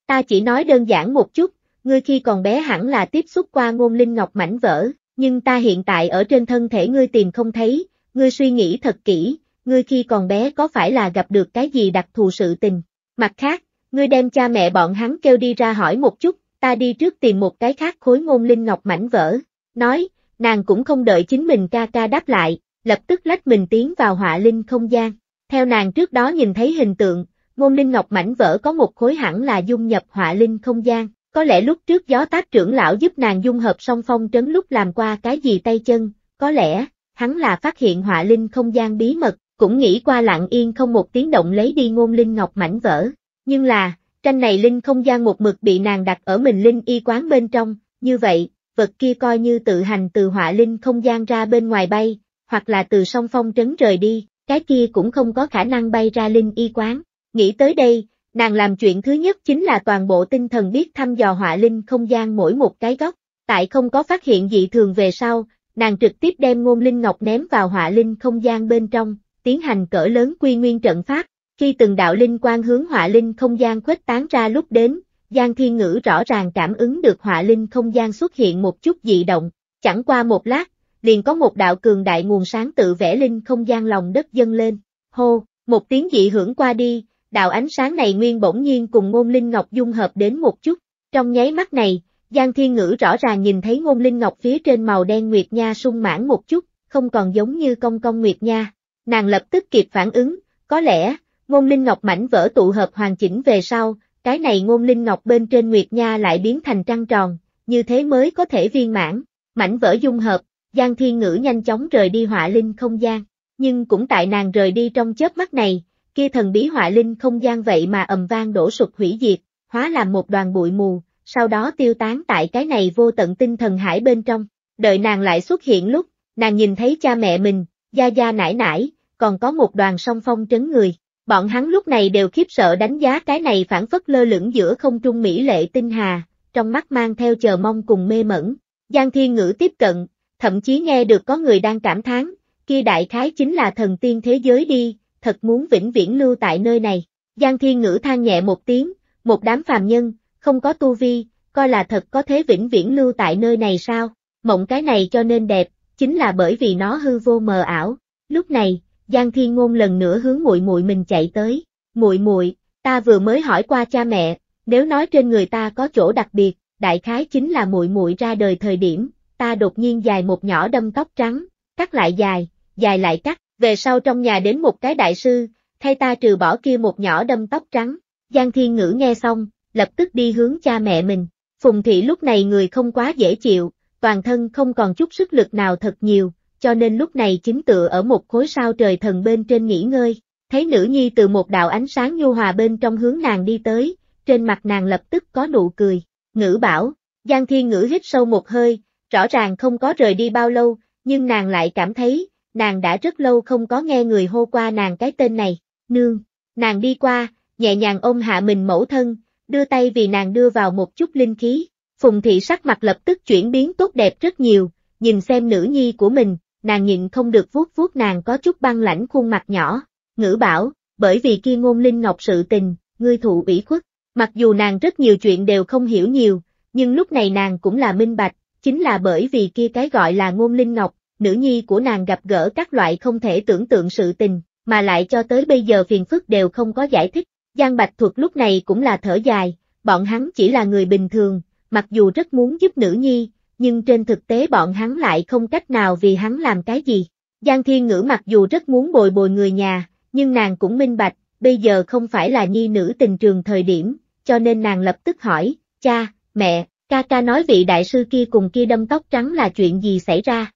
Ta chỉ nói đơn giản một chút, ngươi khi còn bé hẳn là tiếp xúc qua ngôn linh ngọc mảnh vỡ, nhưng ta hiện tại ở trên thân thể ngươi tìm không thấy, ngươi suy nghĩ thật kỹ, ngươi khi còn bé có phải là gặp được cái gì đặc thù sự tình. Mặt khác, ngươi đem cha mẹ bọn hắn kêu đi ra hỏi một chút, ta đi trước tìm một cái khác khối ngôn linh ngọc mảnh vỡ. Nói, nàng cũng không đợi chính mình ca ca đáp lại, lập tức lách mình tiến vào họa linh không gian. Theo nàng trước đó nhìn thấy hình tượng, ngôn linh ngọc mảnh vỡ có một khối hẳn là dung nhập họa linh không gian, có lẽ lúc trước gió tác trưởng lão giúp nàng dung hợp song phong trấn lúc làm qua cái gì tay chân, có lẽ, hắn là phát hiện họa linh không gian bí mật, cũng nghĩ qua lặng yên không một tiếng động lấy đi ngôn linh ngọc mảnh vỡ, nhưng là, tranh này linh không gian một mực bị nàng đặt ở mình linh y quán bên trong, như vậy, vật kia coi như tự hành từ họa linh không gian ra bên ngoài bay, hoặc là từ song phong trấn rời đi, cái kia cũng không có khả năng bay ra linh y quán. Nghĩ tới đây, nàng làm chuyện thứ nhất chính là toàn bộ tinh thần biết thăm dò họa linh không gian mỗi một cái góc. Tại không có phát hiện dị thường về sau, nàng trực tiếp đem ngôn linh ngọc ném vào họa linh không gian bên trong, tiến hành cỡ lớn quy nguyên trận pháp. Khi từng đạo linh quan hướng họa linh không gian khuếch tán ra lúc đến, Giang Thiên Ngữ rõ ràng cảm ứng được họa linh không gian xuất hiện một chút dị động, chẳng qua một lát, liền có một đạo cường đại nguồn sáng tự vẽ linh không gian lòng đất dâng lên. Hô, một tiếng dị hưởng qua đi, đạo ánh sáng này nguyên bỗng nhiên cùng ngôn linh ngọc dung hợp đến một chút, trong nháy mắt này, Giang Thiên Ngữ rõ ràng nhìn thấy ngôn linh ngọc phía trên màu đen Nguyệt Nha sung mãn một chút, không còn giống như công công Nguyệt Nha, nàng lập tức kịp phản ứng, có lẽ, ngôn linh ngọc mảnh vỡ tụ hợp hoàn chỉnh về sau, cái này ngôn linh ngọc bên trên Nguyệt Nha lại biến thành trăng tròn, như thế mới có thể viên mãn, mảnh vỡ dung hợp, Giang Thiên Ngữ nhanh chóng rời đi họa linh không gian, nhưng cũng tại nàng rời đi trong chớp mắt này, kia thần bí họa linh không gian vậy mà ầm vang đổ sụp hủy diệt, hóa làm một đoàn bụi mù, sau đó tiêu tán tại cái này vô tận tinh thần hải bên trong. Đợi nàng lại xuất hiện lúc, nàng nhìn thấy cha mẹ mình, gia gia nải nải, còn có một đoàn song phong trấn người. Bọn hắn lúc này đều khiếp sợ đánh giá cái này phản phất lơ lửng giữa không trung mỹ lệ tinh hà, trong mắt mang theo chờ mong cùng mê mẩn. Giang Thiên Ngữ tiếp cận, thậm chí nghe được có người đang cảm thán, kia đại khái chính là thần tiên thế giới đi, thật muốn vĩnh viễn lưu tại nơi này. Giang Thiên Ngữ than nhẹ một tiếng, một đám phàm nhân, không có tu vi, coi là thật có thế vĩnh viễn lưu tại nơi này sao? Mộng cái này cho nên đẹp, chính là bởi vì nó hư vô mờ ảo. Lúc này, Giang Thiên Ngôn lần nữa hướng muội muội mình chạy tới. Muội muội, ta vừa mới hỏi qua cha mẹ, nếu nói trên người ta có chỗ đặc biệt, đại khái chính là muội muội ra đời thời điểm, ta đột nhiên dài một nhỏ đâm tóc trắng, cắt lại dài, dài lại cắt, về sau trong nhà đến một cái đại sư, thay ta trừ bỏ kia một nhỏ đâm tóc trắng. Giang Thiên Ngữ nghe xong, lập tức đi hướng cha mẹ mình. Phùng Thị lúc này người không quá dễ chịu, toàn thân không còn chút sức lực nào thật nhiều, cho nên lúc này chính tựa ở một khối sao trời thần bên trên nghỉ ngơi. Thấy nữ nhi từ một đạo ánh sáng nhu hòa bên trong hướng nàng đi tới, trên mặt nàng lập tức có nụ cười. Ngữ bảo, Giang Thiên Ngữ hít sâu một hơi, rõ ràng không có rời đi bao lâu, nhưng nàng lại cảm thấy, nàng đã rất lâu không có nghe người hô qua nàng cái tên này, nương, nàng đi qua, nhẹ nhàng ôm hạ mình mẫu thân, đưa tay vì nàng đưa vào một chút linh khí, phùng thị sắc mặt lập tức chuyển biến tốt đẹp rất nhiều, nhìn xem nữ nhi của mình, nàng nhịn không được vuốt vuốt nàng có chút băng lãnh khuôn mặt nhỏ, ngữ bảo, bởi vì kia ngôn linh ngọc sự tình, ngươi thụ ủy khuất, mặc dù nàng rất nhiều chuyện đều không hiểu nhiều, nhưng lúc này nàng cũng là minh bạch, chính là bởi vì kia cái gọi là ngôn linh ngọc, nữ nhi của nàng gặp gỡ các loại không thể tưởng tượng sự tình, mà lại cho tới bây giờ phiền phức đều không có giải thích. Giang Bạch Thuật lúc này cũng là thở dài, bọn hắn chỉ là người bình thường, mặc dù rất muốn giúp nữ nhi, nhưng trên thực tế bọn hắn lại không cách nào vì hắn làm cái gì. Giang Thiên Ngữ mặc dù rất muốn bồi bồi người nhà, nhưng nàng cũng minh bạch, bây giờ không phải là nhi nữ tình trường thời điểm, cho nên nàng lập tức hỏi, cha, mẹ, ca ca nói vị đại sư kia cùng kia đâm tóc trắng là chuyện gì xảy ra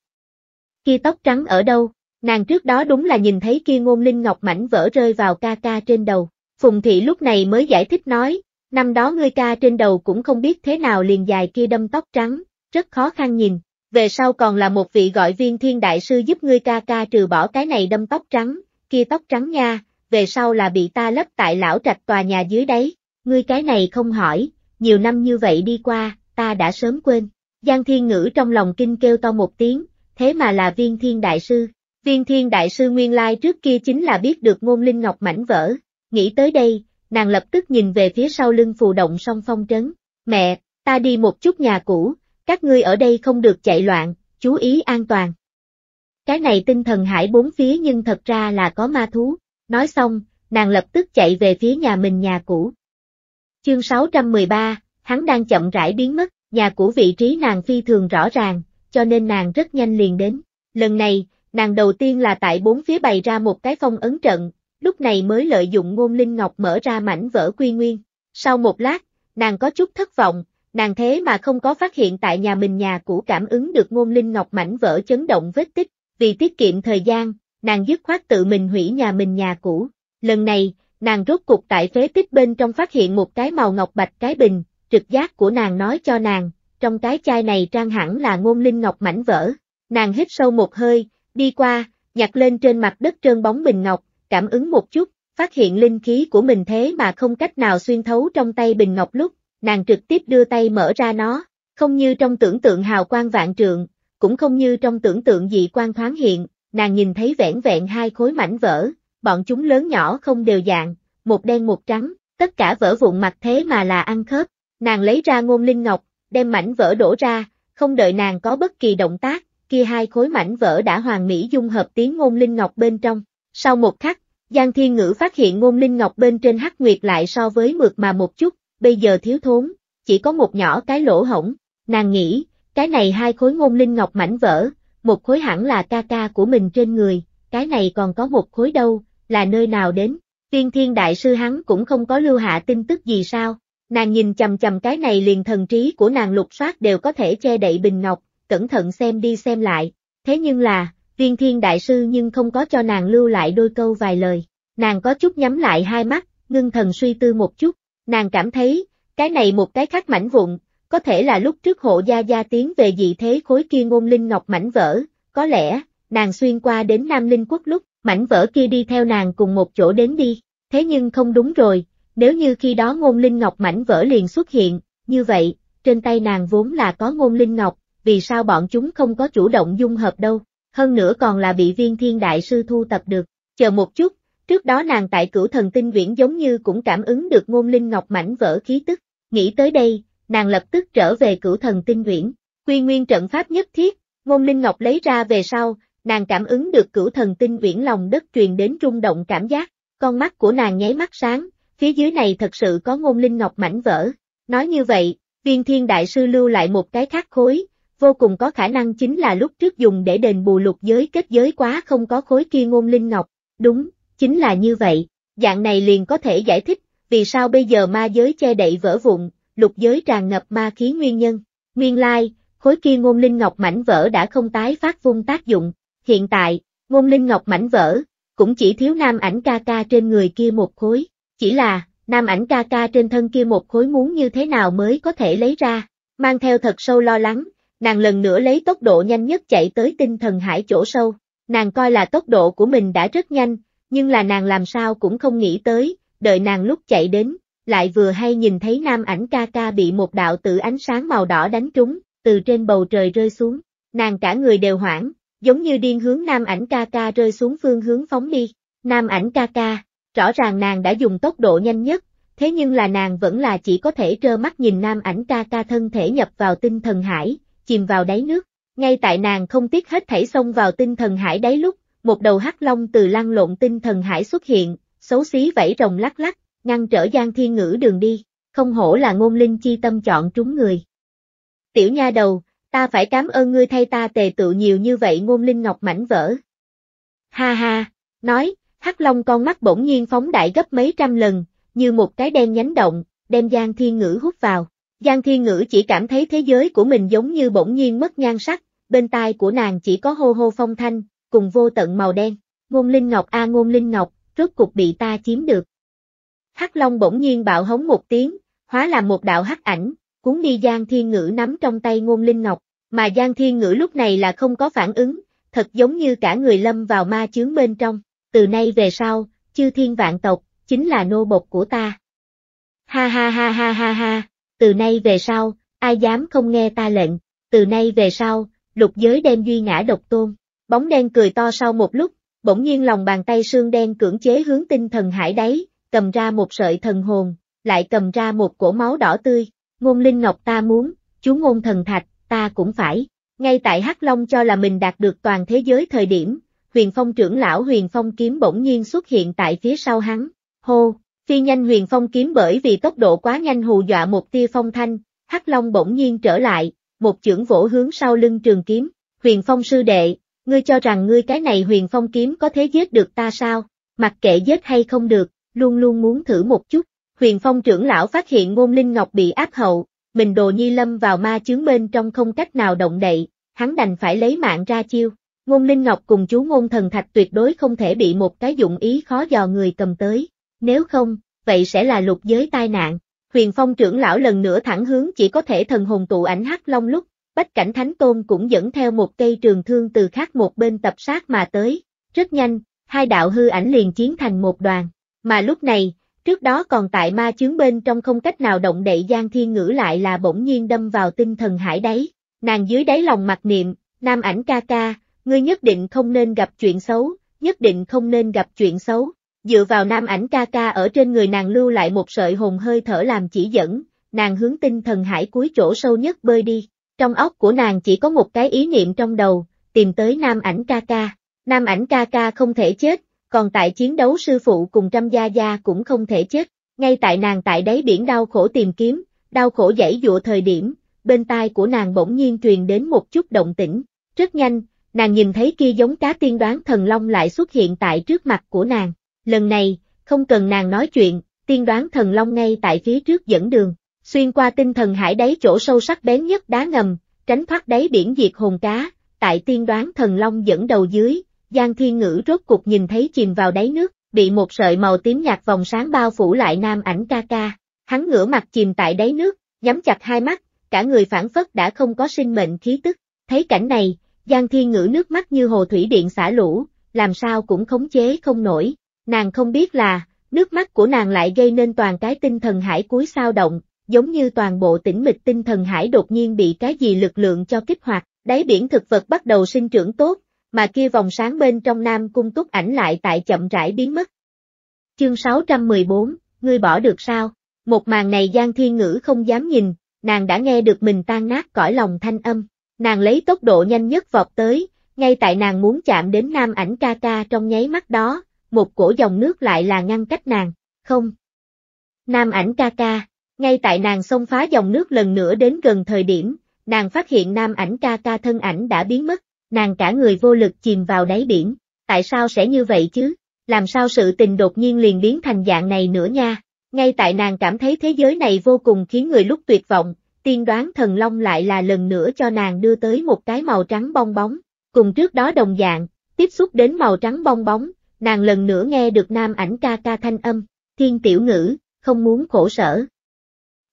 kia tóc trắng ở đâu, nàng trước đó đúng là nhìn thấy kia ngôn linh ngọc mảnh vỡ rơi vào ca ca trên đầu. Phùng thị lúc này mới giải thích nói, năm đó ngươi ca trên đầu cũng không biết thế nào liền dài kia đâm tóc trắng, rất khó khăn nhìn, về sau còn là một vị gọi viên thiên đại sư giúp ngươi ca ca trừ bỏ cái này đâm tóc trắng, kia tóc trắng nha, về sau là bị ta lấp tại lão trạch tòa nhà dưới đấy, ngươi cái này không hỏi, nhiều năm như vậy đi qua, ta đã sớm quên. Giang Thiên Ngữ trong lòng kinh kêu to một tiếng, thế mà là viên thiên đại sư. Viên thiên đại sư nguyên lai trước kia chính là biết được ngôn linh ngọc mảnh vỡ, nghĩ tới đây, nàng lập tức nhìn về phía sau lưng phù động song phong trấn, mẹ, ta đi một chút nhà cũ, các ngươi ở đây không được chạy loạn, chú ý an toàn. Cái này tinh thần hải bốn phía nhưng thật ra là có ma thú, nói xong, nàng lập tức chạy về phía nhà mình nhà cũ. Chương 613, hắn đang chậm rãi biến mất, nhà cũ vị trí nàng phi thường rõ ràng, cho nên nàng rất nhanh liền đến. Lần này, nàng đầu tiên là tại bốn phía bày ra một cái phong ấn trận, lúc này mới lợi dụng ngôn linh ngọc mở ra mảnh vỡ quy nguyên. Sau một lát, nàng có chút thất vọng, nàng thế mà không có phát hiện tại nhà mình nhà cũ cảm ứng được ngôn linh ngọc mảnh vỡ chấn động vết tích, vì tiết kiệm thời gian, nàng dứt khoát tự mình hủy nhà mình nhà cũ. Lần này, nàng rốt cục tại phế tích bên trong phát hiện một cái màu ngọc bạch cái bình, trực giác của nàng nói cho nàng, trong cái chai này trang hẳn là ngôn linh ngọc mảnh vỡ. Nàng hít sâu một hơi, đi qua, nhặt lên trên mặt đất trơn bóng bình ngọc, cảm ứng một chút, phát hiện linh khí của mình thế mà không cách nào xuyên thấu trong tay bình ngọc lúc, nàng trực tiếp đưa tay mở ra nó, không như trong tưởng tượng hào quang vạn trường cũng không như trong tưởng tượng dị quan thoáng hiện, nàng nhìn thấy vẻn vẹn hai khối mảnh vỡ, bọn chúng lớn nhỏ không đều dạng, một đen một trắng, tất cả vỡ vụn mặt thế mà là ăn khớp, nàng lấy ra ngôn linh ngọc, đem mảnh vỡ đổ ra, không đợi nàng có bất kỳ động tác, kia hai khối mảnh vỡ đã hoàn mỹ dung hợp tiếng ngôn linh ngọc bên trong. Sau một khắc, Giang Thiên Ngữ phát hiện ngôn linh ngọc bên trên hắc nguyệt lại so với mượt mà một chút, bây giờ thiếu thốn, chỉ có một nhỏ cái lỗ hổng, nàng nghĩ, cái này hai khối ngôn linh ngọc mảnh vỡ, một khối hẳn là ca ca của mình trên người, cái này còn có một khối đâu, là nơi nào đến, tiên thiên đại sư hắn cũng không có lưu hạ tin tức gì sao, Nàng nhìn chầm chầm cái này liền thần trí của nàng lục soát đều có thể che đậy bình ngọc, cẩn thận xem đi xem lại. Thế nhưng là, viên thiên đại sư nhưng không có cho nàng lưu lại đôi câu vài lời. Nàng có chút nhắm lại hai mắt, ngưng thần suy tư một chút. Nàng cảm thấy, cái này một cái khắc mảnh vụn, có thể là lúc trước hộ gia gia tiến về dị thế khối kia ngôn linh ngọc mảnh vỡ, có lẽ, nàng xuyên qua đến Nam Linh quốc lúc, mảnh vỡ kia đi theo nàng cùng một chỗ đến đi. Thế nhưng không đúng rồi, nếu như khi đó ngôn linh ngọc mảnh vỡ liền xuất hiện, như vậy, trên tay nàng vốn là có ngôn linh ngọc, vì sao bọn chúng không có chủ động dung hợp đâu, hơn nữa còn là bị viên thiên đại sư thu tập được. Chờ một chút, trước đó nàng tại cửu thần tinh viễn giống như cũng cảm ứng được ngôn linh ngọc mảnh vỡ khí tức, nghĩ tới đây, nàng lập tức trở về cửu thần tinh viễn, quy nguyên trận pháp nhất thiết, ngôn linh ngọc lấy ra về sau, nàng cảm ứng được cửu thần tinh viễn lòng đất truyền đến rung động cảm giác, con mắt của nàng nháy mắt sáng, phía dưới này thật sự có ngôn linh ngọc mảnh vỡ. Nói như vậy, viên thiên đại sư lưu lại một cái khác khối, vô cùng có khả năng chính là lúc trước dùng để đền bù lục giới kết giới quá không có khối kia ngôn linh ngọc. Đúng, chính là như vậy. Dạng này liền có thể giải thích, vì sao bây giờ ma giới che đậy vỡ vụn, lục giới tràn ngập ma khí nguyên nhân. Nguyên lai, khối kia ngôn linh ngọc mảnh vỡ đã không tái phát vung tác dụng. Hiện tại, ngôn linh ngọc mảnh vỡ, cũng chỉ thiếu nam ảnh ca ca trên người kia một khối. Chỉ là, nam ảnh ca ca trên thân kia một khối muốn như thế nào mới có thể lấy ra, mang theo thật sâu lo lắng, nàng lần nữa lấy tốc độ nhanh nhất chạy tới tinh thần hải chỗ sâu, nàng coi là tốc độ của mình đã rất nhanh, nhưng là nàng làm sao cũng không nghĩ tới, đợi nàng lúc chạy đến, lại vừa hay nhìn thấy nam ảnh ca ca bị một đạo tử ánh sáng màu đỏ đánh trúng, từ trên bầu trời rơi xuống, nàng cả người đều hoảng, giống như điên hướng nam ảnh ca ca rơi xuống phương hướng phóng đi, nam ảnh ca ca, Rõ ràng nàng đã dùng tốc độ nhanh nhất, thế nhưng là nàng vẫn là chỉ có thể trơ mắt nhìn nam ảnh ca ca thân thể nhập vào tinh thần hải, chìm vào đáy nước. Ngay tại nàng không tiếc hết thảy xông vào tinh thần hải đáy lúc, một đầu hắc long từ lăn lộn tinh thần hải xuất hiện, xấu xí vẫy rồng lắc lắc, ngăn trở Giang Thiên Ngữ đường đi, không hổ là ngôn linh chi tâm chọn trúng người. Tiểu nha đầu, ta phải cảm ơn ngươi thay ta tề tự nhiều như vậy ngôn linh ngọc mảnh vỡ. Ha ha, nói, Hắc Long con mắt bỗng nhiên phóng đại gấp mấy trăm lần, như một cái đen nhánh động, đem Giang Thiên Ngữ hút vào. Giang Thiên Ngữ chỉ cảm thấy thế giới của mình giống như bỗng nhiên mất nhan sắc, bên tai của nàng chỉ có hô hô phong thanh, cùng vô tận màu đen. Ngôn Linh Ngọc a Ngôn Linh Ngọc, rốt cục bị ta chiếm được. Hắc Long bỗng nhiên bạo hống một tiếng, hóa là một đạo hắc ảnh, cuốn đi Giang Thiên Ngữ nắm trong tay Ngôn Linh Ngọc, mà Giang Thiên Ngữ lúc này là không có phản ứng, thật giống như cả người lâm vào ma chướng bên trong từ nay về sau, chư thiên vạn tộc, chính là nô bộc của ta. Ha ha ha ha ha ha, từ nay về sau, ai dám không nghe ta lệnh, từ nay về sau, lục giới đem duy ngã độc tôn. Bóng đen cười to sau một lúc, bỗng nhiên lòng bàn tay xương đen cưỡng chế hướng tinh thần hải đáy, cầm ra một sợi thần hồn, lại cầm ra một cổ máu đỏ tươi, ngôn linh ngọc ta muốn, chú ngôn thần thạch, ta cũng phải. Ngay tại Hắc Long cho là mình đạt được toàn thế giới thời điểm, huyền phong trưởng lão huyền phong kiếm bỗng nhiên xuất hiện tại phía sau hắn, hô, phi nhanh huyền phong kiếm bởi vì tốc độ quá nhanh hù dọa một tia phong thanh, hắc long bỗng nhiên trở lại, một chưởng vỗ hướng sau lưng trường kiếm, huyền phong sư đệ, ngươi cho rằng ngươi cái này huyền phong kiếm có thể giết được ta sao, mặc kệ giết hay không được, luôn luôn muốn thử một chút, huyền phong trưởng lão phát hiện ngôn linh ngọc bị áp hậu, mình đồ nhi lâm vào ma chướng bên trong không cách nào động đậy, hắn đành phải lấy mạng ra chiêu, Ngôn Linh Ngọc cùng chú Ngôn Thần Thạch tuyệt đối không thể bị một cái dụng ý khó dò người cầm tới, nếu không, vậy sẽ là lục giới tai nạn. Huyền Phong trưởng lão lần nữa thẳng hướng chỉ có thể thần hồn tụ ảnh hắc long lúc, Bách Cảnh Thánh Tôn cũng dẫn theo một cây trường thương từ khác một bên tập sát mà tới, rất nhanh, hai đạo hư ảnh liền chiến thành một đoàn, mà lúc này, trước đó còn tại ma chướng bên trong không cách nào động đậy Giang Thiên Ngữ lại là bỗng nhiên đâm vào tinh thần hải đáy, nàng dưới đáy lòng mặc niệm, nam ảnh ca ca, ngươi nhất định không nên gặp chuyện xấu, nhất định không nên gặp chuyện xấu. Dựa vào nam ảnh ca ca ở trên người nàng lưu lại một sợi hồn hơi thở làm chỉ dẫn, nàng hướng tinh thần hải cuối chỗ sâu nhất bơi đi. Trong óc của nàng chỉ có một cái ý niệm trong đầu, tìm tới nam ảnh ca ca. Nam ảnh ca ca không thể chết, còn tại chiến đấu sư phụ cùng trăm gia gia cũng không thể chết. Ngay tại nàng tại đáy biển đau khổ tìm kiếm, đau khổ dãy dụa thời điểm, bên tai của nàng bỗng nhiên truyền đến một chút động tĩnh. Rất nhanh, nàng nhìn thấy kia giống cá tiên đoán thần long lại xuất hiện tại trước mặt của nàng. Lần này, không cần nàng nói chuyện, tiên đoán thần long ngay tại phía trước dẫn đường, xuyên qua tinh thần hải đáy chỗ sâu sắc bén nhất đá ngầm, tránh thoát đáy biển diệt hồn cá, tại tiên đoán thần long dẫn đầu dưới, Giang Thiên Ngữ rốt cục nhìn thấy chìm vào đáy nước, bị một sợi màu tím nhạt vòng sáng bao phủ lại nam ảnh ca ca. Hắn ngửa mặt chìm tại đáy nước, nhắm chặt hai mắt, cả người phản phất đã không có sinh mệnh khí tức. Thấy cảnh này, Giang Thiên Ngữ nước mắt như hồ thủy điện xả lũ, làm sao cũng khống chế không nổi, nàng không biết là, nước mắt của nàng lại gây nên toàn cái tinh thần hải cuối sao động, giống như toàn bộ tĩnh mịch tinh thần hải đột nhiên bị cái gì lực lượng cho kích hoạt, đáy biển thực vật bắt đầu sinh trưởng tốt, mà kia vòng sáng bên trong nam cung túc ảnh lại tại chậm rãi biến mất. Chương 614, ngươi bỏ được sao? Một màn này Giang Thiên Ngữ không dám nhìn, nàng đã nghe được mình tan nát cõi lòng thanh âm, Nàng lấy tốc độ nhanh nhất vọt tới, ngay tại nàng muốn chạm đến nam ảnh ca ca trong nháy mắt đó, một cổ dòng nước lại là ngăn cách nàng, không. Nam ảnh ca ca, ngay tại nàng xông phá dòng nước lần nữa đến gần thời điểm, nàng phát hiện nam ảnh ca ca thân ảnh đã biến mất, nàng cả người vô lực chìm vào đáy biển, tại sao sẽ như vậy chứ, làm sao sự tình đột nhiên liền biến thành dạng này nữa nha, ngay tại nàng cảm thấy thế giới này vô cùng khiến người lúc tuyệt vọng, tiên đoán thần long lại là lần nữa cho nàng đưa tới một cái màu trắng bong bóng, cùng trước đó đồng dạng, tiếp xúc đến màu trắng bong bóng, nàng lần nữa nghe được nam ảnh ca ca thanh âm, thiên tiểu ngữ, không muốn khổ sở.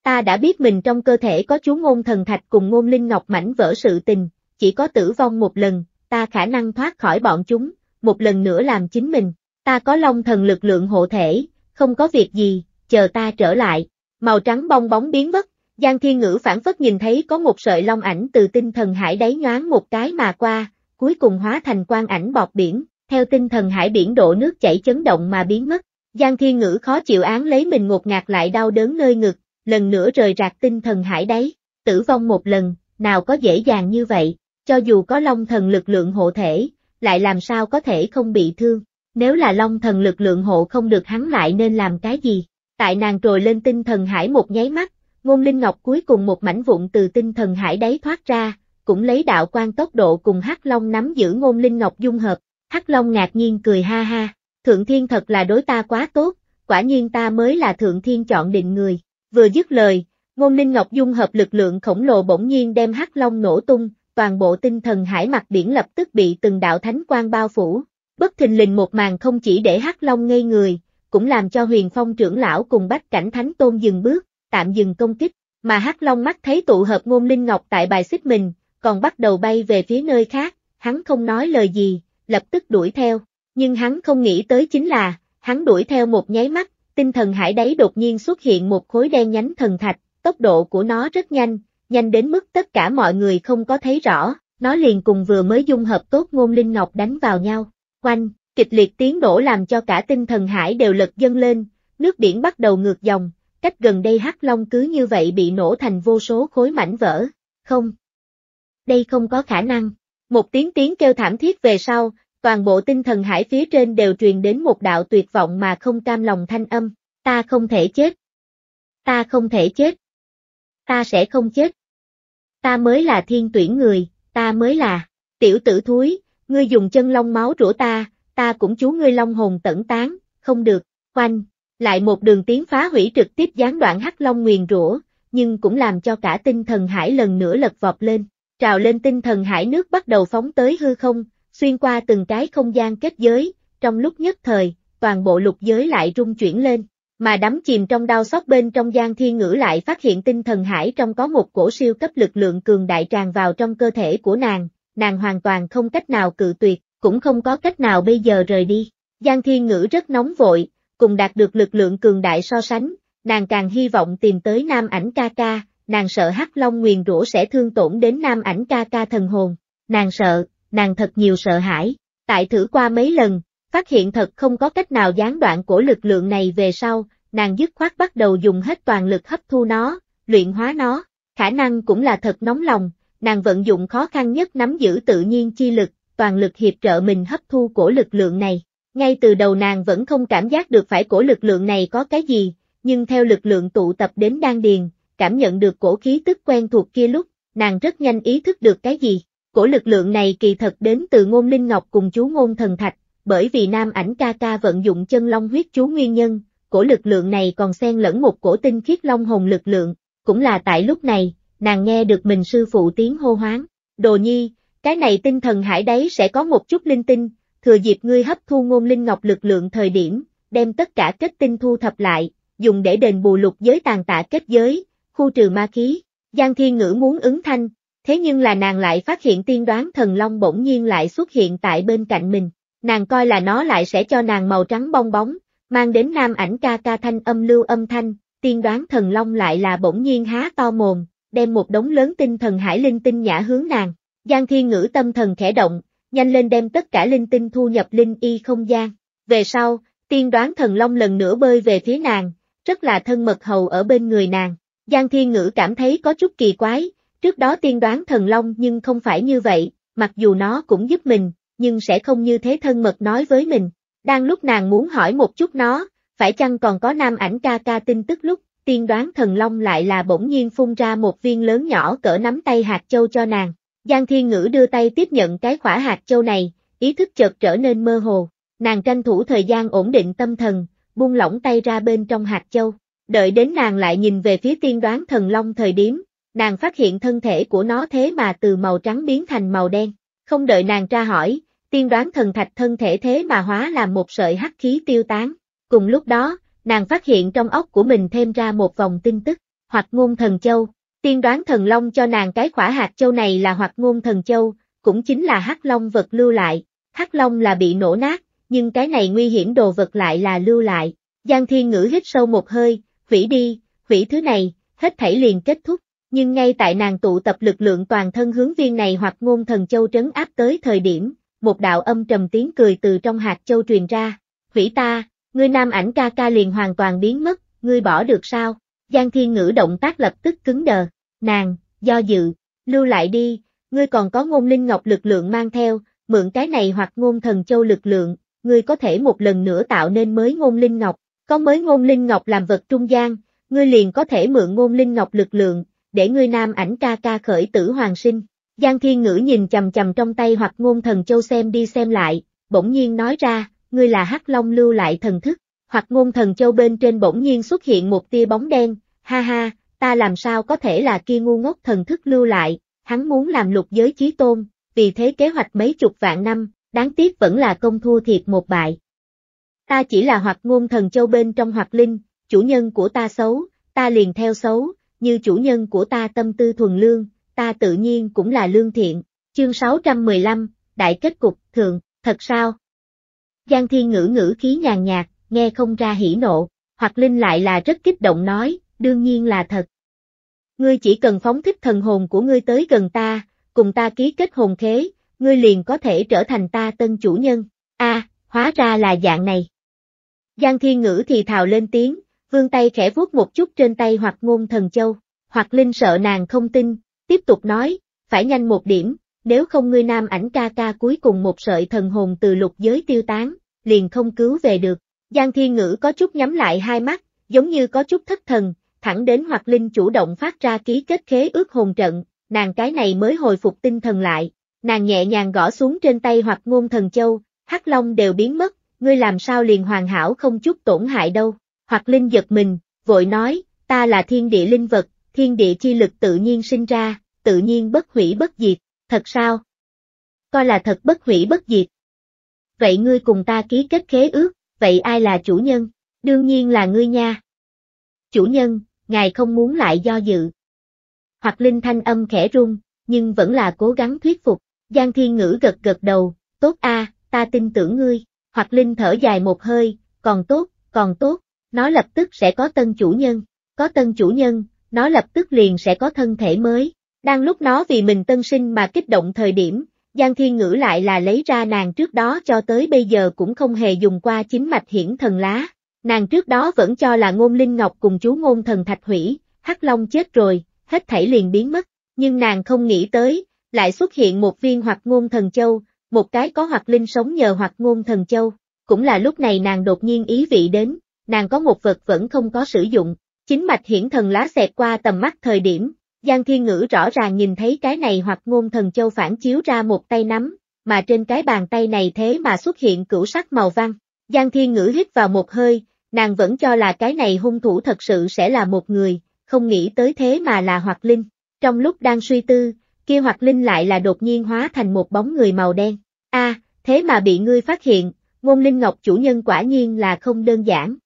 Ta đã biết mình trong cơ thể có chú ngôn thần thạch cùng ngôn linh ngọc mảnh vỡ sự tình, chỉ có tử vong một lần, ta khả năng thoát khỏi bọn chúng, một lần nữa làm chính mình, ta có long thần lực lượng hộ thể, không có việc gì, chờ ta trở lại, màu trắng bong bóng biến mất, Giang Thiên Ngữ phản phất nhìn thấy có một sợi long ảnh từ tinh thần hải đáy nhoáng một cái mà qua, cuối cùng hóa thành quang ảnh bọt biển, theo tinh thần hải biển độ nước chảy chấn động mà biến mất. Giang Thiên Ngữ khó chịu án lấy mình ngột ngạt lại đau đớn nơi ngực, lần nữa rời rạc tinh thần hải đáy, tử vong một lần, nào có dễ dàng như vậy, cho dù có long thần lực lượng hộ thể, lại làm sao có thể không bị thương, nếu là long thần lực lượng hộ không được hắn lại nên làm cái gì, tại nàng trồi lên tinh thần hải một nháy mắt, Ngôn Linh Ngọc cuối cùng một mảnh vụn từ tinh thần hải đáy thoát ra, cũng lấy đạo quan tốc độ cùng Hắc Long nắm giữ Ngôn Linh Ngọc dung hợp. Hắc Long ngạc nhiên cười ha ha, Thượng Thiên thật là đối ta quá tốt, quả nhiên ta mới là Thượng Thiên chọn định người. Vừa dứt lời, Ngôn Linh Ngọc dung hợp lực lượng khổng lồ bỗng nhiên đem Hắc Long nổ tung, toàn bộ tinh thần hải mặt biển lập tức bị từng đạo thánh quan bao phủ. Bất thình lình một màn không chỉ để Hắc Long ngây người, cũng làm cho Huyền Phong trưởng lão cùng Bách Cảnh Thánh Tôn dừng bước, tạm dừng công kích, mà Hắc Long mắt thấy tụ hợp ngôn linh ngọc tại bài xích mình, còn bắt đầu bay về phía nơi khác, hắn không nói lời gì, lập tức đuổi theo, nhưng hắn không nghĩ tới chính là, hắn đuổi theo một nháy mắt, tinh thần hải đáy đột nhiên xuất hiện một khối đen nhánh thần thạch, tốc độ của nó rất nhanh, nhanh đến mức tất cả mọi người không có thấy rõ, nó liền cùng vừa mới dung hợp tốt ngôn linh ngọc đánh vào nhau, quanh, kịch liệt tiếng đổ làm cho cả tinh thần hải đều lật dâng lên, nước biển bắt đầu ngược dòng, cách gần đây Hắc Long cứ như vậy bị nổ thành vô số khối mảnh vỡ. Không. Đây không có khả năng. Một tiếng tiếng kêu thảm thiết về sau, toàn bộ tinh thần hải phía trên đều truyền đến một đạo tuyệt vọng mà không cam lòng thanh âm. Ta không thể chết. Ta không thể chết. Ta sẽ không chết. Ta mới là thiên tuyển người, ta mới là, tiểu tử thúi, ngươi dùng chân long máu rửa ta, ta cũng chú ngươi long hồn tẩn tán, không được, quanh, lại một đường tiến phá hủy trực tiếp gián đoạn hắc long nguyền rủa, nhưng cũng làm cho cả tinh thần hải lần nữa lật vọt lên. Trào lên tinh thần hải nước bắt đầu phóng tới hư không, xuyên qua từng cái không gian kết giới, trong lúc nhất thời, toàn bộ lục giới lại rung chuyển lên. Mà đắm chìm trong đau xót bên trong gian thiên ngữ lại phát hiện tinh thần hải trong có một cổ siêu cấp lực lượng cường đại tràn vào trong cơ thể của nàng, nàng hoàn toàn không cách nào cự tuyệt, cũng không có cách nào bây giờ rời đi. Giang thiên ngữ rất nóng vội, cùng đạt được lực lượng cường đại so sánh, nàng càng hy vọng tìm tới nam ảnh ca ca, nàng sợ hắc long nguyền rủa sẽ thương tổn đến nam ảnh ca ca thần hồn, nàng sợ, nàng thật nhiều sợ hãi, tại thử qua mấy lần, phát hiện thật không có cách nào gián đoạn của lực lượng này về sau, nàng dứt khoát bắt đầu dùng hết toàn lực hấp thu nó, luyện hóa nó, khả năng cũng là thật nóng lòng, nàng vận dụng khó khăn nhất nắm giữ tự nhiên chi lực, toàn lực hiệp trợ mình hấp thu của lực lượng này, ngay từ đầu nàng vẫn không cảm giác được phải cổ lực lượng này có cái gì, nhưng theo lực lượng tụ tập đến đan điền, cảm nhận được cổ khí tức quen thuộc kia lúc, nàng rất nhanh ý thức được cái gì. Cổ lực lượng này kỳ thật đến từ ngôn linh ngọc cùng chú ngôn thần thạch, bởi vì nam ảnh ca ca vận dụng chân long huyết chú nguyên nhân, cổ lực lượng này còn xen lẫn một cổ tinh khiết long hồn lực lượng, cũng là tại lúc này, nàng nghe được mình sư phụ tiếng hô hoáng, đồ nhi, cái này tinh thần hải đấy sẽ có một chút linh tinh, thừa dịp ngươi hấp thu ngôn linh ngọc lực lượng thời điểm, đem tất cả kết tinh thu thập lại, dùng để đền bù lục giới tàn tạ kết giới, khu trừ ma khí. Giang Thiên Ngữ muốn ứng thanh, thế nhưng là nàng lại phát hiện tiên đoán thần long bỗng nhiên lại xuất hiện tại bên cạnh mình, nàng coi là nó lại sẽ cho nàng màu trắng bong bóng, mang đến nam ảnh ca ca thanh âm lưu âm thanh, tiên đoán thần long lại là bỗng nhiên há to mồm, đem một đống lớn tinh thần hải linh tinh nhã hướng nàng. Giang Thiên Ngữ tâm thần khẽ động, nhanh lên đem tất cả linh tinh thu nhập linh y không gian. Về sau, tiên đoán thần long lần nữa bơi về phía nàng, rất là thân mật hầu ở bên người nàng. Giang Thiên Ngữ cảm thấy có chút kỳ quái, trước đó tiên đoán thần long nhưng không phải như vậy, mặc dù nó cũng giúp mình, nhưng sẽ không như thế thân mật nói với mình. Đang lúc nàng muốn hỏi một chút nó, phải chăng còn có nam ảnh ca ca tin tức lúc, tiên đoán thần long lại là bỗng nhiên phun ra một viên lớn nhỏ cỡ nắm tay hạt châu cho nàng. Giang Thiên Ngữ đưa tay tiếp nhận cái khỏa hạt châu này, ý thức chợt trở nên mơ hồ, nàng tranh thủ thời gian ổn định tâm thần, buông lỏng tay ra bên trong hạt châu, đợi đến nàng lại nhìn về phía tiên đoán thần long thời điểm, nàng phát hiện thân thể của nó thế mà từ màu trắng biến thành màu đen, không đợi nàng tra hỏi, tiên đoán thần thạch thân thể thế mà hóa làm một sợi hắc khí tiêu tán, cùng lúc đó, nàng phát hiện trong ốc của mình thêm ra một vòng tin tức, hoặc ngôn thần châu, Tiên đoán thần long cho nàng cái khỏa hạt châu này là hoặc ngôn thần châu, cũng chính là hắc long vật lưu lại, hắc long là bị nổ nát, nhưng cái này nguy hiểm đồ vật lại là lưu lại. Giang Thiên Ngữ hít sâu một hơi, hủy đi, hủy thứ này, hết thảy liền kết thúc, nhưng ngay tại nàng tụ tập lực lượng toàn thân hướng viên này hoặc ngôn thần châu trấn áp tới thời điểm, một đạo âm trầm tiếng cười từ trong hạt châu truyền ra, hủy ta, ngươi nam ảnh ca ca liền hoàn toàn biến mất, ngươi bỏ được sao? Giang Thiên Ngữ động tác lập tức cứng đờ. Nàng, do dự, lưu lại đi, ngươi còn có ngôn linh ngọc lực lượng mang theo, mượn cái này hoặc ngôn thần châu lực lượng, ngươi có thể một lần nữa tạo nên mới ngôn linh ngọc, có mới ngôn linh ngọc làm vật trung gian, ngươi liền có thể mượn ngôn linh ngọc lực lượng, để ngươi nam ảnh ca ca khởi tử hoàng sinh. Giang Thiên Ngữ nhìn chầm chầm trong tay hoặc ngôn thần châu xem đi xem lại, bỗng nhiên nói ra, ngươi là hắc long lưu lại thần thức, hoặc ngôn thần châu bên trên bỗng nhiên xuất hiện một tia bóng đen, ha ha, ta làm sao có thể là kia ngu ngốc thần thức lưu lại, hắn muốn làm lục giới chí tôn, vì thế kế hoạch mấy chục vạn năm, đáng tiếc vẫn là công thua thiệt một bại. Ta chỉ là hoạt ngôn thần châu bên trong hoạt linh, chủ nhân của ta xấu, ta liền theo xấu, như chủ nhân của ta tâm tư thuần lương, ta tự nhiên cũng là lương thiện. Chương 615, Đại kết cục, thường, thật sao? Giang Thiên ngữ ngữ khí nhàn nhạt, nghe không ra hỉ nộ, hoặc Linh lại là rất kích động nói, đương nhiên là thật. Ngươi chỉ cần phóng thích thần hồn của ngươi tới gần ta, cùng ta ký kết hồn khế, ngươi liền có thể trở thành ta tân chủ nhân. A, hóa ra là dạng này. Giang Thiên Ngữ thì thào lên tiếng, vương tay khẽ vuốt một chút trên tay hoặc ngôn thần châu, hoặc linh sợ nàng không tin, tiếp tục nói, phải nhanh một điểm, nếu không ngươi nam ảnh ca ca cuối cùng một sợi thần hồn từ lục giới tiêu tán, liền không cứu về được. Giang Thiên Ngữ có chút nhắm lại hai mắt, giống như có chút thất thần, thẳng đến hoặc linh chủ động phát ra ký kết khế ước hồn trận, nàng cái này mới hồi phục tinh thần lại, nàng nhẹ nhàng gõ xuống trên tay hoặc ngôn thần châu, hắc long đều biến mất, ngươi làm sao liền hoàn hảo không chút tổn hại đâu, hoặc linh giật mình, vội nói, ta là thiên địa linh vật, thiên địa chi lực tự nhiên sinh ra, tự nhiên bất hủy bất diệt, thật sao? Coi là thật bất hủy bất diệt. Vậy ngươi cùng ta ký kết khế ước, vậy ai là chủ nhân? Đương nhiên là ngươi nha chủ nhân, ngài không muốn lại do dự. Hoặc linh thanh âm khẽ run, nhưng vẫn là cố gắng thuyết phục, Giang Thiên Ngữ gật gật đầu, tốt a, ta tin tưởng ngươi, hoặc linh thở dài một hơi, còn tốt, còn tốt, nó lập tức sẽ có tân chủ nhân, có tân chủ nhân, nó lập tức liền sẽ có thân thể mới, đang lúc nó vì mình tân sinh mà kích động thời điểm, Giang Thiên Ngữ lại là lấy ra nàng trước đó cho tới bây giờ cũng không hề dùng qua chính mạch hiển thần lá. Nàng trước đó vẫn cho là ngôn linh ngọc cùng chú ngôn thần thạch hủy, hắc long chết rồi, hết thảy liền biến mất, nhưng nàng không nghĩ tới, lại xuất hiện một viên hoặc ngôn thần châu, một cái có hoặc linh sống nhờ hoặc ngôn thần châu, cũng là lúc này nàng đột nhiên ý vị đến, nàng có một vật vẫn không có sử dụng, chính mạch hiển thần lá xẹt qua tầm mắt thời điểm, Giang Thiên Ngữ rõ ràng nhìn thấy cái này hoặc ngôn thần châu phản chiếu ra một tay nắm, mà trên cái bàn tay này thế mà xuất hiện cửu sắc màu vàng Giang Thiên Ngữ hít vào một hơi, nàng vẫn cho là cái này hung thủ thật sự sẽ là một người, không nghĩ tới thế mà là Hoạt Linh. Trong lúc đang suy tư, kia Hoạt Linh lại là đột nhiên hóa thành một bóng người màu đen. A, thế mà bị ngươi phát hiện, ngôn linh ngọc chủ nhân quả nhiên là không đơn giản.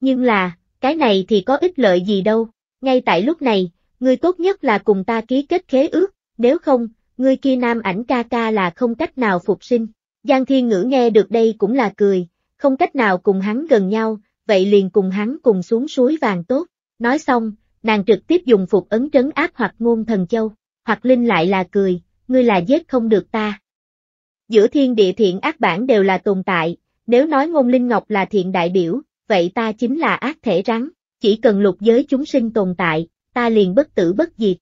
Nhưng là, cái này thì có ích lợi gì đâu, ngay tại lúc này, ngươi tốt nhất là cùng ta ký kết khế ước, nếu không, ngươi kia nam ảnh ca ca là không cách nào phục sinh. Giang Thiên Ngữ nghe được đây cũng là cười, không cách nào cùng hắn gần nhau, vậy liền cùng hắn cùng xuống suối vàng tốt. Nói xong, nàng trực tiếp dùng phục ấn trấn áp hoặc ngôn thần châu, hoặc linh lại là cười, ngươi là giết không được ta. Giữa thiên địa thiện ác bản đều là tồn tại, nếu nói ngôn linh ngọc là thiện đại biểu, vậy ta chính là ác thể rắn, chỉ cần lục giới chúng sinh tồn tại, ta liền bất tử bất diệt.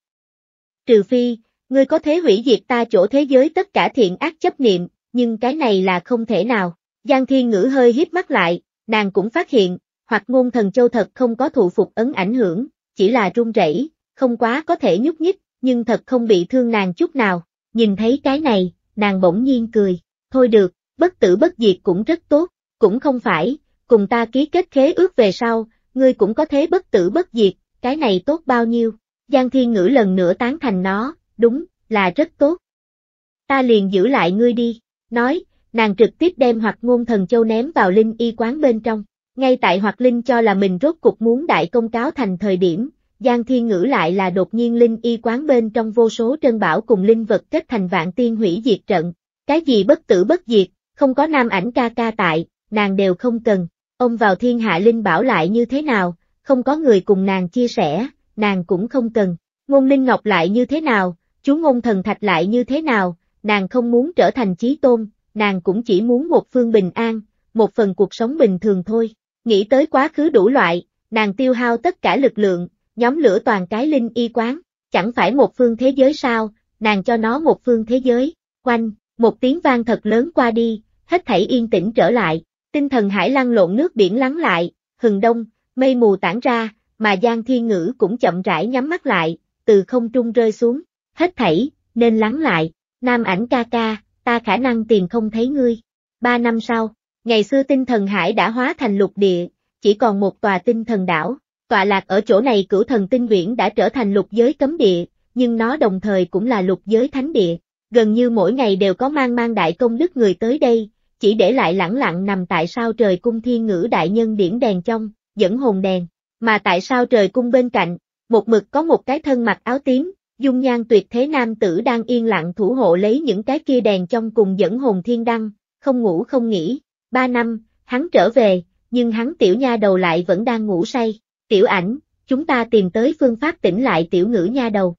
Trừ phi, ngươi có thể hủy diệt ta chỗ thế giới tất cả thiện ác chấp niệm, nhưng cái này là không thể nào. Giang Thiên Ngữ hơi híp mắt lại, nàng cũng phát hiện, hoặc ngôn thần châu thật không có thụ phục ấn ảnh hưởng, chỉ là run rẩy, không quá có thể nhúc nhích, nhưng thật không bị thương nàng chút nào. Nhìn thấy cái này, nàng bỗng nhiên cười, thôi được, bất tử bất diệt cũng rất tốt, cũng không phải, cùng ta ký kết khế ước về sau, ngươi cũng có thế bất tử bất diệt, cái này tốt bao nhiêu. Giang Thiên Ngữ lần nữa tán thành nó, đúng, là rất tốt. Ta liền giữ lại ngươi đi, nói, nàng trực tiếp đem hoặc ngôn thần châu ném vào linh y quán bên trong. Ngay tại hoặc linh cho là mình rốt cục muốn đại công cáo thành thời điểm, Giang Thiên Ngữ lại là đột nhiên linh y quán bên trong vô số trân bảo cùng linh vật kết thành vạn tiên hủy diệt trận. Cái gì bất tử bất diệt, không có nam ảnh ca ca tại, nàng đều không cần. Ông vào thiên hạ linh bảo lại như thế nào, không có người cùng nàng chia sẻ, nàng cũng không cần. Ngôn linh ngọc lại như thế nào, chú ngôn thần thạch lại như thế nào, nàng không muốn trở thành chí tôn, nàng cũng chỉ muốn một phương bình an, một phần cuộc sống bình thường thôi. Nghĩ tới quá khứ đủ loại, nàng tiêu hao tất cả lực lượng, nhóm lửa toàn cái linh y quán, chẳng phải một phương thế giới sao, nàng cho nó một phương thế giới, quanh, một tiếng vang thật lớn qua đi, hết thảy yên tĩnh trở lại, tinh thần hải lăn lộn nước biển lắng lại, hừng đông, mây mù tản ra, mà Giang Thiên Ngữ cũng chậm rãi nhắm mắt lại, từ không trung rơi xuống, hết thảy, nên lắng lại, nam ảnh ca ca, ta khả năng tìm không thấy ngươi. Ba năm sau, ngày xưa tinh thần hải đã hóa thành lục địa, chỉ còn một tòa tinh thần đảo, Tòa lạc ở chỗ này cửu thần tinh viễn đã trở thành lục giới cấm địa, nhưng nó đồng thời cũng là lục giới thánh địa, gần như mỗi ngày đều có mang mang đại công đức người tới đây, chỉ để lại lẳng lặng nằm tại sao trời cung thiên ngữ đại nhân điển đèn trong, dẫn hồn đèn, mà tại sao trời cung bên cạnh, một mực có một cái thân mặc áo tím, dung nhan tuyệt thế nam tử đang yên lặng thủ hộ lấy những cái kia đèn trong cùng dẫn hồn thiên đăng, không ngủ không nghỉ. Ba năm, hắn trở về, nhưng hắn tiểu nha đầu lại vẫn đang ngủ say. Tiểu ảnh, chúng ta tìm tới phương pháp tỉnh lại tiểu ngữ nha đầu.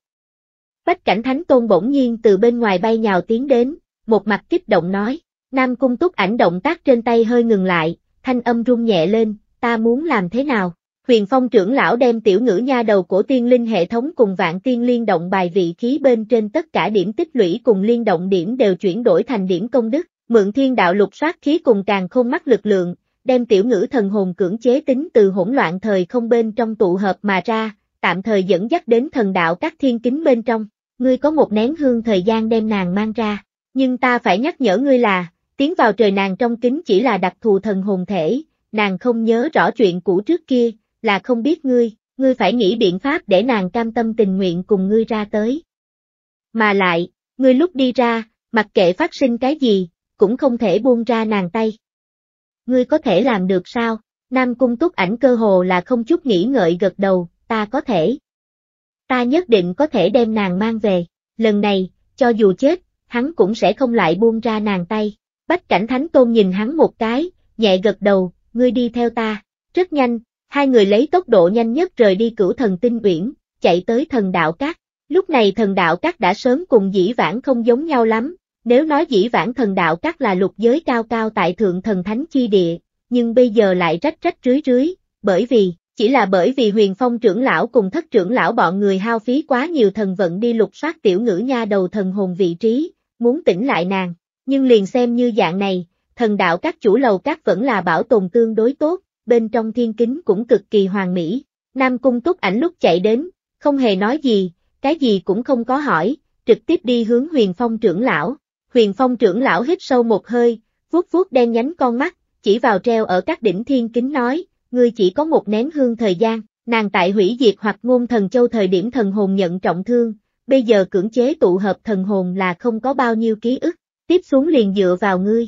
Bách cảnh thánh tôn bỗng nhiên từ bên ngoài bay nhào tiến đến, một mặt kích động nói, Nam cung túc ảnh động tác trên tay hơi ngừng lại, thanh âm rung nhẹ lên, ta muốn làm thế nào? Huyền Phong trưởng lão đem tiểu ngữ nha đầu của tiên linh hệ thống cùng vạn tiên liên động bài vị khí bên trên tất cả điểm tích lũy cùng liên động điểm đều chuyển đổi thành điểm công đức, mượn thiên đạo lục soát khí cùng càng không mắc lực lượng, đem tiểu ngữ thần hồn cưỡng chế tính từ hỗn loạn thời không bên trong tụ hợp mà ra, tạm thời dẫn dắt đến thần đạo các thiên kính bên trong. Ngươi có một nén hương thời gian đem nàng mang ra, nhưng ta phải nhắc nhở ngươi là, tiến vào trời nàng trong kính chỉ là đặc thù thần hồn thể, nàng không nhớ rõ chuyện cũ trước kia là không biết ngươi, ngươi phải nghĩ biện pháp để nàng cam tâm tình nguyện cùng ngươi ra tới. Mà lại, ngươi lúc đi ra, mặc kệ phát sinh cái gì, cũng không thể buông ra nàng tay. Ngươi có thể làm được sao? Nam cung túc ảnh cơ hồ là không chút nghĩ ngợi gật đầu, ta có thể. Ta nhất định có thể đem nàng mang về, lần này, cho dù chết, hắn cũng sẽ không lại buông ra nàng tay. Bách cảnh thánh tôn nhìn hắn một cái, nhẹ gật đầu, ngươi đi theo ta. Rất nhanh, Hai người lấy tốc độ nhanh nhất rời đi cửu thần tinh uyển, chạy tới thần đạo các. Lúc này thần đạo các đã sớm cùng dĩ vãng không giống nhau lắm, nếu nói dĩ vãng thần đạo các là lục giới cao cao tại thượng thần thánh chi địa, nhưng bây giờ lại rách rách rưới rưới, bởi vì, chỉ là bởi vì huyền phong trưởng lão cùng thất trưởng lão bọn người hao phí quá nhiều thần vận đi lục soát tiểu ngữ nha đầu thần hồn vị trí, muốn tỉnh lại nàng, nhưng liền xem như dạng này, thần đạo các chủ lầu các vẫn là bảo tồn tương đối tốt, bên trong thiên kính cũng cực kỳ hoàn mỹ. Nam cung túc ảnh lúc chạy đến, không hề nói gì, cái gì cũng không có hỏi, trực tiếp đi hướng huyền phong trưởng lão. Huyền phong trưởng lão hít sâu một hơi, vuốt vuốt đen nhánh con mắt, chỉ vào treo ở các đỉnh thiên kính nói, ngươi chỉ có một nén hương thời gian, nàng tại hủy diệt hoặc ngôn thần châu thời điểm thần hồn nhận trọng thương, bây giờ cưỡng chế tụ hợp thần hồn là không có bao nhiêu ký ức, tiếp xuống liền dựa vào ngươi.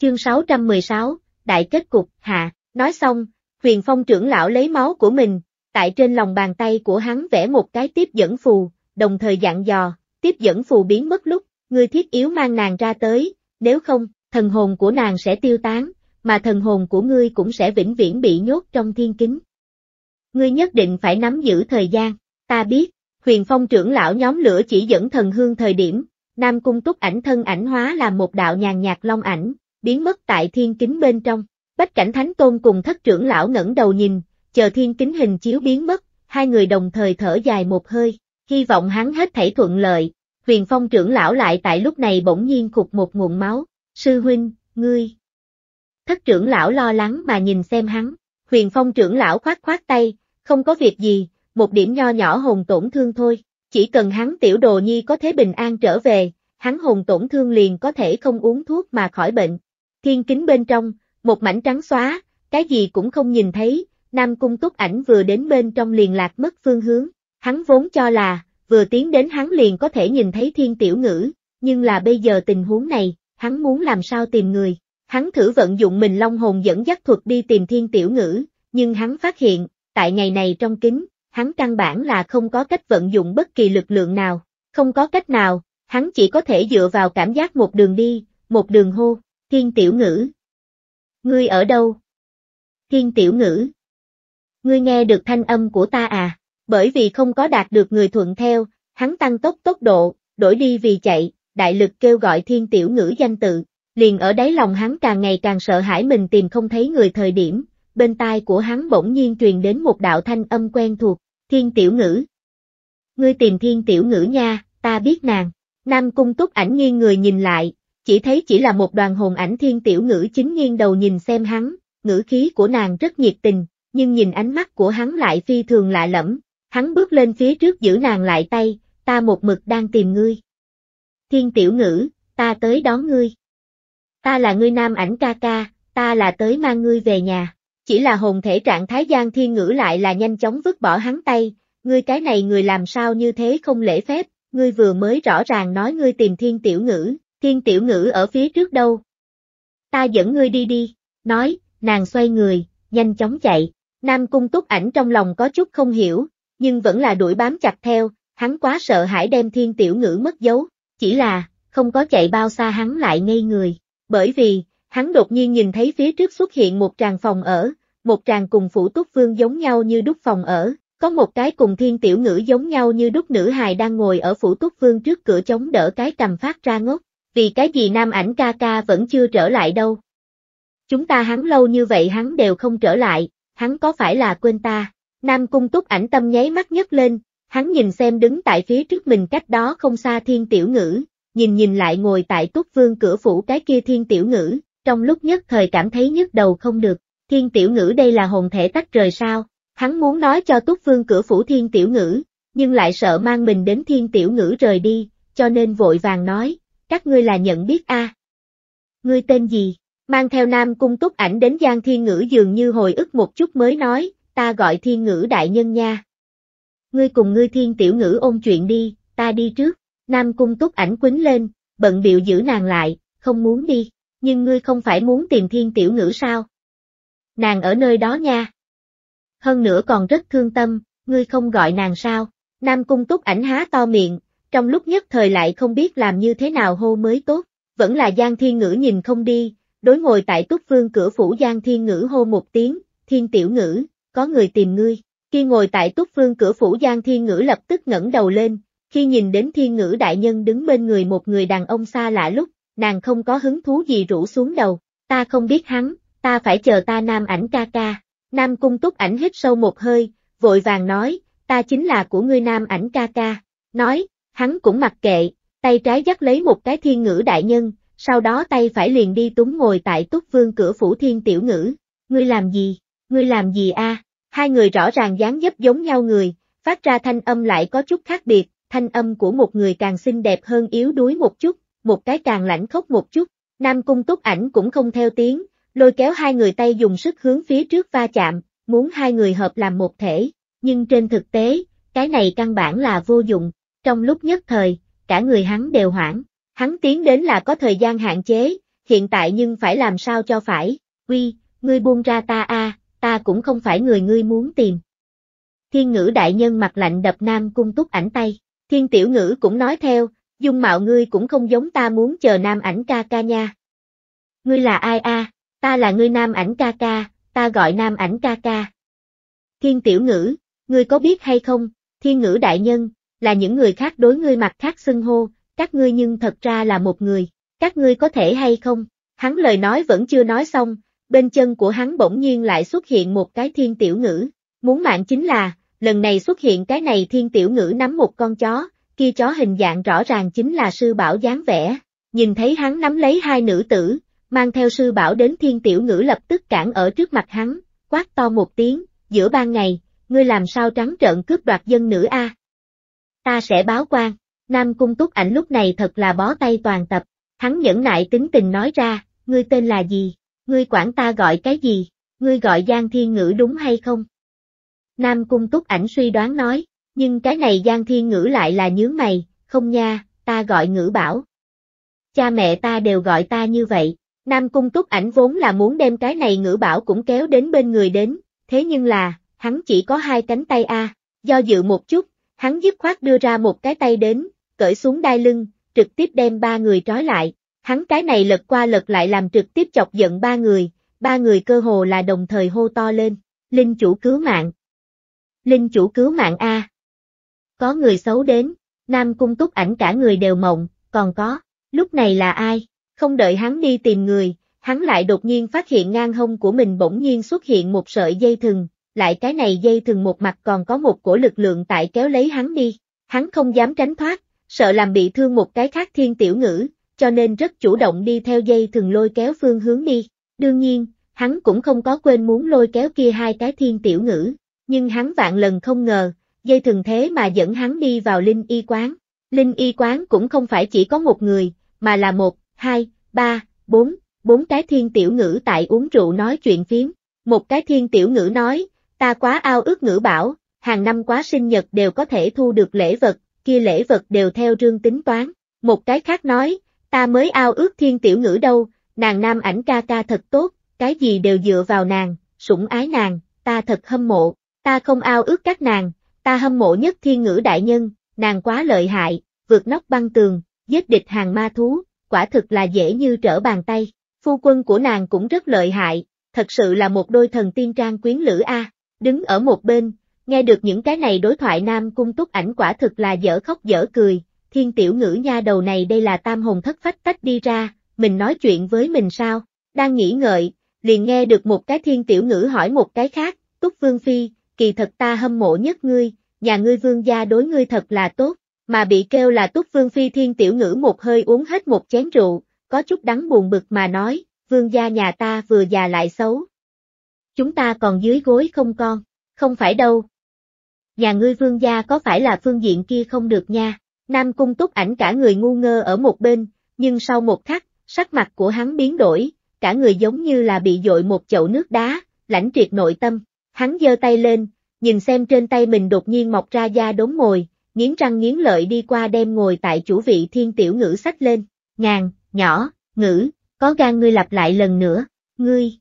Chương 616, Đại kết cục, hạ, Nói xong, huyền phong trưởng lão lấy máu của mình, tại trên lòng bàn tay của hắn vẽ một cái tiếp dẫn phù, đồng thời dặn dò, tiếp dẫn phù biến mất lúc, người thiết yếu mang nàng ra tới, nếu không, thần hồn của nàng sẽ tiêu tán, mà thần hồn của ngươi cũng sẽ vĩnh viễn bị nhốt trong thiên kính. Ngươi nhất định phải nắm giữ thời gian, ta biết, huyền phong trưởng lão nhóm lửa chỉ dẫn thần hương thời điểm, Nam Cung Túc ảnh thân ảnh hóa là một đạo nhàn nhạt long ảnh, biến mất tại thiên kính bên trong. Bách cảnh thánh tôn cùng thất trưởng lão ngẩng đầu nhìn, chờ thiên kính hình chiếu biến mất, hai người đồng thời thở dài một hơi, hy vọng hắn hết thảy thuận lợi. Huyền phong trưởng lão lại tại lúc này bỗng nhiên khục một nguồn máu, sư huynh, ngươi. Thất trưởng lão lo lắng mà nhìn xem hắn, huyền phong trưởng lão khoát khoát tay, không có việc gì, một điểm nho nhỏ hồn tổn thương thôi, chỉ cần hắn tiểu đồ nhi có thế bình an trở về, hắn hồn tổn thương liền có thể không uống thuốc mà khỏi bệnh. Thiên kính bên trong, một mảnh trắng xóa, cái gì cũng không nhìn thấy, Nam Cung túc ảnh vừa đến bên trong liền lạc mất phương hướng. Hắn vốn cho là, vừa tiến đến hắn liền có thể nhìn thấy thiên tiểu ngữ, nhưng là bây giờ tình huống này, hắn muốn làm sao tìm người. Hắn thử vận dụng mình long hồn dẫn dắt thuật đi tìm thiên tiểu ngữ, nhưng hắn phát hiện, tại ngày này trong kính, hắn căn bản là không có cách vận dụng bất kỳ lực lượng nào, không có cách nào, hắn chỉ có thể dựa vào cảm giác một đường đi, một đường hô, thiên tiểu ngữ, Ngươi ở đâu? Thiên tiểu ngữ. Ngươi nghe được thanh âm của ta à? Bởi vì không có đạt được người thuận theo, hắn tăng tốc tốc độ, đổi đi vì chạy, đại lực kêu gọi thiên tiểu ngữ danh tự. Liền ở đáy lòng hắn càng ngày càng sợ hãi mình tìm không thấy người thời điểm, bên tai của hắn bỗng nhiên truyền đến một đạo thanh âm quen thuộc, thiên tiểu ngữ. Ngươi tìm thiên tiểu ngữ nha, ta biết nàng. Nam cung túc ảnh nghiêng người nhìn lại, chỉ thấy chỉ là một đoàn hồn ảnh thiên tiểu ngữ chính nghiêng đầu nhìn xem hắn, ngữ khí của nàng rất nhiệt tình, nhưng nhìn ánh mắt của hắn lại phi thường lạ lẫm, hắn bước lên phía trước giữ nàng lại tay, ta một mực đang tìm ngươi. Thiên tiểu ngữ, ta tới đón ngươi. Ta là ngươi nam ảnh ca ca, ta là tới mang ngươi về nhà. Chỉ là hồn thể trạng thái giang thiên ngữ lại là nhanh chóng vứt bỏ hắn tay, ngươi cái này người làm sao như thế không lễ phép, ngươi vừa mới rõ ràng nói ngươi tìm thiên tiểu ngữ, thiên tiểu ngữ ở phía trước đâu. Ta dẫn ngươi đi đi, nói, nàng xoay người, nhanh chóng chạy, Nam Cung túc ảnh trong lòng có chút không hiểu, nhưng vẫn là đuổi bám chặt theo, hắn quá sợ hãi đem thiên tiểu ngữ mất dấu, chỉ là, không có chạy bao xa hắn lại ngây người, bởi vì, hắn đột nhiên nhìn thấy phía trước xuất hiện một tràng phòng ở, một tràng cùng phủ túc vương giống nhau như đúc phòng ở, có một cái cùng thiên tiểu ngữ giống nhau như đúc nữ hài đang ngồi ở phủ túc vương trước cửa chống đỡ cái cầm phát ra ngốc, vì cái gì nam ảnh ca ca vẫn chưa trở lại đâu. Chúng ta hắn lâu như vậy hắn đều không trở lại, hắn có phải là quên ta? Nam cung túc ảnh tâm nháy mắt nhất lên, hắn nhìn xem đứng tại phía trước mình cách đó không xa thiên tiểu ngữ, nhìn nhìn lại ngồi tại túc vương cửa phủ cái kia thiên tiểu ngữ, trong lúc nhất thời cảm thấy nhức đầu không được, thiên tiểu ngữ đây là hồn thể tách rời sao, hắn muốn nói cho túc vương cửa phủ thiên tiểu ngữ, nhưng lại sợ mang mình đến thiên tiểu ngữ rời đi, cho nên vội vàng nói, các ngươi là nhận biết a. À. Ngươi tên gì? Mang theo Nam Cung Túc Ảnh đến Giang Thiên Ngữ dường như hồi ức một chút mới nói, ta gọi Thiên Ngữ đại nhân nha. Ngươi cùng ngươi Thiên Tiểu Ngữ ôn chuyện đi, ta đi trước. Nam Cung Túc Ảnh quýnh lên, bận biệu giữ nàng lại, không muốn đi, nhưng ngươi không phải muốn tìm Thiên Tiểu Ngữ sao? Nàng ở nơi đó nha. Hơn nữa còn rất thương tâm, ngươi không gọi nàng sao? Nam Cung Túc Ảnh há to miệng, trong lúc nhất thời lại không biết làm như thế nào hô mới tốt, vẫn là Giang Thiên Ngữ nhìn không đi, đối ngồi tại túc Phương cửa phủ Giang Thiên Ngữ hô một tiếng, Thiên Tiểu Ngữ, có người tìm ngươi, khi ngồi tại túc Phương cửa phủ Giang Thiên Ngữ lập tức ngẩng đầu lên, khi nhìn đến Thiên Ngữ đại nhân đứng bên người một người đàn ông xa lạ lúc, nàng không có hứng thú gì rủ xuống đầu, ta không biết hắn, ta phải chờ ta nam ảnh ca ca, nam cung túc ảnh hít sâu một hơi, vội vàng nói, ta chính là của ngươi nam ảnh ca ca, nói, hắn cũng mặc kệ, tay trái dắt lấy một cái thiên ngữ đại nhân, sau đó tay phải liền đi túng ngồi tại túc vương cửa phủ thiên tiểu ngữ. Ngươi làm gì? Ngươi làm gì a? Hai người rõ ràng dáng dấp giống nhau người, phát ra thanh âm lại có chút khác biệt, thanh âm của một người càng xinh đẹp hơn yếu đuối một chút, một cái càng lãnh khốc một chút. Nam cung túc ảnh cũng không theo tiếng, lôi kéo hai người tay dùng sức hướng phía trước va chạm, muốn hai người hợp làm một thể, nhưng trên thực tế, cái này căn bản là vô dụng, trong lúc nhất thời, cả người hắn đều hoảng. Hắn tiến đến là có thời gian hạn chế, hiện tại nhưng phải làm sao cho phải, quy ngươi buông ra ta a, ta cũng không phải người ngươi muốn tìm. Thiên ngữ đại nhân mặt lạnh đập nam cung túc ảnh tay, thiên tiểu ngữ cũng nói theo, dung mạo ngươi cũng không giống ta muốn chờ nam ảnh ca ca nha. Ngươi là ai a? ta là ngươi nam ảnh ca ca, ta gọi nam ảnh ca ca. Thiên tiểu ngữ, ngươi có biết hay không, thiên ngữ đại nhân, là những người khác đối ngươi mặt khác xưng hô, các ngươi nhưng thật ra là một người, các ngươi có thể hay không? Hắn lời nói vẫn chưa nói xong, bên chân của hắn bỗng nhiên lại xuất hiện một cái thiên tiểu ngữ, muốn mạng chính là, lần này xuất hiện cái này thiên tiểu ngữ nắm một con chó, kia chó hình dạng rõ ràng chính là sư bảo dáng vẻ, nhìn thấy hắn nắm lấy hai nữ tử, mang theo sư bảo đến thiên tiểu ngữ lập tức cản ở trước mặt hắn, quát to một tiếng, giữa ban ngày, ngươi làm sao trắng trợn cướp đoạt dân nữ a? ta sẽ báo quan. Nam Cung Túc Ảnh lúc này thật là bó tay toàn tập, hắn nhẫn nại tính tình nói ra, ngươi tên là gì, ngươi quản ta gọi cái gì, ngươi gọi Giang Thiên Ngữ đúng hay không? Nam Cung Túc Ảnh suy đoán nói, nhưng cái này Giang Thiên Ngữ lại là nhớ mày, không nha, ta gọi Ngữ Bảo. Cha mẹ ta đều gọi ta như vậy, Nam Cung Túc Ảnh vốn là muốn đem cái này Ngữ Bảo cũng kéo đến bên người đến, thế nhưng là, hắn chỉ có hai cánh tay a, do dự một chút, Hắn dứt khoát đưa ra một cái tay đến, cởi xuống đai lưng, trực tiếp đem ba người trói lại. Hắn cái này lật qua lật lại làm trực tiếp chọc giận ba người, ba người cơ hồ là đồng thời hô to lên. Linh chủ cứu mạng. Linh chủ cứu mạng A. Có người xấu đến, Nam Cung Túc ảnh cả người đều mộng, còn có, lúc này là ai? Không đợi hắn đi tìm người, hắn lại đột nhiên phát hiện ngang hông của mình bỗng nhiên xuất hiện một sợi dây thừng, lại cái này dây thường một mặt còn có một cổ lực lượng tại kéo lấy hắn đi. Hắn không dám tránh thoát, sợ làm bị thương một cái khác thiên tiểu ngữ, cho nên rất chủ động đi theo dây thường lôi kéo phương hướng đi. Đương nhiên, hắn cũng không có quên muốn lôi kéo kia hai cái thiên tiểu ngữ, nhưng hắn vạn lần không ngờ, dây thường thế mà dẫn hắn đi vào linh y quán. Linh y quán cũng không phải chỉ có một người, mà là một, hai, ba, bốn, bốn cái thiên tiểu ngữ tại uống rượu nói chuyện phiếm. Một cái thiên tiểu ngữ nói, Ta quá ao ước ngữ bảo, hàng năm quá sinh nhật đều có thể thu được lễ vật, kia lễ vật đều theo rương tính toán. Một cái khác nói, ta mới ao ước thiên tiểu ngữ đâu, nàng nam ảnh ca ca thật tốt, cái gì đều dựa vào nàng, sủng ái nàng, ta thật hâm mộ, ta không ao ước các nàng, ta hâm mộ nhất thiên ngữ đại nhân, nàng quá lợi hại, vượt nóc băng tường, giết địch hàng ma thú, quả thực là dễ như trở bàn tay, phu quân của nàng cũng rất lợi hại, thật sự là một đôi thần tiên trang quyến lữ A. Đứng ở một bên, nghe được những cái này đối thoại nam cung túc ảnh quả thực là dở khóc dở cười, thiên tiểu ngữ nha đầu này đây là tam hồn thất phách tách đi ra, mình nói chuyện với mình sao, đang nghĩ ngợi, liền nghe được một cái thiên tiểu ngữ hỏi một cái khác, túc vương phi, kỳ thật ta hâm mộ nhất ngươi, nhà ngươi vương gia đối ngươi thật là tốt, mà bị kêu là túc vương phi thiên tiểu ngữ một hơi uống hết một chén rượu, có chút đắng buồn bực mà nói, vương gia nhà ta vừa già lại xấu, Chúng ta còn dưới gối không con? Không phải đâu. Nhà ngươi vương gia có phải là phương diện kia không được nha? Nam cung túc ảnh cả người ngu ngơ ở một bên, nhưng sau một khắc, sắc mặt của hắn biến đổi, cả người giống như là bị dội một chậu nước đá, lãnh triệt nội tâm. Hắn giơ tay lên, nhìn xem trên tay mình đột nhiên mọc ra da đốm mồi, nghiến răng nghiến lợi đi qua đem ngồi tại chủ vị thiên tiểu ngữ sách lên. Ngàn, nhỏ, ngữ, có gan ngươi lặp lại lần nữa, ngươi.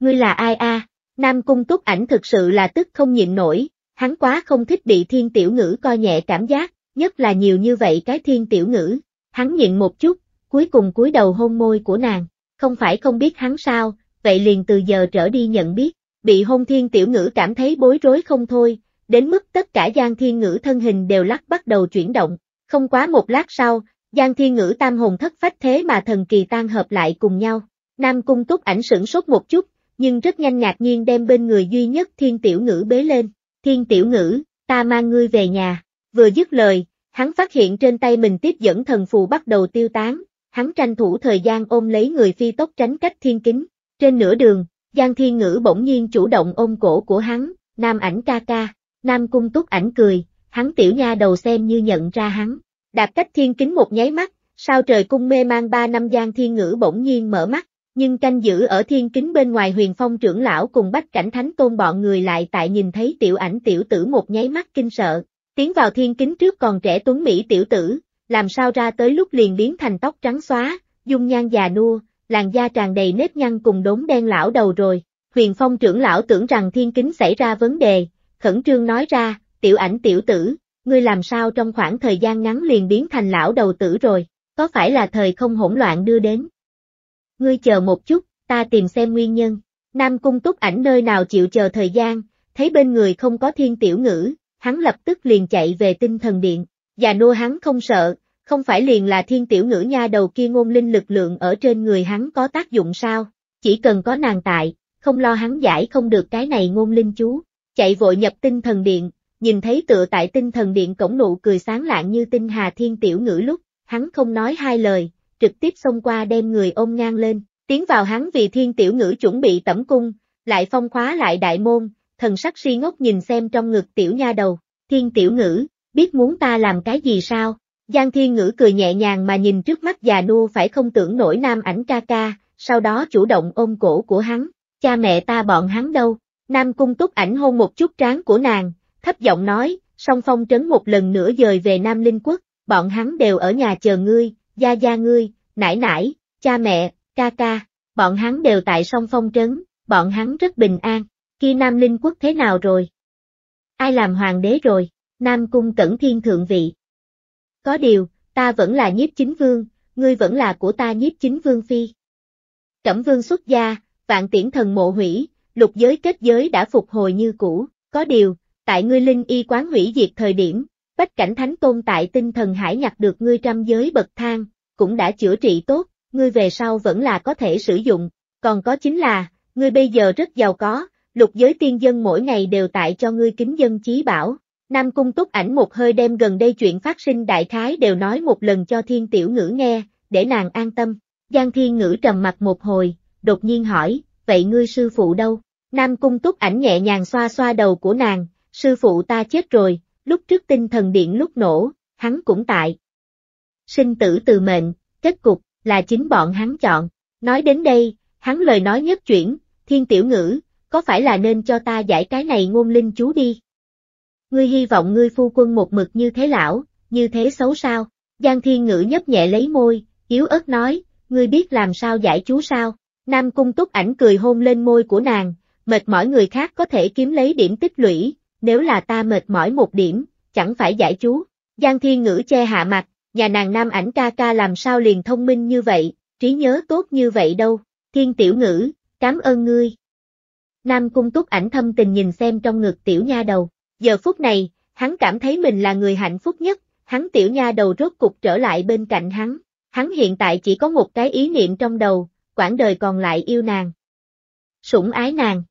Ngươi là ai a? Nam cung túc ảnh thực sự là tức không nhịn nổi, hắn quá không thích bị thiên tiểu ngữ coi nhẹ cảm giác, nhất là nhiều như vậy cái thiên tiểu ngữ. Hắn nhịn một chút, cuối cùng cúi đầu hôn môi của nàng, không phải không biết hắn sao, vậy liền từ giờ trở đi nhận biết, bị hôn thiên tiểu ngữ cảm thấy bối rối không thôi, đến mức tất cả Giang Thiên Ngữ thân hình đều lắc bắt đầu chuyển động, không quá một lát sau, Giang Thiên Ngữ tam hồn thất phách thế mà thần kỳ tan hợp lại cùng nhau. Nam Cung Túc ảnh sửng sốt một chút, nhưng rất nhanh ngạc nhiên đem bên người duy nhất thiên tiểu ngữ bế lên. Thiên tiểu ngữ, ta mang ngươi về nhà. Vừa dứt lời, hắn phát hiện trên tay mình tiếp dẫn thần phù bắt đầu tiêu tán, hắn tranh thủ thời gian ôm lấy người phi tốc tránh cách thiên kính. Trên nửa đường, Giang Thiên Ngữ bỗng nhiên chủ động ôm cổ của hắn, nam ảnh ca ca, nam cung túc ảnh cười, hắn tiểu nha đầu xem như nhận ra hắn. Đạp cách thiên kính một nháy mắt, sao trời cung mê mang ba năm Giang Thiên Ngữ bỗng nhiên mở mắt, nhưng canh giữ ở thiên kính bên ngoài huyền phong trưởng lão cùng bách cảnh thánh tôn bọn người lại tại nhìn thấy tiểu ảnh tiểu tử một nháy mắt kinh sợ, tiến vào thiên kính trước còn trẻ tuấn Mỹ tiểu tử, làm sao ra tới lúc liền biến thành tóc trắng xóa, dung nhan già nua, làn da tràn đầy nếp nhăn cùng đốm đen lão đầu rồi, huyền phong trưởng lão tưởng rằng thiên kính xảy ra vấn đề, khẩn trương nói ra, tiểu ảnh tiểu tử, ngươi làm sao trong khoảng thời gian ngắn liền biến thành lão đầu tử rồi, có phải là thời không hỗn loạn đưa đến? ngươi chờ một chút, ta tìm xem nguyên nhân. Nam cung túc ảnh nơi nào chịu chờ thời gian, thấy bên người không có thiên tiểu ngữ, hắn lập tức liền chạy về tinh thần điện, và nô hắn không sợ, không phải liền là thiên tiểu ngữ nha đầu kia ngôn linh lực lượng ở trên người hắn có tác dụng sao, chỉ cần có nàng tại, không lo hắn giải không được cái này ngôn linh chú, chạy vội nhập tinh thần điện, nhìn thấy tựa tại tinh thần điện cổng nụ cười sáng lạng như tinh hà thiên tiểu ngữ lúc, hắn không nói hai lời, trực tiếp xông qua đem người ôm ngang lên, tiến vào hắn vì thiên tiểu ngữ chuẩn bị tẩm cung, lại phong khóa lại đại môn, thần sắc si ngốc nhìn xem trong ngực tiểu nha đầu, thiên tiểu ngữ, biết muốn ta làm cái gì sao? Giang thiên ngữ cười nhẹ nhàng mà nhìn trước mắt già nua phải không tưởng nổi nam ảnh ca ca, sau đó chủ động ôm cổ của hắn, cha mẹ ta bọn hắn đâu, nam cung túc ảnh hôn một chút trán của nàng, thấp giọng nói, song phong trấn một lần nữa dời về Nam Linh Quốc, bọn hắn đều ở nhà chờ ngươi, gia gia ngươi, nãi nãi, cha mẹ, ca ca, bọn hắn đều tại sông phong trấn, bọn hắn rất bình an, kia Nam Linh quốc thế nào rồi? Ai làm hoàng đế rồi? Nam cung cẩn thiên thượng vị. Có điều, ta vẫn là nhiếp chính vương, ngươi vẫn là của ta nhiếp chính vương phi. Cẩm vương xuất gia, vạn tiễn thần mộ hủy, lục giới kết giới đã phục hồi như cũ, có điều, tại ngươi linh y quán hủy diệt thời điểm, Bách cảnh thánh tôn tại tinh thần hải nhặt được ngươi trăm giới bậc thang, cũng đã chữa trị tốt, ngươi về sau vẫn là có thể sử dụng, còn có chính là, ngươi bây giờ rất giàu có, lục giới tiên dân mỗi ngày đều tại cho ngươi kính dân chí bảo. Nam Cung Túc ảnh một hơi đem gần đây chuyện phát sinh đại khái đều nói một lần cho thiên tiểu ngữ nghe, để nàng an tâm. Giang thiên ngữ trầm mặt một hồi, đột nhiên hỏi, vậy ngươi sư phụ đâu? Nam Cung Túc ảnh nhẹ nhàng xoa xoa đầu của nàng, sư phụ ta chết rồi, lúc trước tinh thần điện lúc nổ, hắn cũng tại. Sinh tử từ mệnh, kết cục, là chính bọn hắn chọn. Nói đến đây, hắn lời nói nhất chuyển, thiên tiểu ngữ, có phải là nên cho ta giải cái này ngôn linh chú đi? Ngươi hy vọng ngươi phu quân một mực như thế lão, như thế xấu sao? Giang thiên ngữ nhấp nhẹ lấy môi, yếu ớt nói, ngươi biết làm sao giải chú sao? Nam cung túc ảnh cười hôn lên môi của nàng, mệt mỏi người khác có thể kiếm lấy điểm tích lũy, nếu là ta mệt mỏi một điểm, chẳng phải giải chú. Giang Thiên Ngữ che hạ mặt, nhà nàng nam ảnh ca ca làm sao liền thông minh như vậy, trí nhớ tốt như vậy đâu. Thiên Tiểu Ngữ, cảm ơn ngươi. Nam Cung Túc ảnh thâm tình nhìn xem trong ngực Tiểu Nha đầu. Giờ phút này, hắn cảm thấy mình là người hạnh phúc nhất, hắn Tiểu Nha đầu rốt cục trở lại bên cạnh hắn. Hắn hiện tại chỉ có một cái ý niệm trong đầu, quãng đời còn lại yêu nàng. Sủng ái nàng.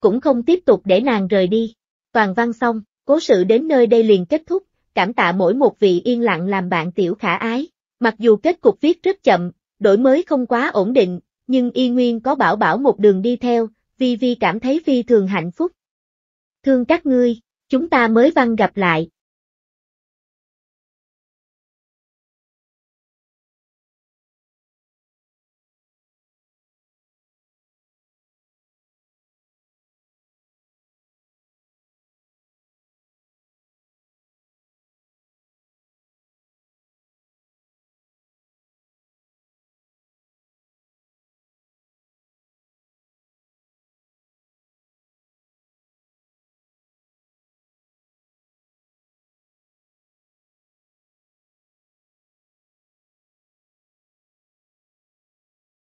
Cũng không tiếp tục để nàng rời đi. Toàn văn xong, cố sự đến nơi đây liền kết thúc, cảm tạ mỗi một vị yên lặng làm bạn tiểu khả ái. Mặc dù kết cục viết rất chậm, đổi mới không quá ổn định, nhưng y nguyên có bảo bảo một đường đi theo, Vi Vi cảm thấy phi thường hạnh phúc. Thương các ngươi, chúng ta mới văn gặp lại.